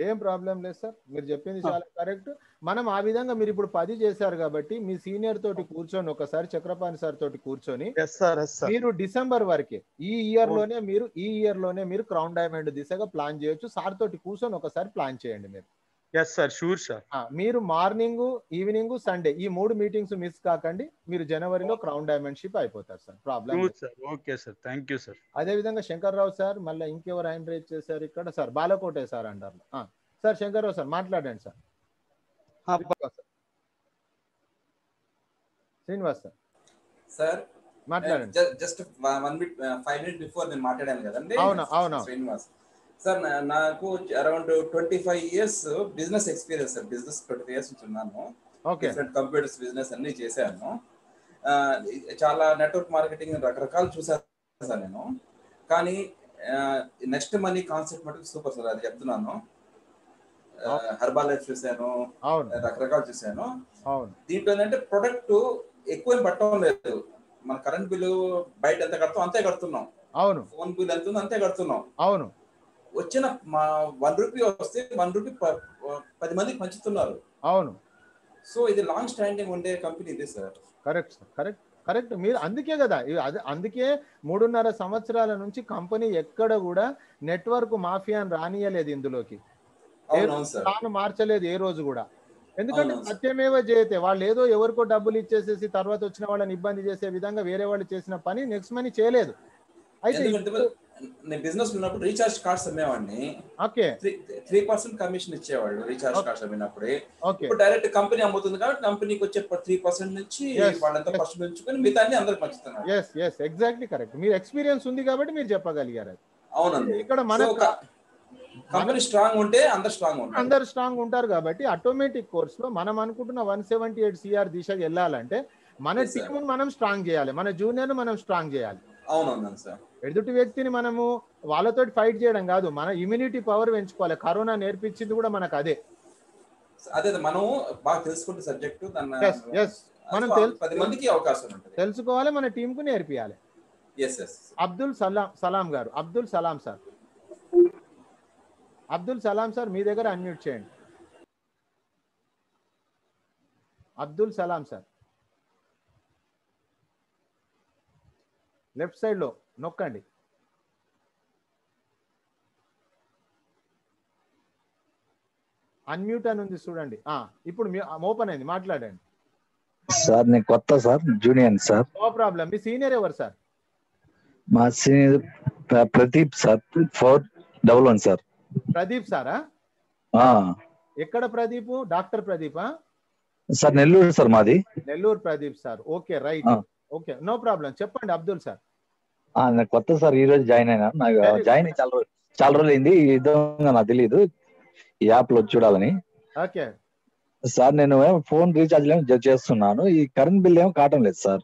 ఏం ప్రాబ్లం లేదు సార్ మీరు చెప్పింది చాలా కరెక్ట్ మనం ఆ విధంగా మీరు ఇప్పుడు పది చేశారు కాబట్టి మీ సీనియర్ తోటి కూర్చొని ఒకసారి చక్రపాణి సార్ తోటి కూర్చొని మీరు డిసెంబర్ వరకే ఈ ఇయర్ లోనే మీరు ఈ ఇయర్ లోనే మీరు క్రౌన్ డైమండ్ దిశగా ప్లాన్ చేయొచ్చు సార్ తోటి కూర్చొని ఒకసారి ప్లాన్ చేయండి మీరు ఎస్ సార్ షూర్ సార్ మీరు మార్నింగ్ ఈవినింగ్ సండే ఈ మూడు మీటింగ్స్ మిస్ కాకండి మీరు జనవరిలో క్రౌన్ షిప్ అయిపోతారు sir problem okay sir thank you sir అదే విధంగా శంకర్ రావు సార్ మళ్ళీ ఇంకెవరు హ్యాండ్ రేజ్ చేశారు ఇక్కడ సార్ బాలకోటే సార్ అంటారు సార్ శంకర్ రావు సార్ మాట్లాడండి సార్ శ్రీనివాస్ సార్ సార్ మాట్లాడండి just one minute five minute before నేను మాట్లాడాను కదండి అవునా అవునా శ్రీనివాస్ సార్ నాకు around twenty five years business experience sir business twenty five years నుంచి ఉన్నాను కంప్యూటర్స్ బిజినెస్ అన్ని చేశాను చాలా నెట్వర్క్ మార్కెటింగ్ రకరకాలు చూసాను సార్ నేను కానీ నెక్స్ట్ మనీ కాన్సెప్ట్ మటుకు సూపర్ సార్ అది చెప్తున్నాను హెర్బల్ లైఫ్ చూసాను రకరకాలు చూసాను దీంట్లో ఏంటంటే ప్రొడక్ట్ ఎక్కువ పట్టడం లేదు మన కరెంట్ బిల్లు బయట ఎంత కడతాం అంతే కడుతున్నాం అవును ఫోన్ బిల్ ఎంత అంతే కడుతున్నాం అవును వచ్చిన వన్ రూపీ వస్తే వన్ రూపీ పది మందికి పంచుతున్నారు అవును సో ఇది లాంగ్ స్టాండింగ్ ఉండే కంపెనీ ఇది sir correct sir correct correct మీరు అందుకే కదా అందుకే మూడున్నర సంవత్సరాల నుంచి కంపెనీ ఎక్కడ కూడా నెట్వర్క్ మాఫియా రానియలేదు ఇందులోకి తాను మార్చలేదు ఏ రోజు కూడా ఎందుకంటే సత్యమేవ చేయతే వాళ్ళు ఏదో ఎవరికో డబ్బులు ఇచ్చేసేసి తర్వాత వచ్చిన వాళ్ళని ఇబ్బంది చేసే విధంగా వేరే వాళ్ళు చేసిన పని నెక్స్ట్ మనీ చేయలేదు అయితే నేను బిజినెస్ ఉన్నప్పుడు రీఛార్జ్ కార్డ్స్ అమ్మేవాడిని ఓకే త్రీ పర్సెంట్ కమిషన్ ఇచ్చేవాడు రీఛార్జ్ కార్డ్స్ అమ్మినప్పుడే ఇప్పుడు డైరెక్ట్ కంపెనీ అమ్ముతుంది కాబట్టి కంపెనీకి వచ్చే త్రీ పర్సెంట్ నుంచి వాళ్ళంతా ఫస్ట్ పెంచుకొని మిగతా అన్ని అందరికి పంచుతున్నారు ఎస్ ఎస్ ఎగ్జాక్ట్లీ కరెక్ట్ మీరు ఎక్స్పీరియన్స్ ఉంది కాబట్టి మీరు చెప్పగలిగారు అవునండి ఇక్కడ మన కంపెనీ స్ట్రాంగ్ ఉంటే అందరు స్ట్రాంగ్ ఉంటారు అందరు స్ట్రాంగ్ ఉంటారు కాబట్టి ఆటోమేటిక్ కోర్స్ లో మనం అనుకుంటున్న వన్ సెవెంటీ ఎయిట్ సిఆర్ దిశకి వెళ్ళాలంటే మన టీమ్ మనం స్ట్రాంగ్ చేయాలి మన జూనియర్ మనం స్ట్రాంగ్ చేయాలి అవునవునండి సార్ ఎదుటి వ్యక్తిని మనము వాళ్ళతో ఫైట్ చేయడం కాదు మన ఇమ్యూనిటీ పవర్ పెంచుకోవాలి కరోనా నేర్పించింది కూడా మనకు అదే అదే మనం బాగా తెలుసుకుంటే సబ్జెక్టు మనం మందికి అవకాశం తెలుసుకోవాలి మన టీం కు నేర్పియాలి అబ్దుల్ సలాం సలాం గారు అబ్దుల్ సలాం సార్ అబ్దుల్ సలాం సార్ మీ దగ్గర అన్మ్యూట్ చేయండి Abdul Salam sir left side లో నొక్కండి అన్మ్యూట్ అని ఉంది చూడండి ఇప్పుడు ఓపెన్ అయింది మాట్లాడండి సార్ నేను కొత్త sir junior sir no problem మీ సీనియర్ ఎవరు సార్ మా senior Pradeep sir four double one sir Pradeep సారా ఎక్కడ ప్రదీప్ డాక్టర్ ప్రదీపా సార్ నెల్లూరు సార్ మాది Nellore Pradeep sir okay right okay no problem చెప్పండి అబ్దుల్ సార్ కొత్త సార్ ఈ రోజు జాయిన్ అయినా నాకు జాయిన్ చాలా రోజు చాలా రోజులు అయింది ఈ విధంగా నాకు తెలియదు ఈ యాప్ లో చూడాలని ఓకే సార్ నేను ఫోన్ రీఛార్జ్ చేస్తున్నాను ఈ కరెంట్ బిల్ ఏమో కావటం లేదు సార్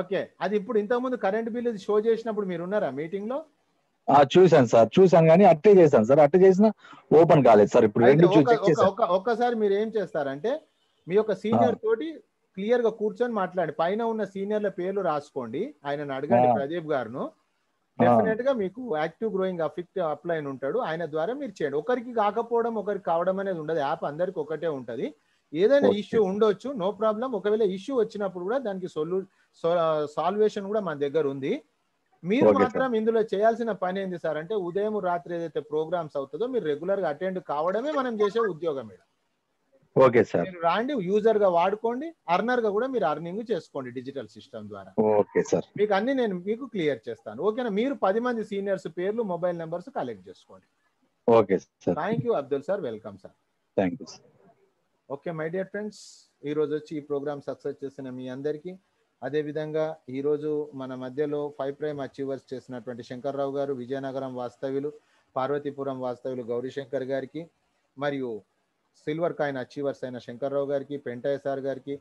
ఓకే అది ఇప్పుడు ఇంతకుముందు కరెంట్ బిల్ షో చేసినప్పుడు మీరు ఉన్నారా మీటింగ్ లో చూశాను సార్ చూసాను కానీ అట్టే చేశాను సార్ అట్టే చేసిన ఓపెన్ కాలేదు సార్ ఇప్పుడు రెండు ఒక్కసారి మీరు ఏం చేస్తారంటే మీ యొక్క సీనియర్ తోటి క్లియర్ గా కూర్చొని మాట్లాడి పైన ఉన్న సీనియర్ల పేర్లు రాసుకోండి ఆయనను అడగండి ప్రదీప్ గారును డెఫినెట్ గా మీకు యాక్టివ్ గ్రోయింగ్ అఫెక్ట్ అప్లైన్ ఉంటాడు ఆయన ద్వారా మీరు చేయండి ఒకరికి కాకపోవడం ఒకరికి కావడం అనేది ఉండదు యాప్ అందరికి ఒకటే ఉంటది ఏదైనా ఇష్యూ ఉండొచ్చు నో ప్రాబ్లం ఒకవేళ ఇష్యూ వచ్చినప్పుడు కూడా దానికి సొల్యూ సాల్వేషన్ కూడా మన దగ్గర ఉంది మీరు మాత్రం ఇందులో చేయాల్సిన పని ఏంది సార్ అంటే ఉదయం రాత్రి ఏదైతే ప్రోగ్రామ్స్ అవుతుందో మీరు రెగ్యులర్ గా అటెండ్ కావడమే మనం చేసే ఉద్యోగం మేడం ఓకే సార్ మీరు రాండి యూజర్ గా వాడుకోండి అర్నర్ గా కూడా మీరు అర్నింగ్ చేసుకోండి డిజిటల్ సిస్టమ్ ద్వారా ఓకే సార్ మీకు అన్ని నేను మీకు క్లియర్ చేస్తాను ఓకేనా మీరు పది మంది సీనియర్స్ పేర్లు మొబైల్ నెంబర్స్ కలెక్ట్ చేసుకోండి okay sir thank you Abdul sir welcome sir thank you sir okay my dear friends ఈ రోజు వచ్చి ఈ ప్రోగ్రామ్ సక్సెస్ చేసిన మీ అందరికీ ఈ రోజు మన మధ్యలో ఫైవ్ ప్రైమ్ అచీవర్స్ చేసినటువంటి శంకర్రావు గారు విజయనగరం వాస్తవ్యులు పార్వతీపురం వాస్తవ్యులు గౌరీశంకర్ గారికి మరియు సిల్వర్ కాయిన్ అచీవర్స్ అయిన శంకర్రావు గారికి పెంటయ్య గారికి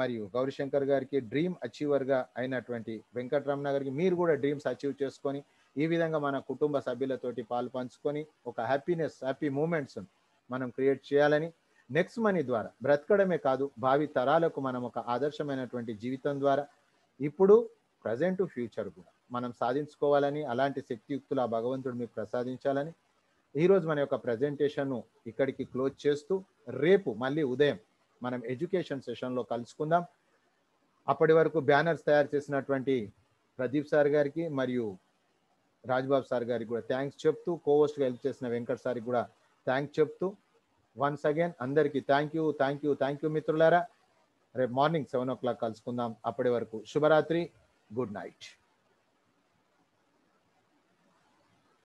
మరియు గౌరీశంకర్ గారికి డ్రీమ్ అచీవర్గా అయినటువంటి వెంకటరమణ గారికి మీరు కూడా డ్రీమ్స్ అచీవ్ చేసుకొని ఈ విధంగా మన కుటుంబ సభ్యులతోటి పాలు పంచుకొని ఒక హ్యాపీనెస్ హ్యాపీ మూమెంట్స్ మనం క్రియేట్ చేయాలని నెక్స్ట్ మనీ ద్వారా బ్రతకడమే కాదు భావి తరాలకు మనం ఒక ఆదర్శమైనటువంటి జీవితం ద్వారా ఇప్పుడు ప్రజెంట్ ఫ్యూచర్ కూడా మనం సాధించుకోవాలని అలాంటి శక్తియుక్తులు ఆ భగవంతుడు మీకు ప్రసాదించాలని ఈరోజు మన యొక్క ప్రజెంటేషన్ను ఇక్కడికి క్లోజ్ చేస్తూ రేపు మళ్ళీ ఉదయం మనం ఎడ్యుకేషన్ సెషన్లో కలుసుకుందాం అప్పటి వరకు బ్యానర్స్ తయారు చేసినటువంటి ప్రదీప్ సార్ గారికి మరియు రాజ్బాబు సార్ గారికి కూడా థ్యాంక్స్ చెప్తూ కోవస్ట్గా హెల్ప్ చేసిన వెంకట్ సార్కి కూడా థ్యాంక్స్ చెప్తూ వన్స్ అగైన్ అందరికీ thank you thank you thank you మిత్రులారా రేపు మార్నింగ్ సెవెన్ ఓ క్లాక్ కలుసుకుందాం అప్పటి వరకు శుభరాత్రి గుడ్ నైట్